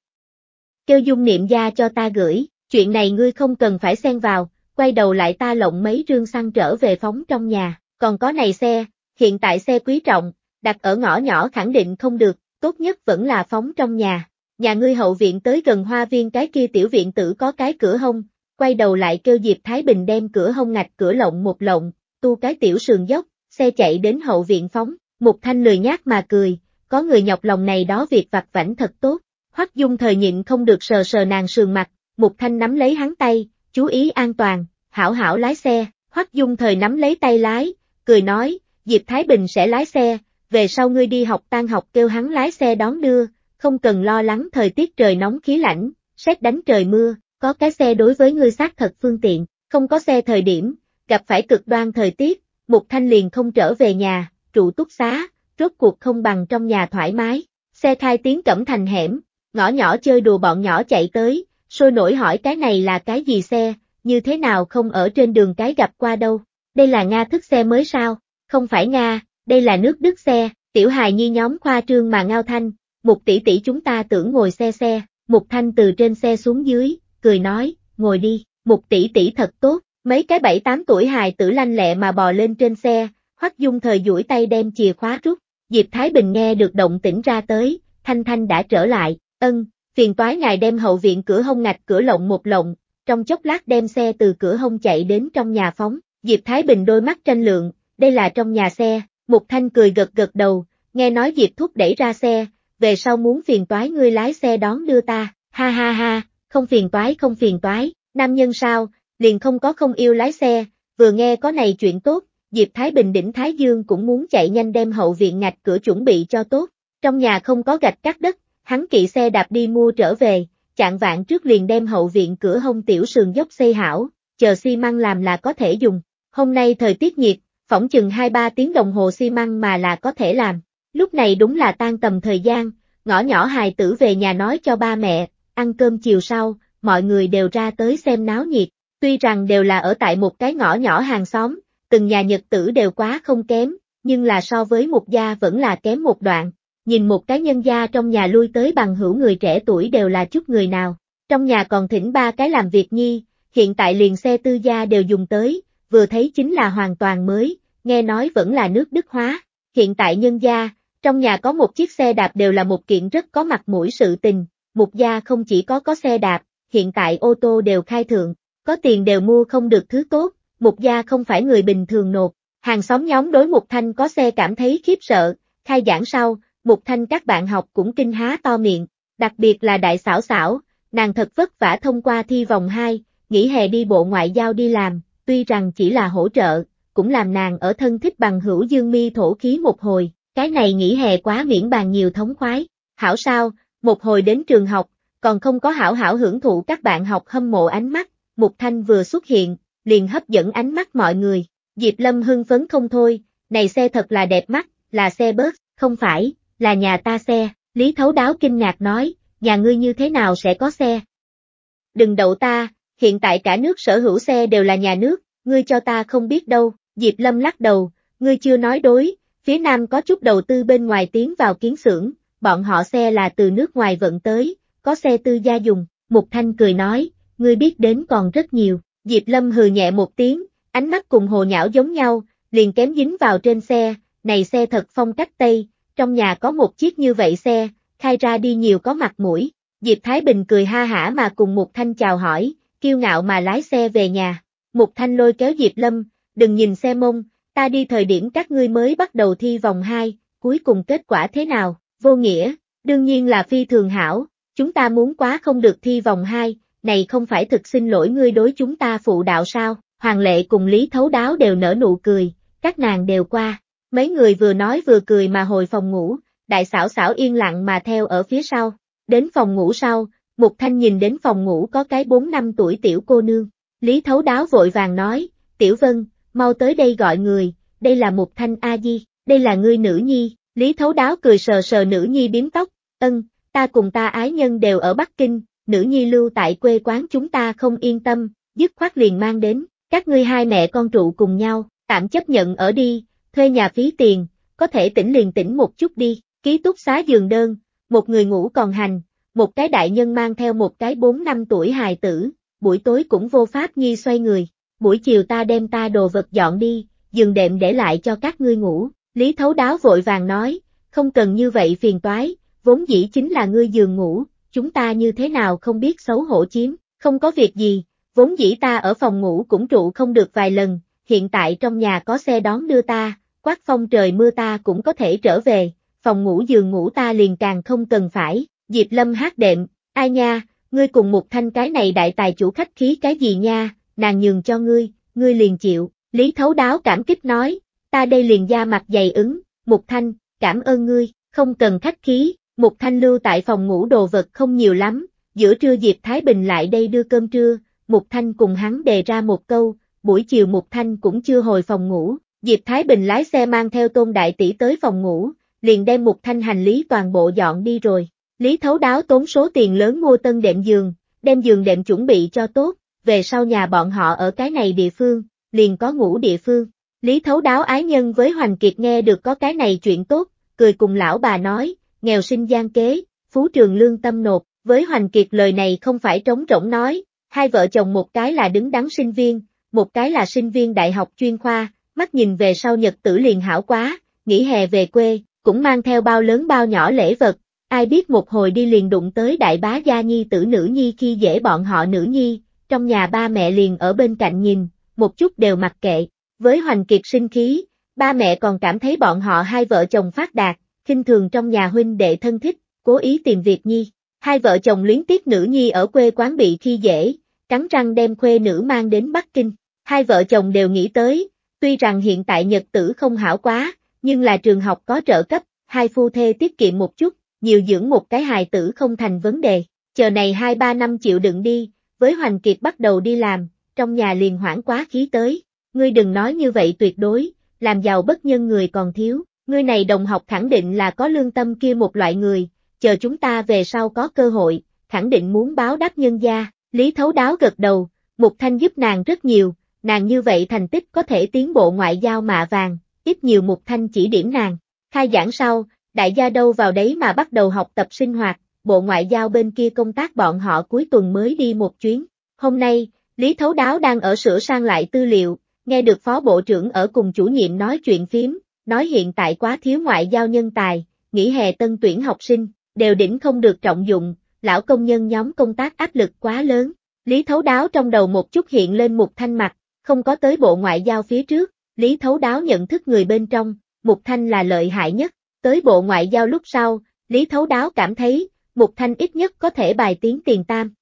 Kêu dung niệm gia cho ta gửi, chuyện này ngươi không cần phải xen vào, quay đầu lại ta lộng mấy rương xăng trở về phóng trong nhà, còn có này xe, hiện tại xe quý trọng, đặt ở ngõ nhỏ khẳng định không được, tốt nhất vẫn là phóng trong nhà. Nhà ngươi hậu viện tới gần hoa viên cái kia tiểu viện tử có cái cửa hông, quay đầu lại kêu Diệp Thái Bình đem cửa hông ngạch cửa lộng một lộng, tu cái tiểu sườn dốc, xe chạy đến hậu viện phóng, một thanh lười nhát mà cười, có người nhọc lòng này đó việc vặt vảnh thật tốt. Hoắc Dung thời nhịn không được sờ sờ nàng sườn mặt, một Thanh nắm lấy hắn tay, chú ý an toàn, hảo hảo lái xe, Hoắc Dung thời nắm lấy tay lái, cười nói, Diệp Thái Bình sẽ lái xe, về sau ngươi đi học tan học kêu hắn lái xe đón đưa, không cần lo lắng thời tiết trời nóng khí lạnh, xét đánh trời mưa, có cái xe đối với ngươi xác thật phương tiện, không có xe thời điểm, gặp phải cực đoan thời tiết, Mục Thanh liền không trở về nhà, trụ túc xá, rốt cuộc không bằng trong nhà thoải mái. Xe khai tiếng cẩm thành hẻm, ngõ nhỏ chơi đùa bọn nhỏ chạy tới, sôi nổi hỏi cái này là cái gì xe, như thế nào không ở trên đường cái gặp qua đâu. Đây là Nga thức xe mới sao? Không phải Nga, đây là nước Đức xe, tiểu hài nhi nhóm khoa trương mà ngao thanh, một tỷ tỷ chúng ta tưởng ngồi xe xe, Mục Thanh từ trên xe xuống dưới, cười nói, ngồi đi, một tỷ tỷ thật tốt, Mấy cái bảy tám tuổi hài tử lanh lẹ mà bò lên trên xe, Hoắc Dung thời duỗi tay đem chìa khóa rút, Diệp Thái Bình nghe được động tĩnh ra tới, Thanh Thanh đã trở lại, ân, phiền toái ngài đem hậu viện cửa hông ngạch cửa lộng một lộng, trong chốc lát đem xe từ cửa hông chạy đến trong nhà phóng, Diệp Thái Bình đôi mắt tranh lượng, đây là trong nhà xe, Mục Thanh cười gật gật đầu, nghe nói Diệp Thúc đẩy ra xe, về sau muốn phiền toái ngươi lái xe đón đưa ta, ha ha ha, không phiền toái không phiền toái, nam nhân sao, liền không có không yêu lái xe, vừa nghe có này chuyện tốt, Diệp Thái Bình đỉnh Thái Dương cũng muốn chạy nhanh đem hậu viện ngạch cửa chuẩn bị cho tốt, trong nhà không có gạch cắt đất, hắn kỵ xe đạp đi mua trở về, chạng vạn trước liền đem hậu viện cửa hông tiểu sườn dốc xây hảo, chờ xi măng làm là có thể dùng, hôm nay thời tiết nhiệt, phỏng chừng 2-3 tiếng đồng hồ xi măng mà là có thể làm, lúc này đúng là tan tầm thời gian, ngõ nhỏ hài tử về nhà nói cho ba mẹ, ăn cơm chiều sau, mọi người đều ra tới xem náo nhiệt, Tuy rằng đều là ở tại một cái ngõ nhỏ hàng xóm, từng nhà nhật tử đều quá không kém, nhưng là so với một gia vẫn là kém một đoạn. Nhìn một cái nhân gia trong nhà lui tới bằng hữu người trẻ tuổi đều là chút người nào. Trong nhà còn thỉnh ba cái làm việc nhi, hiện tại liền xe tư gia đều dùng tới, vừa thấy chính là hoàn toàn mới, nghe nói vẫn là nước Đức hóa. Hiện tại nhân gia, trong nhà có một chiếc xe đạp đều là một kiện rất có mặt mũi sự tình, Một gia không chỉ có có xe đạp, hiện tại ô tô đều khai thượng, có tiền đều mua không được thứ tốt, Mục Gia không phải người bình thường nộp. Hàng xóm nhóm đối Mục Thanh có xe cảm thấy khiếp sợ, khai giảng sau, Mục Thanh các bạn học cũng kinh há to miệng, đặc biệt là đại xảo xảo, nàng thật vất vả thông qua thi vòng 2, nghỉ hè đi bộ ngoại giao đi làm, tuy rằng chỉ là hỗ trợ, cũng làm nàng ở thân thích bằng hữu dương mi thổ khí một hồi, cái này nghỉ hè quá miễn bàn nhiều thống khoái, hảo sao, một hồi đến trường học, còn không có hảo hảo hưởng thụ các bạn học hâm mộ ánh mắt, Mục Thanh vừa xuất hiện, liền hấp dẫn ánh mắt mọi người. Diệp Lâm hưng phấn không thôi, này xe thật là đẹp mắt, là xe bớt, không phải, là nhà ta xe. Lý Thấu Đáo kinh ngạc nói, nhà ngươi như thế nào sẽ có xe? Đừng đậu ta, hiện tại cả nước sở hữu xe đều là nhà nước, ngươi cho ta không biết đâu. Diệp Lâm lắc đầu, ngươi chưa nói đối, phía Nam có chút đầu tư bên ngoài tiến vào kiến xưởng, bọn họ xe là từ nước ngoài vận tới, có xe tư gia dùng. Mục Thanh cười nói, ngươi biết đến còn rất nhiều. Diệp Lâm hừ nhẹ một tiếng, ánh mắt cùng hồ nhảo giống nhau, liền kém dính vào trên xe, này xe thật phong cách Tây, trong nhà có một chiếc như vậy xe, khai ra đi nhiều có mặt mũi. Diệp Thái Bình cười ha hả mà cùng một Thanh chào hỏi, kiêu ngạo mà lái xe về nhà. Mục Thanh lôi kéo Diệp Lâm, đừng nhìn xe mông, ta đi thời điểm các ngươi mới bắt đầu thi vòng 2, cuối cùng kết quả thế nào, vô nghĩa, đương nhiên là phi thường hảo, chúng ta muốn quá không được thi vòng 2, này không phải thực xin lỗi ngươi đối chúng ta phụ đạo sao, Hoàng Lệ cùng Lý Thấu Đáo đều nở nụ cười, các nàng đều qua, mấy người vừa nói vừa cười mà hồi phòng ngủ, đại xảo xảo yên lặng mà theo ở phía sau, đến phòng ngủ sau, Mục Thanh nhìn đến phòng ngủ có cái 4 năm tuổi tiểu cô nương, Lý Thấu Đáo vội vàng nói, Tiểu Vân, mau tới đây gọi người, đây là Mục Thanh A-di, đây là ngươi nữ nhi, Lý Thấu Đáo cười sờ sờ nữ nhi biếm tóc, ân, ta cùng ta ái nhân đều ở Bắc Kinh, nữ nhi lưu tại quê quán chúng ta không yên tâm, dứt khoát liền mang đến, các ngươi hai mẹ con trụ cùng nhau, tạm chấp nhận ở đi, thuê nhà phí tiền, có thể tỉnh liền tỉnh một chút đi, ký túc xá giường đơn, một người ngủ còn hành, một cái đại nhân mang theo một cái bốn năm tuổi hài tử, buổi tối cũng vô pháp nhi xoay người, buổi chiều ta đem ta đồ vật dọn đi, giường đệm để lại cho các ngươi ngủ, Lý Thấu Đáo vội vàng nói, không cần như vậy phiền toái, vốn dĩ chính là ngươi giường ngủ, chúng ta như thế nào không biết xấu hổ chiếm, không có việc gì, vốn dĩ ta ở phòng ngủ cũng trụ không được vài lần, hiện tại trong nhà có xe đón đưa ta, quát phong trời mưa ta cũng có thể trở về, phòng ngủ giường ngủ ta liền càng không cần phải, Diệp Lâm hát đệm, ai nha, ngươi cùng một thanh cái này đại tài chủ khách khí cái gì nha, nàng nhường cho ngươi, ngươi liền chịu, Lý Thấu Đáo cảm kích nói, ta đây liền da mặt dày ứng, một Thanh, cảm ơn ngươi, không cần khách khí, một thanh lưu tại phòng ngủ đồ vật không nhiều lắm, giữa trưa Diệp Thái Bình lại đây đưa cơm trưa, Mục Thanh cùng hắn đề ra một câu, buổi chiều Mục Thanh cũng chưa hồi phòng ngủ, Diệp Thái Bình lái xe mang theo Tôn Đại Tỷ tới phòng ngủ, liền đem Mục Thanh hành lý toàn bộ dọn đi rồi, Lý Thấu Đáo tốn số tiền lớn mua tân đệm giường, đem giường đệm chuẩn bị cho tốt, về sau nhà bọn họ ở cái này địa phương, liền có ngủ địa phương. Lý Thấu Đáo ái nhân với Hoành Kiệt nghe được có cái này chuyện tốt, cười cùng lão bà nói, nghèo sinh gian kế, phú trường lương tâm nộp, với Hoành Kiệt lời này không phải trống rỗng nói, hai vợ chồng một cái là đứng đắn sinh viên, một cái là sinh viên đại học chuyên khoa, mắt nhìn về sau nhật tử liền hảo quá, nghỉ hè về quê, cũng mang theo bao lớn bao nhỏ lễ vật, ai biết một hồi đi liền đụng tới đại bá gia nhi tử nữ nhi khi dễ bọn họ nữ nhi, trong nhà ba mẹ liền ở bên cạnh nhìn, một chút đều mặc kệ, với Hoành Kiệt sinh khí, ba mẹ còn cảm thấy bọn họ hai vợ chồng phát đạt, khinh thường trong nhà huynh đệ thân thích, cố ý tìm việc nhi. Hai vợ chồng luyến tiếc nữ nhi ở quê quán bị khi dễ, cắn răng đem khuê nữ mang đến Bắc Kinh. Hai vợ chồng đều nghĩ tới, tuy rằng hiện tại nhật tử không hảo quá, nhưng là trường học có trợ cấp, hai phu thê tiết kiệm một chút, nhiều dưỡng một cái hài tử không thành vấn đề. Chờ này 2-3 năm chịu đựng đi, với Hoành Kiệt bắt đầu đi làm, trong nhà liền hoảng quá khí tới. Ngươi đừng nói như vậy tuyệt đối, làm giàu bất nhân người còn thiếu, Ngươi này đồng học khẳng định là có lương tâm kia một loại người, chờ chúng ta về sau có cơ hội, khẳng định muốn báo đáp nhân gia, Lý Thấu Đáo gật đầu, Mục Thanh giúp nàng rất nhiều, nàng như vậy thành tích có thể tiến bộ ngoại giao mạ vàng, ít nhiều Mục Thanh chỉ điểm nàng. Khai giảng sau, đại gia đâu vào đấy mà bắt đầu học tập sinh hoạt, bộ ngoại giao bên kia công tác bọn họ cuối tuần mới đi một chuyến. Hôm nay, Lý Thấu Đáo đang ở sửa sang lại tư liệu, nghe được phó bộ trưởng ở cùng chủ nhiệm nói chuyện phím, nói hiện tại quá thiếu ngoại giao nhân tài, nghỉ hè tân tuyển học sinh, đều đỉnh không được trọng dụng, lão công nhân nhóm công tác áp lực quá lớn. Lý Thấu Đáo trong đầu một chút hiện lên một Thanh mặt, không có tới bộ ngoại giao phía trước, Lý Thấu Đáo nhận thức người bên trong, Mục Thanh là lợi hại nhất, tới bộ ngoại giao lúc sau, Lý Thấu Đáo cảm thấy, Mục Thanh ít nhất có thể bài tiếng tiền tam.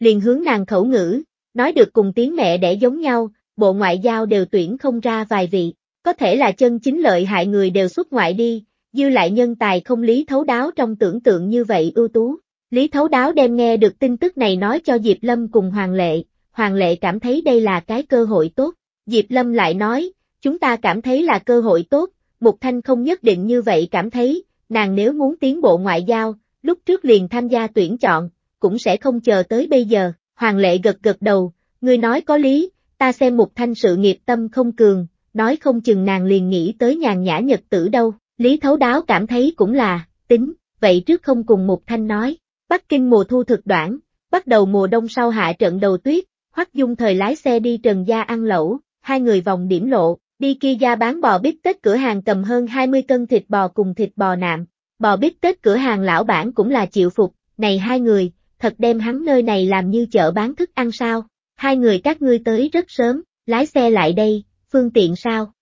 Liền hướng nàng khẩu ngữ, nói được cùng tiếng mẹ để giống nhau, bộ ngoại giao đều tuyển không ra vài vị, có thể là chân chính lợi hại người đều xuất ngoại đi, dư lại nhân tài không lý thấu đáo trong tưởng tượng như vậy ưu tú. Lý thấu đáo đem nghe được tin tức này nói cho Diệp Lâm cùng Hoàng Lệ, Hoàng Lệ cảm thấy đây là cái cơ hội tốt. Diệp Lâm lại nói, chúng ta cảm thấy là cơ hội tốt, Mục Thanh không nhất định như vậy cảm thấy, nàng nếu muốn tiến bộ ngoại giao, lúc trước liền tham gia tuyển chọn, cũng sẽ không chờ tới bây giờ. Hoàng Lệ gật gật đầu, người nói có lý, ta xem Mục Thanh sự nghiệp tâm không cường, nói không chừng nàng liền nghĩ tới nhàn nhã nhật tử đâu, Lý Thấu Đáo cảm thấy cũng là, tính, vậy trước không cùng một thanh nói, Bắc Kinh mùa thu thực đoạn, bắt đầu mùa đông sau hạ trận đầu tuyết, Hoắc Dung thời lái xe đi Trần Gia ăn lẩu, hai người vòng điểm lộ, đi kia gia bán bò bít tết cửa hàng cầm hơn 20 cân thịt bò cùng thịt bò nạm, bò bít tết cửa hàng lão bản cũng là chịu phục, này hai người, thật đem hắn nơi này làm như chợ bán thức ăn sao, hai người các ngươi tới rất sớm, lái xe lại đây, phương tiện sao?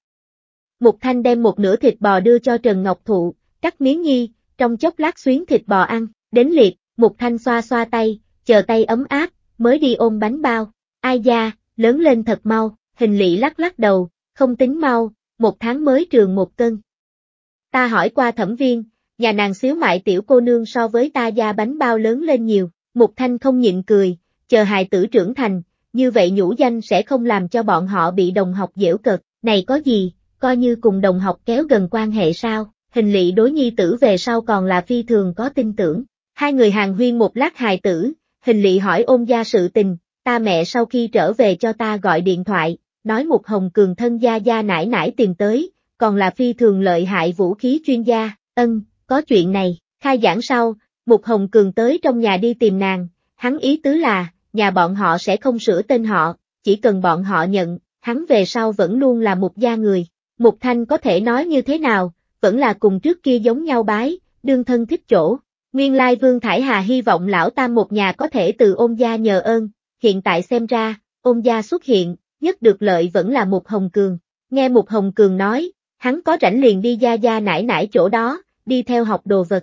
Mục Thanh đem một nửa thịt bò đưa cho Trần Ngọc Thụ, cắt miếng nhi, trong chốc lát xuyến thịt bò ăn, đến liệt, Mục Thanh xoa xoa tay, chờ tay ấm áp, mới đi ôm bánh bao, ai da, lớn lên thật mau, hình lị lắc lắc đầu, không tính mau, một tháng mới trường một cân. Ta hỏi qua thẩm viên, nhà nàng xíu mại tiểu cô nương so với ta da bánh bao lớn lên nhiều, Mục Thanh không nhịn cười, chờ hài tử trưởng thành, như vậy nhũ danh sẽ không làm cho bọn họ bị đồng học dễu cực, này có gì, coi như cùng đồng học kéo gần quan hệ sao, hình lỵ đối nhi tử về sau còn là phi thường có tin tưởng. Hai người hàng huyên một lát hài tử, hình lỵ hỏi ôn gia sự tình, ta mẹ sau khi trở về cho ta gọi điện thoại, nói một hồng cường thân gia gia nải nải tìm tới, còn là phi thường lợi hại vũ khí chuyên gia, ân, có chuyện này, khai giảng sau, một hồng cường tới trong nhà đi tìm nàng, hắn ý tứ là, nhà bọn họ sẽ không sửa tên họ, chỉ cần bọn họ nhận, hắn về sau vẫn luôn là một gia người. Mục Thanh có thể nói như thế nào, vẫn là cùng trước kia giống nhau bái, đương thân thích chỗ. Nguyên lai Vương Thải Hà hy vọng lão tam một nhà có thể từ ôn gia nhờ ơn, hiện tại xem ra, ôn gia xuất hiện, nhất được lợi vẫn là Mục Hồng Cường. Nghe Mục Hồng Cường nói, hắn có rảnh liền đi gia gia nải nải chỗ đó, đi theo học đồ vật.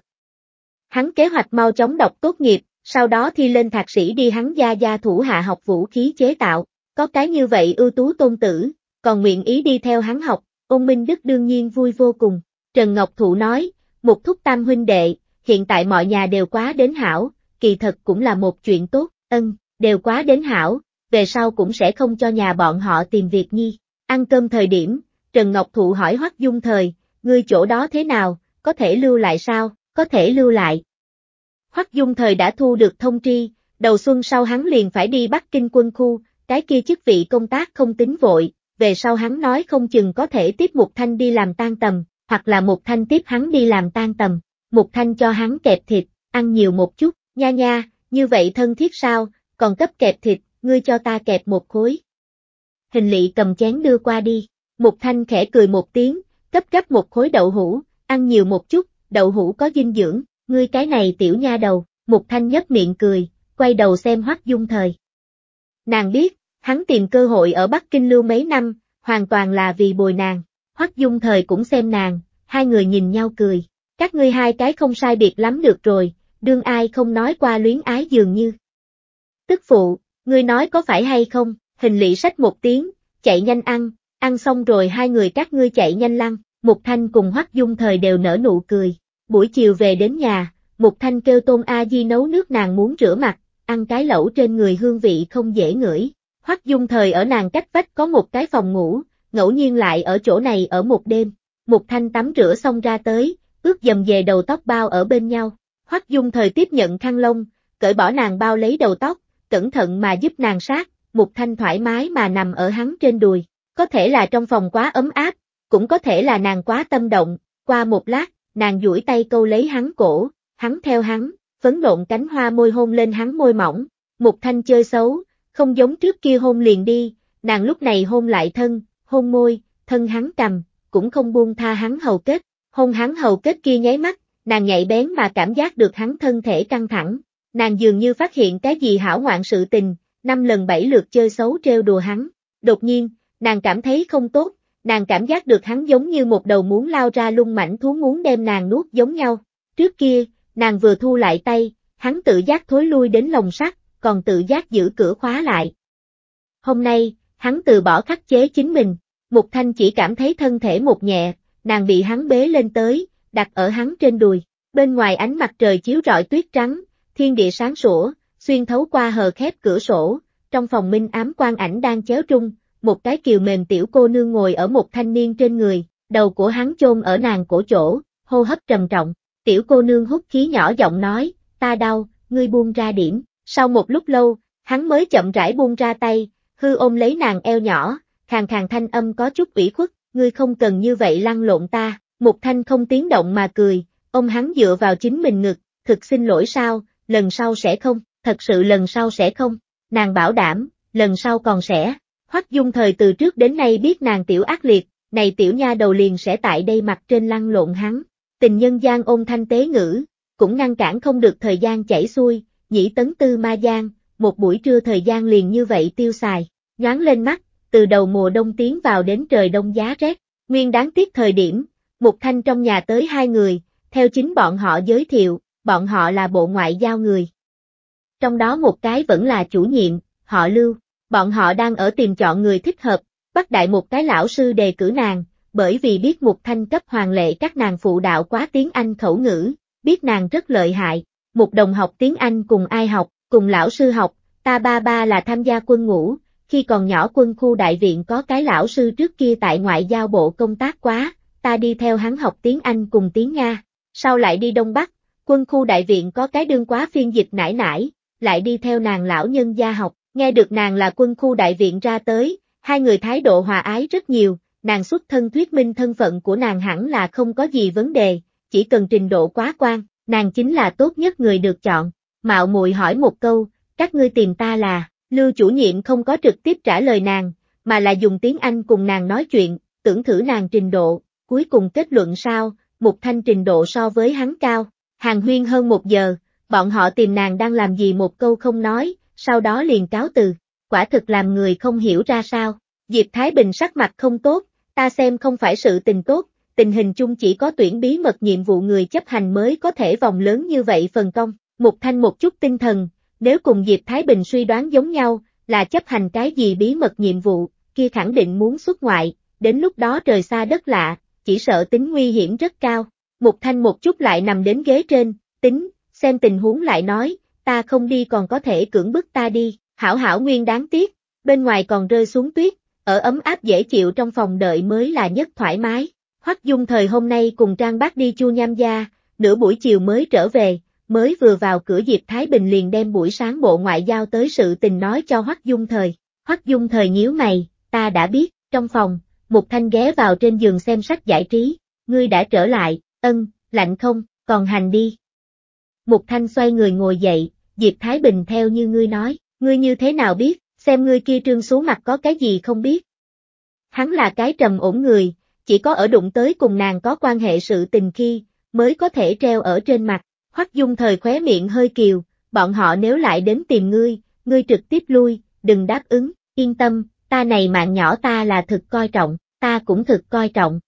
Hắn kế hoạch mau chóng đọc tốt nghiệp, sau đó thi lên thạc sĩ đi hắn gia gia thủ hạ học vũ khí chế tạo, có cái như vậy ưu tú tôn tử, còn nguyện ý đi theo hắn học, ôn minh đức đương nhiên vui vô cùng. Trần Ngọc Thụ nói, một thúc tam huynh đệ, hiện tại mọi nhà đều quá đến hảo, kỳ thật cũng là một chuyện tốt, ân, đều quá đến hảo, về sau cũng sẽ không cho nhà bọn họ tìm việc nhi. Ăn cơm thời điểm, Trần Ngọc Thụ hỏi Hoắc Dung Thời, ngươi chỗ đó thế nào, có thể lưu lại sao, có thể lưu lại, Hoắc Dung thời đã thu được thông tri, đầu xuân sau hắn liền phải đi Bắc Kinh quân khu, cái kia chức vị công tác không tính vội, về sau hắn nói không chừng có thể tiếp một Thanh đi làm tan tầm, hoặc là một Thanh tiếp hắn đi làm tan tầm, Một Thanh cho hắn kẹp thịt, ăn nhiều một chút, nha nha, như vậy thân thiết sao, còn cấp kẹp thịt, ngươi cho ta kẹp một khối. Hình lỵ cầm chén đưa qua đi, Một Thanh khẽ cười một tiếng, cấp gấp một khối đậu hũ, ăn nhiều một chút, đậu hũ có dinh dưỡng, ngươi cái này tiểu nha đầu, Mục Thanh nhấp miệng cười, quay đầu xem Hoắc Dung Thời. Nàng biết, hắn tìm cơ hội ở Bắc Kinh lưu mấy năm, hoàn toàn là vì bồi nàng. Hoắc Dung Thời cũng xem nàng, hai người nhìn nhau cười, các ngươi hai cái không sai biệt lắm được rồi, đương ai không nói qua luyến ái dường như. Tức phụ, ngươi nói có phải hay không, hình lị sách một tiếng, chạy nhanh ăn, ăn xong rồi hai người các ngươi chạy nhanh lăn, Mục Thanh cùng Hoắc Dung Thời đều nở nụ cười, Buổi chiều về đến nhà, Mục Thanh kêu Tôn A Di nấu nước nàng muốn rửa mặt, ăn cái lẩu trên người hương vị không dễ ngửi. Hoắc Dung thời ở nàng cách vách có một cái phòng ngủ, ngẫu nhiên lại ở chỗ này ở một đêm. Mục Thanh tắm rửa xong ra tới, ướt dầm về đầu tóc bao ở bên nhau. Hoắc Dung thời tiếp nhận khăn lông, cởi bỏ nàng bao lấy đầu tóc, cẩn thận mà giúp nàng sát, Mục Thanh thoải mái mà nằm ở hắn trên đùi. Có thể là trong phòng quá ấm áp, cũng có thể là nàng quá tâm động, qua một lát, nàng duỗi tay câu lấy hắn cổ, hắn theo hắn, phấn nộn cánh hoa môi hôn lên hắn môi mỏng, một Thanh chơi xấu, không giống trước kia hôn liền đi, nàng lúc này hôn lại thân, hôn môi, thân hắn cầm, cũng không buông tha hắn hầu kết, hôn hắn hầu kết kia nháy mắt, nàng nhạy bén mà cảm giác được hắn thân thể căng thẳng, nàng dường như phát hiện cái gì hảo ngoạn sự tình, năm lần bảy lượt chơi xấu trêu đùa hắn, đột nhiên, nàng cảm thấy không tốt, nàng cảm giác được hắn giống như một đầu muốn lao ra lung mảnh thú muốn đem nàng nuốt giống nhau. Trước kia, nàng vừa thu lại tay, hắn tự giác thối lui đến lồng sắt, còn tự giác giữ cửa khóa lại. Hôm nay, hắn từ bỏ khắc chế chính mình, Mục Thanh chỉ cảm thấy thân thể một nhẹ, nàng bị hắn bế lên tới, đặt ở hắn trên đùi. Bên ngoài ánh mặt trời chiếu rọi tuyết trắng, thiên địa sáng sủa, xuyên thấu qua hờ khép cửa sổ, trong phòng minh ám quan ảnh đang chéo trung, một cái kiều mềm tiểu cô nương ngồi ở một thanh niên trên người, đầu của hắn chôn ở nàng cổ chỗ, hô hấp trầm trọng, tiểu cô nương hút khí nhỏ giọng nói, ta đau, ngươi buông ra điểm, sau một lúc lâu, hắn mới chậm rãi buông ra tay, hư ôm lấy nàng eo nhỏ, khàn khàn thanh âm có chút ủy khuất, ngươi không cần như vậy lăn lộn ta, một thanh không tiếng động mà cười, ông hắn dựa vào chính mình ngực, thực xin lỗi sao, lần sau sẽ không, thật sự lần sau sẽ không, nàng bảo đảm, lần sau còn sẽ. Hoắc Dung thời từ trước đến nay biết nàng tiểu ác liệt, này tiểu nha đầu liền sẽ tại đây mặt trên lăn lộn hắn. Tình nhân gian ôn thanh tế ngữ, cũng ngăn cản không được thời gian chảy xuôi, nhĩ tấn tư ma gian, một buổi trưa thời gian liền như vậy tiêu xài, nhoáng lên mắt, từ đầu mùa đông tiến vào đến trời đông giá rét, nguyên đáng tiếc thời điểm, một thanh trong nhà tới hai người, theo chính bọn họ giới thiệu, bọn họ là bộ ngoại giao người. Trong đó một cái vẫn là chủ nhiệm, họ lưu bọn họ đang ở tìm chọn người thích hợp, bắt Đại một cái lão sư đề cử nàng, bởi vì biết một Thanh cấp hoàng lệ các nàng phụ đạo quá tiếng Anh khẩu ngữ, biết nàng rất lợi hại, một đồng học tiếng Anh cùng ai học, cùng lão sư học, ta ba ba là tham gia quân ngũ, khi còn nhỏ quân khu đại viện có cái lão sư trước kia tại ngoại giao bộ công tác quá, ta đi theo hắn học tiếng Anh cùng tiếng Nga, sau lại đi Đông Bắc, quân khu đại viện có cái đương quá phiên dịch nải nải, lại đi theo nàng lão nhân gia học, Nghe được nàng là quân khu đại viện ra tới, hai người thái độ hòa ái rất nhiều, nàng xuất thân thuyết minh thân phận của nàng hẳn là không có gì vấn đề, chỉ cần trình độ quá quan, nàng chính là tốt nhất người được chọn. Mạo muội hỏi một câu, các ngươi tìm ta là, lưu chủ nhiệm không có trực tiếp trả lời nàng, mà là dùng tiếng Anh cùng nàng nói chuyện, tưởng thử nàng trình độ, cuối cùng kết luận sao, một thanh trình độ so với hắn cao, hàng huyên hơn một giờ, bọn họ tìm nàng đang làm gì một câu không nói, sau đó liền cáo từ, quả thực làm người không hiểu ra sao. Diệp Thái Bình sắc mặt không tốt, ta xem không phải sự tình tốt, tình hình chung chỉ có tuyển bí mật nhiệm vụ người chấp hành mới có thể vòng lớn như vậy phần công, một thanh một chút tinh thần, nếu cùng Diệp Thái Bình suy đoán giống nhau, là chấp hành cái gì bí mật nhiệm vụ, kia khẳng định muốn xuất ngoại, đến lúc đó trời xa đất lạ, chỉ sợ tính nguy hiểm rất cao. Một thanh một chút lại nằm đến ghế trên, tính, xem tình huống lại nói, ta không đi còn có thể cưỡng bức ta đi, hảo hảo nguyên đáng tiếc, bên ngoài còn rơi xuống tuyết, ở ấm áp dễ chịu trong phòng đợi mới là nhất thoải mái. Hoắc Dung thời hôm nay cùng Trang Bác đi Chu Nham gia, nửa buổi chiều mới trở về, mới vừa vào cửa Diệp Thái Bình liền đem buổi sáng bộ ngoại giao tới sự tình nói cho Hoắc Dung thời. Hoắc Dung thời nhíu mày, ta đã biết, trong phòng, Mục Thanh ghé vào trên giường xem sách giải trí, ngươi đã trở lại, ân, lạnh không, còn hành đi. Mục Thanh xoay người ngồi dậy, Diệp Thái Bình theo như ngươi nói, ngươi như thế nào biết, xem ngươi kia trương xuống mặt có cái gì không biết. Hắn là cái trầm ổn người, chỉ có ở đụng tới cùng nàng có quan hệ sự tình khi, mới có thể treo ở trên mặt, hoắc dung thời khóe miệng hơi kiều, bọn họ nếu lại đến tìm ngươi, ngươi trực tiếp lui, đừng đáp ứng, yên tâm, ta này mạng nhỏ ta là thực coi trọng, ta cũng thực coi trọng.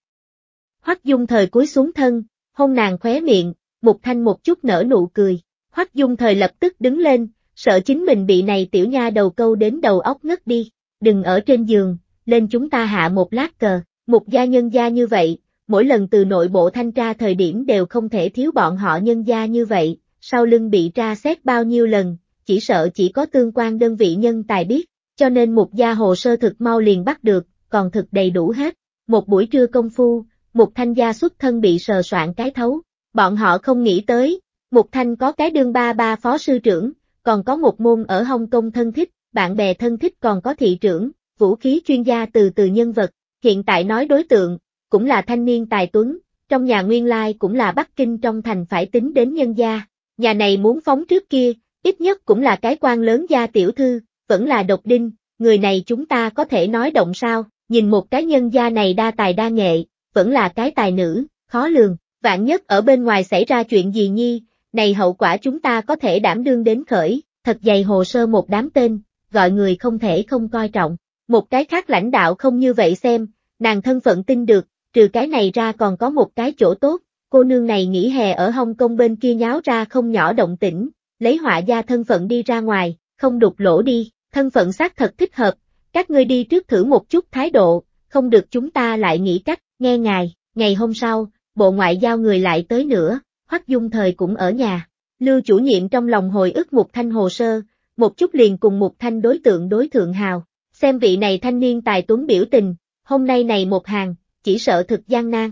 Hoắc dung thời cúi xuống thân, hôn nàng khóe miệng, một thanh một chút nở nụ cười. Hoắc Dung thời lập tức đứng lên, sợ chính mình bị này tiểu nha đầu câu đến đầu óc ngất đi, đừng ở trên giường, lên chúng ta hạ một lát cờ, một gia nhân gia như vậy, mỗi lần từ nội bộ thanh tra thời điểm đều không thể thiếu bọn họ nhân gia như vậy, sau lưng bị tra xét bao nhiêu lần, chỉ sợ chỉ có tương quan đơn vị nhân tài biết, cho nên một gia hồ sơ thực mau liền bắt được, còn thực đầy đủ hết, một buổi trưa công phu, một thanh gia xuất thân bị sờ soạn cái thấu, bọn họ không nghĩ tới, một thanh có cái đương ba ba phó sư trưởng, còn có một môn ở Hồng Kông thân thích, bạn bè thân thích còn có thị trưởng, vũ khí chuyên gia từ từ nhân vật, hiện tại nói đối tượng, cũng là thanh niên tài tuấn, trong nhà nguyên lai cũng là Bắc Kinh trong thành phải tính đến nhân gia, nhà này muốn phóng trước kia, ít nhất cũng là cái quan lớn gia tiểu thư, vẫn là độc đinh, người này chúng ta có thể nói động sao, nhìn một cái nhân gia này đa tài đa nghệ, vẫn là cái tài nữ, khó lường, vạn nhất ở bên ngoài xảy ra chuyện gì nhi, này hậu quả chúng ta có thể đảm đương đến khởi, thật dày hồ sơ một đám tên, gọi người không thể không coi trọng. Một cái khác lãnh đạo không như vậy xem, nàng thân phận tin được, trừ cái này ra còn có một cái chỗ tốt, cô nương này nghỉ hè ở Hồng Kông bên kia nháo ra không nhỏ động tĩnh, lấy họa gia thân phận đi ra ngoài, không đục lỗ đi, thân phận xác thật thích hợp, các ngươi đi trước thử một chút thái độ, không được chúng ta lại nghĩ cách, nghe ngài, ngày hôm sau, bộ ngoại giao người lại tới nữa, Hoắc Dung thời cũng ở nhà. Lưu chủ nhiệm trong lòng hồi ức một Thanh hồ sơ, một chút liền cùng một Thanh đối tượng đối thượng hào, xem vị này thanh niên tài tuấn biểu tình, hôm nay này một hàng, chỉ sợ thực gian nan.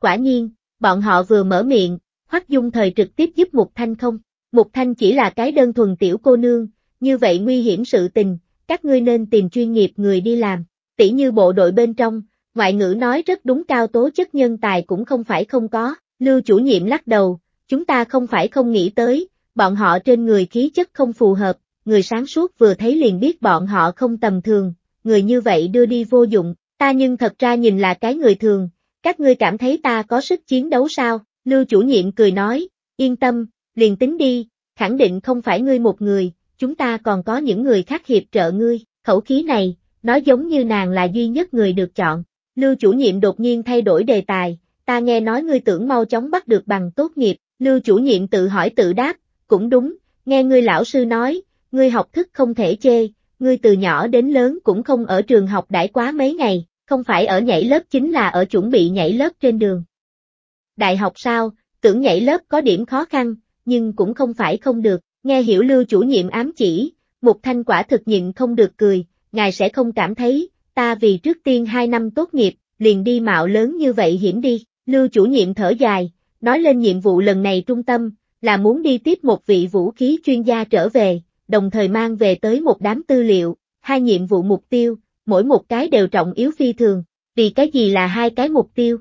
Quả nhiên, bọn họ vừa mở miệng, Hoắc Dung thời trực tiếp giúp một Thanh không, Một Thanh chỉ là cái đơn thuần tiểu cô nương, như vậy nguy hiểm sự tình, các ngươi nên tìm chuyên nghiệp người đi làm, tỉ như bộ đội bên trong, ngoại ngữ nói rất đúng cao tố chất nhân tài cũng không phải không có, Lưu chủ nhiệm lắc đầu, chúng ta không phải không nghĩ tới, bọn họ trên người khí chất không phù hợp, người sáng suốt vừa thấy liền biết bọn họ không tầm thường, người như vậy đưa đi vô dụng, ta nhưng thật ra nhìn là cái người thường, các ngươi cảm thấy ta có sức chiến đấu sao, Lưu chủ nhiệm cười nói, yên tâm, liền tính đi, khẳng định không phải ngươi một người, chúng ta còn có những người khác hiệp trợ ngươi, khẩu khí này, nói giống như nàng là duy nhất người được chọn. Lưu chủ nhiệm đột nhiên thay đổi đề tài, ta nghe nói ngươi tưởng mau chóng bắt được bằng tốt nghiệp, lưu chủ nhiệm tự hỏi tự đáp, cũng đúng, nghe ngươi lão sư nói, ngươi học thức không thể chê, ngươi từ nhỏ đến lớn cũng không ở trường học đãi quá mấy ngày, không phải ở nhảy lớp chính là ở chuẩn bị nhảy lớp trên đường. Đại học sao, tưởng nhảy lớp có điểm khó khăn, nhưng cũng không phải không được, nghe hiểu lưu chủ nhiệm ám chỉ, một thanh quả thực nhịn không được cười, ngài sẽ không cảm thấy, ta vì trước tiên hai năm tốt nghiệp, liền đi mạo lớn như vậy hiểm đi. Lưu chủ nhiệm thở dài, nói lên nhiệm vụ lần này trung tâm, là muốn đi tiếp một vị vũ khí chuyên gia trở về, đồng thời mang về tới một đám tư liệu, hai nhiệm vụ mục tiêu, mỗi một cái đều trọng yếu phi thường, vì cái gì là hai cái mục tiêu.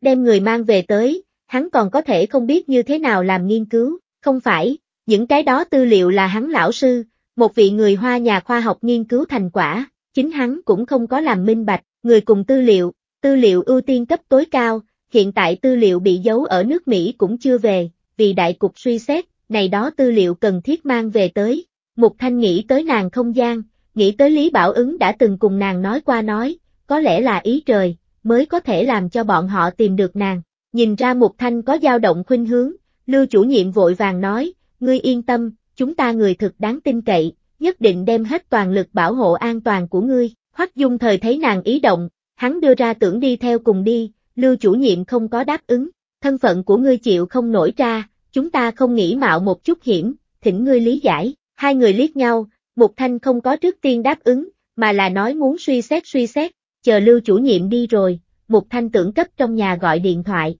Đem người mang về tới, hắn còn có thể không biết như thế nào làm nghiên cứu, không phải, những cái đó tư liệu là hắn lão sư, một vị người Hoa nhà khoa học nghiên cứu thành quả, chính hắn cũng không có làm minh bạch, người cùng tư liệu, tư liệu ưu tiên cấp tối cao, hiện tại tư liệu bị giấu ở nước Mỹ cũng chưa về, vì đại cục suy xét, này đó tư liệu cần thiết mang về tới. Mục Thanh nghĩ tới nàng không gian, nghĩ tới Lý Bảo ứng đã từng cùng nàng nói qua nói, có lẽ là ý trời, mới có thể làm cho bọn họ tìm được nàng. Nhìn ra Mục Thanh có dao động khuynh hướng, Lưu chủ nhiệm vội vàng nói, ngươi yên tâm, chúng ta người thực đáng tin cậy, nhất định đem hết toàn lực bảo hộ an toàn của ngươi. Hoắc Dung thời thấy nàng ý động, hắn đưa ra tưởng đi theo cùng đi, Lưu chủ nhiệm không có đáp ứng, thân phận của ngươi chịu không nổi ra, chúng ta không nghĩ mạo một chút hiểm, thỉnh ngươi lý giải, hai người liếc nhau, Mục Thanh không có trước tiên đáp ứng, mà là nói muốn suy xét suy xét, chờ Lưu chủ nhiệm đi rồi, Mục Thanh tưởng cấp trong nhà gọi điện thoại.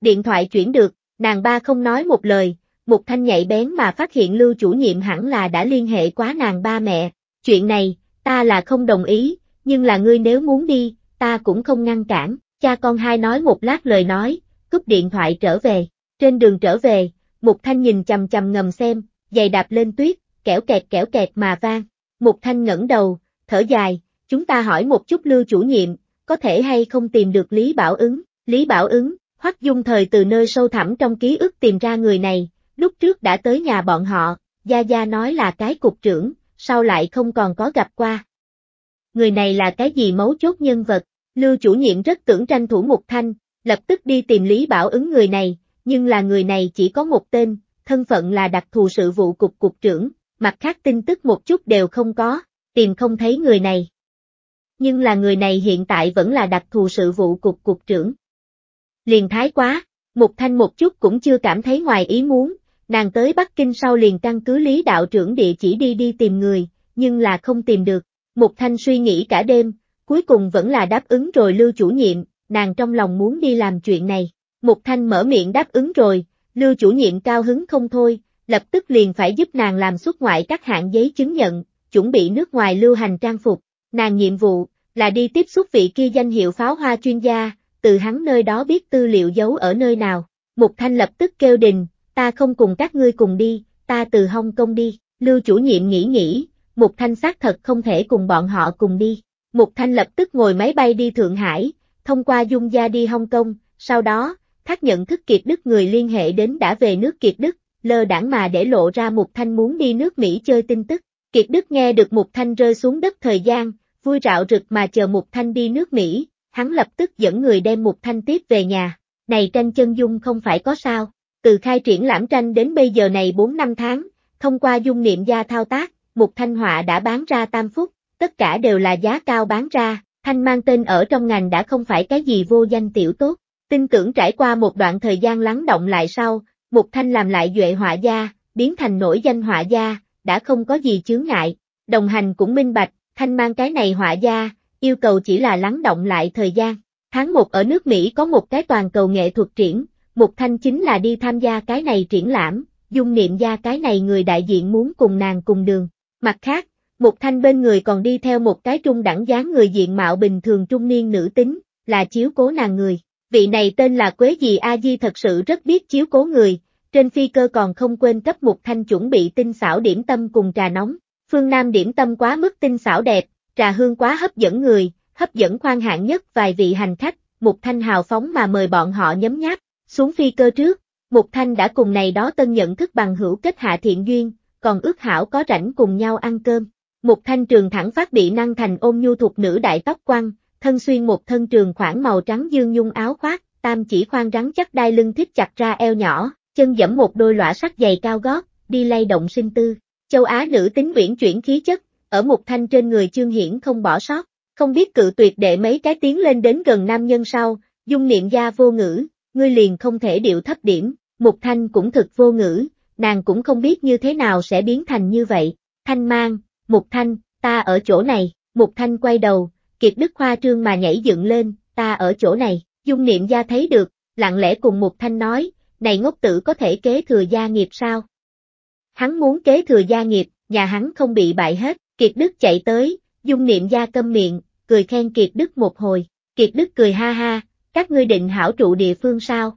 Điện thoại chuyển được, nàng ba không nói một lời, Mục Thanh nhạy bén mà phát hiện Lưu chủ nhiệm hẳn là đã liên hệ quá nàng ba mẹ, chuyện này, ta là không đồng ý, nhưng là ngươi nếu muốn đi, ta cũng không ngăn cản, Cha con hai nói một lát lời nói, cúp điện thoại trở về. Trên đường trở về, Mục Thanh nhìn chầm chầm ngầm xem, giày đạp lên tuyết, kẻo kẹt kẻo kẹt mà vang. Mục Thanh ngẩng đầu, thở dài, chúng ta hỏi một chút lưu chủ nhiệm, có thể hay không tìm được Lý Bảo ứng. Lý Bảo ứng, Hoắc Dung thời từ nơi sâu thẳm trong ký ức tìm ra người này, lúc trước đã tới nhà bọn họ, Gia Gia nói là cái cục trưởng, sau lại không còn có gặp qua. Người này là cái gì mấu chốt nhân vật, Lưu chủ nhiệm rất tưởng tranh thủ một thanh, lập tức đi tìm Lý Bảo ứng người này, nhưng là người này chỉ có một tên, thân phận là đặc thù sự vụ cục cục trưởng, mặt khác tin tức một chút đều không có, tìm không thấy người này. Nhưng là người này hiện tại vẫn là đặc thù sự vụ cục cục trưởng. Liền thái quá, Mục Thanh một chút cũng chưa cảm thấy ngoài ý muốn, nàng tới Bắc Kinh sau liền căn cứ lý đạo trưởng địa chỉ đi đi tìm người, nhưng là không tìm được. Mục Thanh suy nghĩ cả đêm, cuối cùng vẫn là đáp ứng rồi Lưu chủ nhiệm, nàng trong lòng muốn đi làm chuyện này. Mục Thanh mở miệng đáp ứng rồi, Lưu chủ nhiệm cao hứng không thôi, lập tức liền phải giúp nàng làm xuất ngoại các hạng giấy chứng nhận, chuẩn bị nước ngoài lưu hành trang phục. Nàng nhiệm vụ là đi tiếp xúc vị kia danh hiệu pháo hoa chuyên gia, từ hắn nơi đó biết tư liệu giấu ở nơi nào. Mục Thanh lập tức kêu đình, ta không cùng các ngươi cùng đi, ta từ Hong Kông đi. Lưu chủ nhiệm nghĩ nghĩ, Mục Thanh xác thật không thể cùng bọn họ cùng đi, Mục Thanh lập tức ngồi máy bay đi Thượng Hải, thông qua Dung Gia đi Hong Kong, sau đó, thác nhận thức kiệt đức người liên hệ đến đã về nước kiệt đức, lơ đảng mà để lộ ra Mục Thanh muốn đi nước Mỹ chơi tin tức. Kiệt đức nghe được Mục Thanh rơi xuống đất thời gian, vui rạo rực mà chờ Mục Thanh đi nước Mỹ, hắn lập tức dẫn người đem Mục Thanh tiếp về nhà. Này tranh chân dung không phải có sao, từ khai triển lãm tranh đến bây giờ này 4 năm tháng, thông qua dung niệm gia thao tác, Mục Thanh họa đã bán ra tam phút, tất cả đều là giá cao bán ra, Thanh mang tên ở trong ngành đã không phải cái gì vô danh tiểu tốt, tin tưởng trải qua một đoạn thời gian lắng động lại sau, Mục Thanh làm lại duệ họa gia, biến thành nổi danh họa gia, đã không có gì chướng ngại, đồng hành cũng minh bạch, Thanh mang cái này họa gia, yêu cầu chỉ là lắng động lại thời gian. Tháng 1 ở nước Mỹ có một cái toàn cầu nghệ thuật triển, Mục Thanh chính là đi tham gia cái này triển lãm, dung niệm gia cái này người đại diện muốn cùng nàng cùng đường. Mặt khác, một thanh bên người còn đi theo một cái trung đẳng dáng người diện mạo bình thường trung niên nữ tính, là chiếu cố nàng người. Vị này tên là Quế Dì A Di thật sự rất biết chiếu cố người, trên phi cơ còn không quên cấp một thanh chuẩn bị tinh xảo điểm tâm cùng trà nóng. Phương Nam điểm tâm quá mức tinh xảo đẹp, trà hương quá hấp dẫn người, hấp dẫn khoan hạng nhất vài vị hành khách, một thanh hào phóng mà mời bọn họ nhấm nháp, xuống phi cơ trước. Một Thanh đã cùng này đó tân nhận thức bằng hữu kết hạ thiện duyên, còn ước hảo có rảnh cùng nhau ăn cơm. Một thanh trường thẳng phát bị năng thành ôm nhu thuộc nữ đại tóc quăng, thân xuyên một thân trường khoảng màu trắng dương nhung áo khoác, tam chỉ khoan rắn chắc đai lưng thích chặt ra eo nhỏ, chân dẫm một đôi lõa sắt dày cao gót, đi lay động sinh tư. Châu Á nữ tính uyển chuyển khí chất, ở một thanh trên người chương hiển không bỏ sót, không biết cự tuyệt để mấy cái tiếng lên đến gần nam nhân sau, dung niệm gia vô ngữ, ngươi liền không thể điệu thấp điểm, một thanh cũng thực vô ngữ, nàng cũng không biết như thế nào sẽ biến thành như vậy, thanh mang, Mục Thanh, ta ở chỗ này, Mục Thanh quay đầu, Kiệt Đức khoa trương mà nhảy dựng lên, ta ở chỗ này, dung niệm gia thấy được, lặng lẽ cùng Mục Thanh nói, này ngốc tử có thể kế thừa gia nghiệp sao? Hắn muốn kế thừa gia nghiệp, nhà hắn không bị bại hết, Kiệt Đức chạy tới, dung niệm gia câm miệng, cười khen Kiệt Đức một hồi, Kiệt Đức cười ha ha, các ngươi định hảo trụ địa phương sao?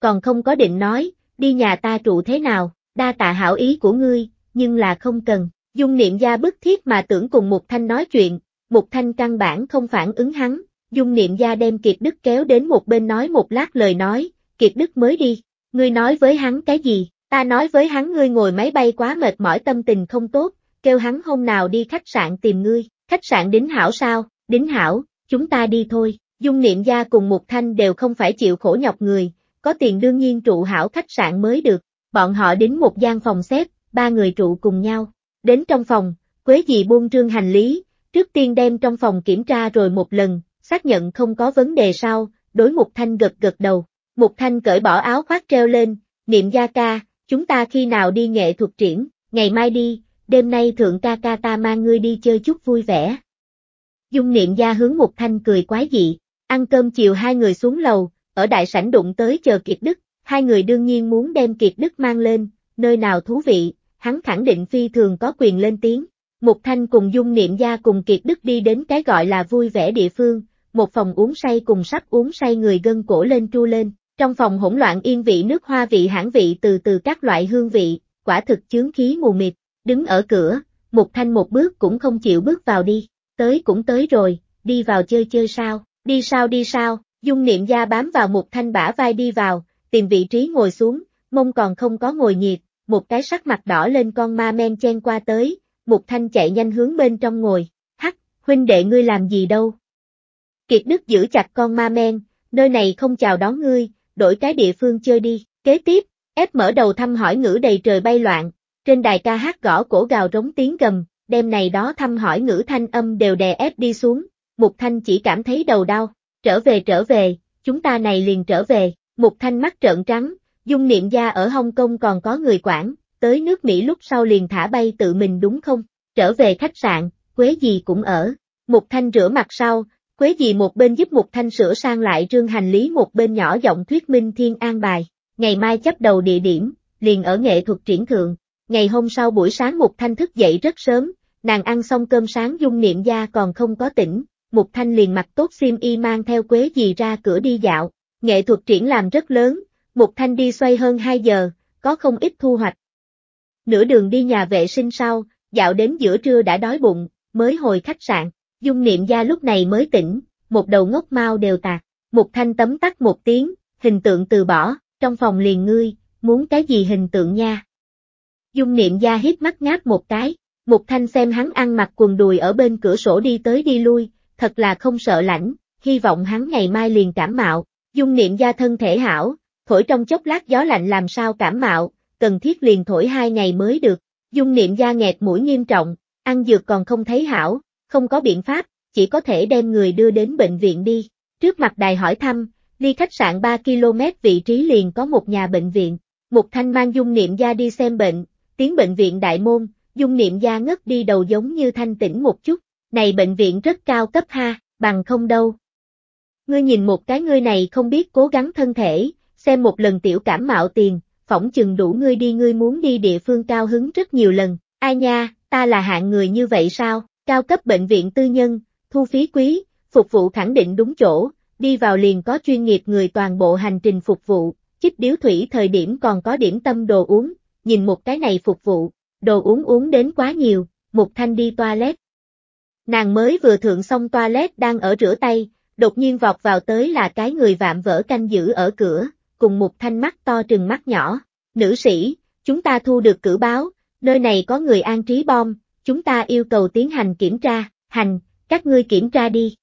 Còn không có định nói, đi nhà ta trụ thế nào, đa tạ hảo ý của ngươi, nhưng là không cần, Dung niệm gia bức thiết mà tưởng cùng Mục Thanh nói chuyện, Mục Thanh căn bản không phản ứng hắn, Dung niệm gia đem Kiệt Đức kéo đến một bên nói một lát lời nói, Kiệt Đức mới đi, ngươi nói với hắn cái gì, ta nói với hắn ngươi ngồi máy bay quá mệt mỏi tâm tình không tốt, kêu hắn hôm nào đi khách sạn tìm ngươi, khách sạn đính hảo sao, đính hảo, chúng ta đi thôi, Dung niệm gia cùng Mục Thanh đều không phải chịu khổ nhọc người, có tiền đương nhiên trụ hảo khách sạn mới được, bọn họ đến một gian phòng xếp, ba người trụ cùng nhau, Đến trong phòng, Quế Dị buông trương hành lý, trước tiên đem trong phòng kiểm tra rồi một lần, xác nhận không có vấn đề sao, đối Mục Thanh gật gật đầu. Mục Thanh cởi bỏ áo khoác treo lên, niệm gia ca, chúng ta khi nào đi nghệ thuật triển, ngày mai đi, đêm nay thượng ca ca ta mang ngươi đi chơi chút vui vẻ. Dung niệm gia hướng Mục Thanh cười quái dị, ăn cơm chiều hai người xuống lầu, ở đại sảnh đụng tới chờ Kiệt Đức, hai người đương nhiên muốn đem Kiệt Đức mang lên, nơi nào thú vị, hắn khẳng định phi thường có quyền lên tiếng. Mục Thanh cùng Dung Niệm Gia cùng Kiệt Đức đi đến cái gọi là vui vẻ địa phương, một phòng uống say cùng sắp uống say người gân cổ lên tru lên, trong phòng hỗn loạn yên vị nước hoa vị hãng vị từ từ các loại hương vị, quả thực chướng khí mù mịt, đứng ở cửa, Mục Thanh một bước cũng không chịu bước vào đi, tới cũng tới rồi, đi vào chơi chơi sao, đi sao đi sao, Dung Niệm Gia bám vào Mục Thanh bả vai đi vào, tìm vị trí ngồi xuống, mông còn không có ngồi nhiệt, một cái sắc mặt đỏ lên con ma men chen qua tới, một Thanh chạy nhanh hướng bên trong ngồi, hắc, huynh đệ ngươi làm gì đâu. Kiệt Đức giữ chặt con ma men, nơi này không chào đón ngươi, đổi cái địa phương chơi đi, kế tiếp, ép mở đầu thăm hỏi ngữ đầy trời bay loạn, trên đài ca hát gõ cổ gào rống tiếng gầm, đêm này đó thăm hỏi ngữ thanh âm đều đè ép đi xuống, một Thanh chỉ cảm thấy đầu đau, trở về trở về, chúng ta này liền trở về, một Thanh mắt trợn trắng, Dung niệm gia ở Hồng Kông còn có người quản, tới nước Mỹ lúc sau liền thả bay tự mình đúng không? Trở về khách sạn, Quế gì cũng ở. Mục Thanh rửa mặt sau, Quế gì một bên giúp Mục Thanh sửa sang lại trương hành lý một bên nhỏ giọng thuyết minh thiên an bài. Ngày mai chấp đầu địa điểm, liền ở nghệ thuật triển thượng. Ngày hôm sau buổi sáng Mục Thanh thức dậy rất sớm, nàng ăn xong cơm sáng dung niệm gia còn không có tỉnh. Mục Thanh liền mặc tốt sim y mang theo Quế gì ra cửa đi dạo. Nghệ thuật triển làm rất lớn, một thanh đi xoay hơn 2 giờ, có không ít thu hoạch. Nửa đường đi nhà vệ sinh sau, dạo đến giữa trưa đã đói bụng, mới hồi khách sạn, dung niệm gia lúc này mới tỉnh, một đầu ngốc mau đều tạc, một thanh tấm tắt một tiếng, hình tượng từ bỏ, trong phòng liền ngươi, muốn cái gì hình tượng nha. Dung niệm gia hít mắt ngáp một cái, một thanh xem hắn ăn mặc quần đùi ở bên cửa sổ đi tới đi lui, thật là không sợ lạnh, hy vọng hắn ngày mai liền cảm mạo, dung niệm gia thân thể hảo, thổi trong chốc lát gió lạnh làm sao cảm mạo, cần thiết liền thổi hai ngày mới được, dung niệm da nghẹt mũi nghiêm trọng, ăn dược còn không thấy hảo, không có biện pháp, chỉ có thể đem người đưa đến bệnh viện đi. Trước mặt đài hỏi thăm, ly khách sạn 3 km vị trí liền có một nhà bệnh viện, Mục Thanh mang dung niệm gia đi xem bệnh, tiến bệnh viện đại môn, dung niệm gia ngất đi đầu giống như thanh tỉnh một chút, này bệnh viện rất cao cấp ha, bằng không đâu. Ngươi nhìn một cái ngươi này không biết cố gắng thân thể, xem một lần tiểu cảm mạo tiền, phỏng chừng đủ ngươi đi ngươi muốn đi địa phương cao hứng rất nhiều lần, ai nha, ta là hạng người như vậy sao, cao cấp bệnh viện tư nhân, thu phí quý, phục vụ khẳng định đúng chỗ, đi vào liền có chuyên nghiệp người toàn bộ hành trình phục vụ, chích điếu thủy thời điểm còn có điểm tâm đồ uống, nhìn một cái này phục vụ, đồ uống uống đến quá nhiều, một thanh đi toilet. Nàng mới vừa thượng xong toilet đang ở rửa tay, đột nhiên vọt vào tới là cái người vạm vỡ canh giữ ở cửa, cùng một thanh mắt to trừng mắt nhỏ. Nữ sĩ, chúng ta thu được cử báo, nơi này có người an trí bom, chúng ta yêu cầu tiến hành kiểm tra, hành, các ngươi kiểm tra đi.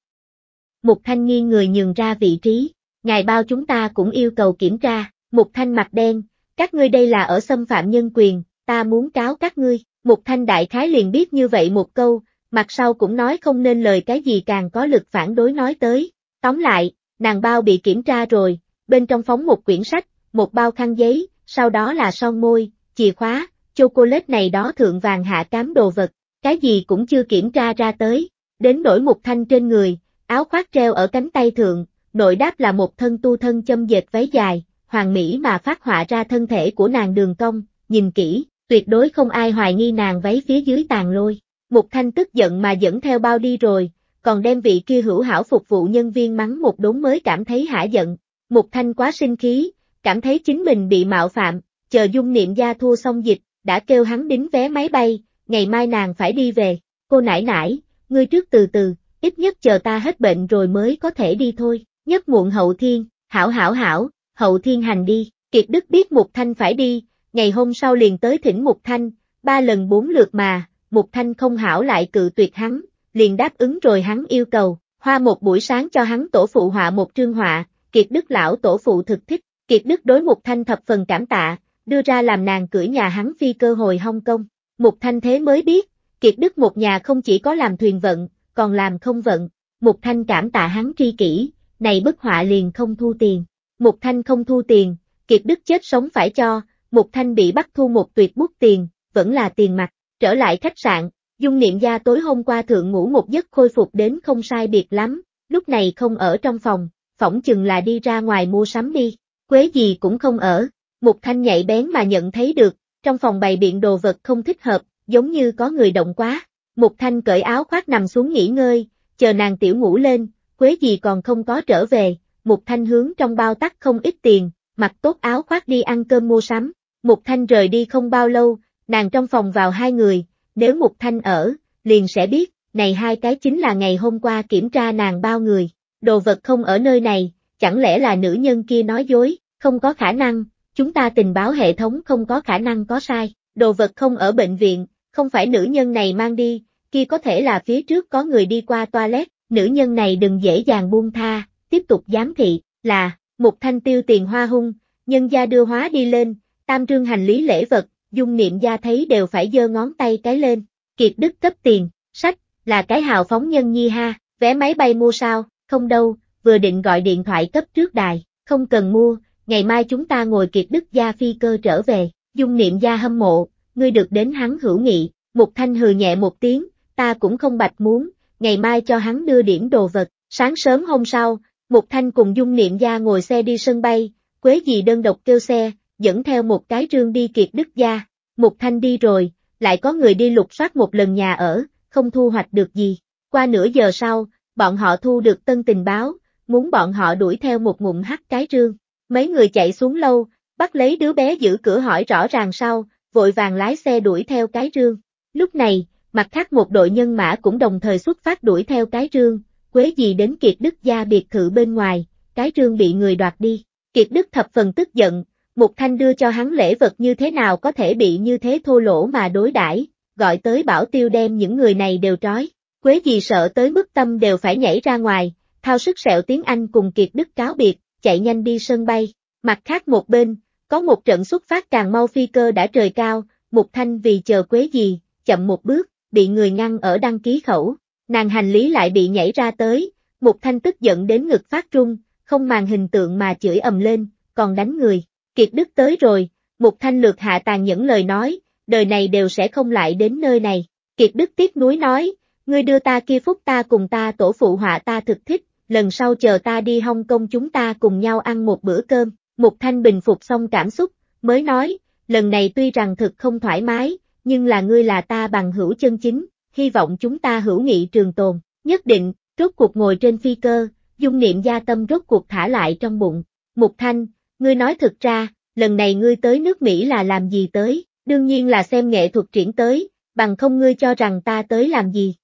Một thanh nghi người nhường ra vị trí, ngài bao chúng ta cũng yêu cầu kiểm tra, một thanh mặt đen, các ngươi đây là ở xâm phạm nhân quyền, ta muốn cáo các ngươi, một thanh đại khái liền biết như vậy một câu, mặt sau cũng nói không nên lời cái gì càng có lực phản đối nói tới, tóm lại, nàng bao bị kiểm tra rồi, bên trong phóng một quyển sách, một bao khăn giấy, sau đó là son môi, chìa khóa, chocolate này đó thượng vàng hạ cám đồ vật, cái gì cũng chưa kiểm tra ra tới, đến nổi một thanh trên người, áo khoác treo ở cánh tay thượng, nội đáp là một thân tu thân châm dệt váy dài, hoàng mỹ mà phát họa ra thân thể của nàng đường cong, nhìn kỹ, tuyệt đối không ai hoài nghi nàng váy phía dưới tàn lôi. một Thanh tức giận mà dẫn theo bao đi rồi, còn đem vị kia hữu hảo phục vụ nhân viên mắng một đốn mới cảm thấy hả giận, một thanh quá sinh khí, cảm thấy chính mình bị mạo phạm, chờ dung niệm gia thua xong dịch, đã kêu hắn đính vé máy bay, ngày mai nàng phải đi về, cô nải nải, ngươi trước từ từ, ít nhất chờ ta hết bệnh rồi mới có thể đi thôi, nhất muộn hậu thiên, hảo hảo hảo, hậu thiên hành đi, kiệt đức biết mục thanh phải đi, ngày hôm sau liền tới thỉnh mục thanh, ba lần bốn lượt mà, mục thanh không hảo lại cự tuyệt hắn, liền đáp ứng rồi hắn yêu cầu, hoa một buổi sáng cho hắn tổ phụ họa một trương họa, Kiệt Đức lão tổ phụ thực thích, Kiệt Đức đối Mục Thanh thập phần cảm tạ, đưa ra làm nàng cưỡi nhà hắn phi cơ hồi Hong Kong. Mục Thanh thế mới biết, Kiệt Đức một nhà không chỉ có làm thuyền vận, còn làm không vận. Mục Thanh cảm tạ hắn tri kỷ, này bức họa liền không thu tiền. Mục Thanh không thu tiền, Kiệt Đức chết sống phải cho, Mục Thanh bị bắt thu một tuyệt bút tiền, vẫn là tiền mặt. Trở lại khách sạn, Dung Niệm Gia tối hôm qua thượng ngủ một giấc khôi phục đến không sai biệt lắm, lúc này không ở trong phòng, phỏng chừng là đi ra ngoài mua sắm đi, quế gì cũng không ở, Mục Thanh nhạy bén mà nhận thấy được, trong phòng bày biện đồ vật không thích hợp, giống như có người động quá. Mục Thanh cởi áo khoác nằm xuống nghỉ ngơi, chờ nàng tiểu ngủ lên, quế gì còn không có trở về, Mục Thanh hướng trong bao tắc không ít tiền, mặc tốt áo khoác đi ăn cơm mua sắm. Mục Thanh rời đi không bao lâu, nàng trong phòng vào hai người, nếu Mục Thanh ở, liền sẽ biết, này hai cái chính là ngày hôm qua kiểm tra nàng bao người đồ vật không ở nơi này, chẳng lẽ là nữ nhân kia nói dối, không có khả năng, chúng ta tình báo hệ thống không có khả năng có sai, đồ vật không ở bệnh viện, không phải nữ nhân này mang đi, kia có thể là phía trước có người đi qua toilet, nữ nhân này đừng dễ dàng buông tha, tiếp tục giám thị, là, một thanh tiêu tiền hoa hung, nhân gia đưa hóa đi lên, tam trương hành lý lễ vật, dung niệm gia thấy đều phải giơ ngón tay cái lên, kiệt đức cấp tiền, sách, là cái hào phóng nhân nhi ha, vé máy bay mua sao, không đâu, vừa định gọi điện thoại cấp trước đài, không cần mua, ngày mai chúng ta ngồi kiệt đức gia phi cơ trở về, dung niệm gia hâm mộ, ngươi được đến hắn hữu nghị, Mục Thanh hừ nhẹ một tiếng, ta cũng không bạch muốn, ngày mai cho hắn đưa điểm đồ vật, sáng sớm hôm sau, Mục Thanh cùng dung niệm gia ngồi xe đi sân bay, Quế gì đơn độc kêu xe, dẫn theo một cái trương đi kiệt đức gia, Mục Thanh đi rồi, lại có người đi lục soát một lần nhà ở, không thu hoạch được gì, qua nửa giờ sau, bọn họ thu được tân tình báo, muốn bọn họ đuổi theo một ngụm hắt cái rương. Mấy người chạy xuống lâu, bắt lấy đứa bé giữ cửa hỏi rõ ràng sau, vội vàng lái xe đuổi theo cái rương. Lúc này, mặt khác một đội nhân mã cũng đồng thời xuất phát đuổi theo cái rương, quế gì đến kiệt đức gia biệt thự bên ngoài, cái rương bị người đoạt đi. Kiệt đức thập phần tức giận, một thanh đưa cho hắn lễ vật như thế nào có thể bị như thế thô lỗ mà đối đãi gọi tới bảo tiêu đem những người này đều trói. Quế gì sợ tới mức tâm đều phải nhảy ra ngoài, thao sức sẹo tiếng Anh cùng Kiệt Đức cáo biệt, chạy nhanh đi sân bay. Mặt khác một bên, có một trận xuất phát càng mau phi cơ đã trời cao, Mục Thanh vì chờ Quế gì, chậm một bước, bị người ngăn ở đăng ký khẩu. Nàng hành lý lại bị nhảy ra tới, Mục Thanh tức giận đến ngực phát trung, không màn hình tượng mà chửi ầm lên, còn đánh người. Kiệt Đức tới rồi, Mục Thanh lược hạ tàn những lời nói, đời này đều sẽ không lại đến nơi này. Kiệt Đức tiếc nuối nói, ngươi đưa ta kia phúc ta cùng ta tổ phụ họa ta thực thích, lần sau chờ ta đi Hong Kong chúng ta cùng nhau ăn một bữa cơm, Mục Thanh bình phục xong cảm xúc, mới nói, lần này tuy rằng thực không thoải mái, nhưng là ngươi là ta bằng hữu chân chính, hy vọng chúng ta hữu nghị trường tồn, nhất định, rốt cuộc ngồi trên phi cơ, dung niệm gia tâm rốt cuộc thả lại trong bụng, Mục Thanh, ngươi nói thực ra, lần này ngươi tới nước Mỹ là làm gì tới, đương nhiên là xem nghệ thuật triển tới, bằng không ngươi cho rằng ta tới làm gì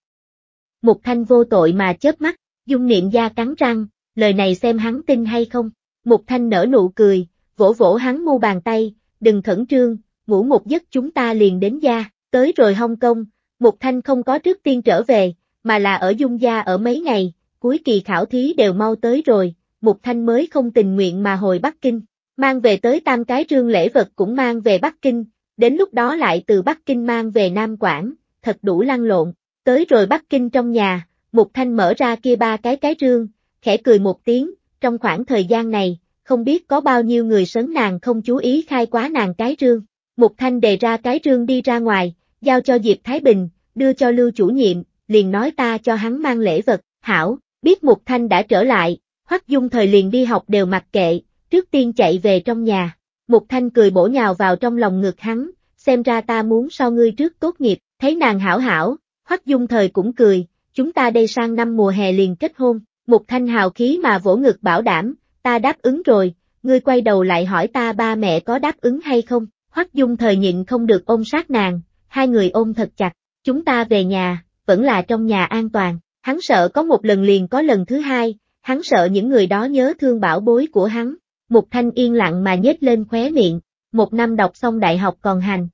một thanh vô tội mà chớp mắt, dung niệm gia cắn răng, lời này xem hắn tin hay không, một thanh nở nụ cười, vỗ vỗ hắn mu bàn tay, đừng khẩn trương, ngủ một giấc chúng ta liền đến gia, tới rồi Hong Kong, một thanh không có trước tiên trở về, mà là ở dung gia ở mấy ngày, cuối kỳ khảo thí đều mau tới rồi, một thanh mới không tình nguyện mà hồi Bắc Kinh, mang về tới tam cái trương lễ vật cũng mang về Bắc Kinh, đến lúc đó lại từ Bắc Kinh mang về Nam Quảng, thật đủ lăn lộn, Tới rồi Bắc Kinh trong nhà, Mục Thanh mở ra kia ba cái cái rương, khẽ cười một tiếng, trong khoảng thời gian này, không biết có bao nhiêu người sấn nàng không chú ý khai quá nàng cái rương. Mục Thanh đề ra cái rương đi ra ngoài, giao cho Diệp Thái Bình, đưa cho Lưu chủ nhiệm, liền nói ta cho hắn mang lễ vật, hảo, biết Mục Thanh đã trở lại, Hoắc Dung thời liền đi học đều mặc kệ, trước tiên chạy về trong nhà. Mục Thanh cười bổ nhào vào trong lòng ngực hắn, xem ra ta muốn so ngươi trước tốt nghiệp, thấy nàng hảo hảo, Hoắc Dung Thời cũng cười, chúng ta đây sang năm mùa hè liền kết hôn, một thanh hào khí mà vỗ ngực bảo đảm, ta đáp ứng rồi, ngươi quay đầu lại hỏi ta ba mẹ có đáp ứng hay không, Hoắc Dung Thời nhịn không được ôm sát nàng, hai người ôm thật chặt, chúng ta về nhà, vẫn là trong nhà an toàn, hắn sợ có một lần liền có lần thứ hai, hắn sợ những người đó nhớ thương bảo bối của hắn, một thanh yên lặng mà nhếch lên khóe miệng, một năm đọc xong đại học còn hành.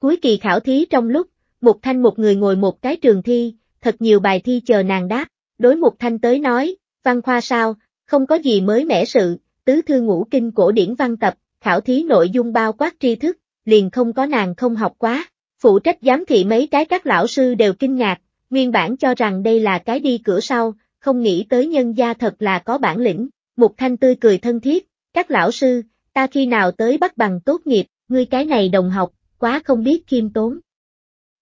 Cuối kỳ khảo thí trong lúc, một thanh một người ngồi một cái trường thi, thật nhiều bài thi chờ nàng đáp, đối một thanh tới nói, văn khoa sao, không có gì mới mẻ sự, tứ thư ngũ kinh cổ điển văn tập, khảo thí nội dung bao quát tri thức, liền không có nàng không học quá, phụ trách giám thị mấy cái các lão sư đều kinh ngạc, nguyên bản cho rằng đây là cái đi cửa sau, không nghĩ tới nhân gia thật là có bản lĩnh, một thanh tươi cười thân thiết, các lão sư, ta khi nào tới bắt bằng tốt nghiệp, ngươi cái này đồng học, quá không biết kiêm tốn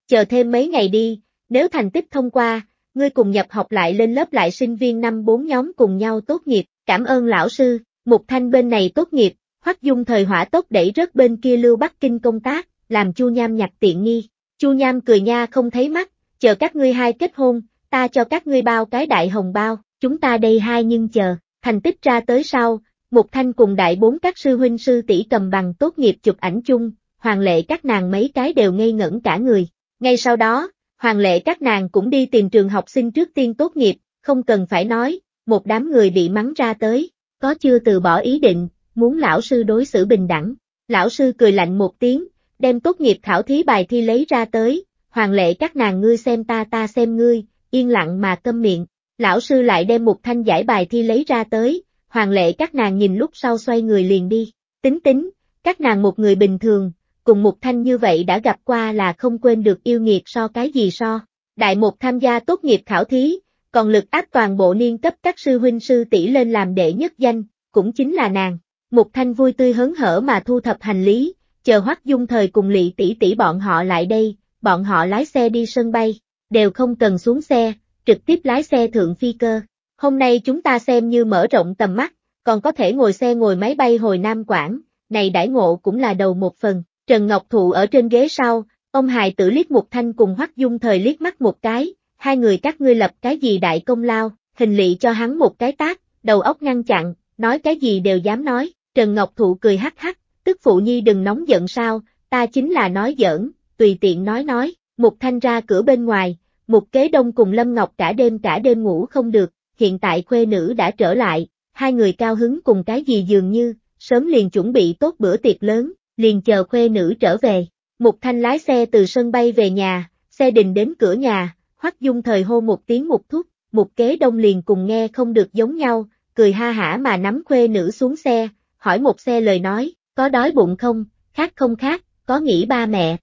chờ thêm mấy ngày đi, nếu thành tích thông qua, ngươi cùng nhập học lại lên lớp lại sinh viên năm bốn nhóm cùng nhau tốt nghiệp, cảm ơn lão sư, Mục Thanh bên này tốt nghiệp, Hoắc Dung thời hỏa tốt đẩy rớt bên kia lưu Bắc Kinh công tác, làm Chu Nham nhặt tiện nghi. Chu Nham cười nha không thấy mắt, chờ các ngươi hai kết hôn, ta cho các ngươi bao cái đại hồng bao, chúng ta đây hai nhưng chờ, thành tích ra tới sau, Mục Thanh cùng đại bốn các sư huynh sư tỷ cầm bằng tốt nghiệp chụp ảnh chung, hoàng lệ các nàng mấy cái đều ngây ngẩn cả người. Ngay sau đó, Hoàng lệ các nàng cũng đi tìm trường học sinh trước tiên tốt nghiệp, không cần phải nói, một đám người bị mắng ra tới, có chưa từ bỏ ý định, muốn lão sư đối xử bình đẳng. Lão sư cười lạnh một tiếng, đem tốt nghiệp khảo thí bài thi lấy ra tới, hoàng lệ các nàng ngươi xem ta ta xem ngươi, yên lặng mà câm miệng. Lão sư lại đem một thanh giải bài thi lấy ra tới, hoàng lệ các nàng nhìn lúc sau xoay người liền đi, tính tính, các nàng một người bình thường, cùng một thanh như vậy đã gặp qua là không quên được yêu nghiệt so cái gì so. Đại một tham gia tốt nghiệp khảo thí, còn lực áp toàn bộ niên cấp các sư huynh sư tỷ lên làm đệ nhất danh, cũng chính là nàng. một Thanh vui tươi hớn hở mà thu thập hành lý, chờ Hoắc Dung thời cùng Lệ tỷ tỷ bọn họ lại đây, bọn họ lái xe đi sân bay, đều không cần xuống xe, trực tiếp lái xe thượng phi cơ. Hôm nay chúng ta xem như mở rộng tầm mắt, còn có thể ngồi xe ngồi máy bay hồi Nam Quảng, này đãi ngộ cũng là đầu một phần. Trần Ngọc Thụ ở trên ghế sau, ông hài tử liếc một Thanh cùng Hoắc Dung thời liếc mắt một cái, hai người các ngươi lập cái gì đại công lao, hình lị cho hắn một cái tác, đầu óc ngăn chặn, nói cái gì đều dám nói, Trần Ngọc Thụ cười hắc hắc, tức phụ nhi đừng nóng giận sao, ta chính là nói giỡn, tùy tiện nói nói, Một Thanh ra cửa bên ngoài, một Kế Đông cùng Lâm Ngọc cả đêm cả đêm ngủ không được, hiện tại khuê nữ đã trở lại, hai người cao hứng cùng cái gì dường như, sớm liền chuẩn bị tốt bữa tiệc lớn, liền chờ khuê nữ trở về. Mục Thanh lái xe từ sân bay về nhà, xe đình đến cửa nhà, Hoắc Dung thời hô một tiếng một thúc, Mục Kế Đông liền cùng nghe không được giống nhau, cười ha hả mà nắm khuê nữ xuống xe, hỏi một xe lời nói, có đói bụng không, khát không khát, có nghĩ ba mẹ,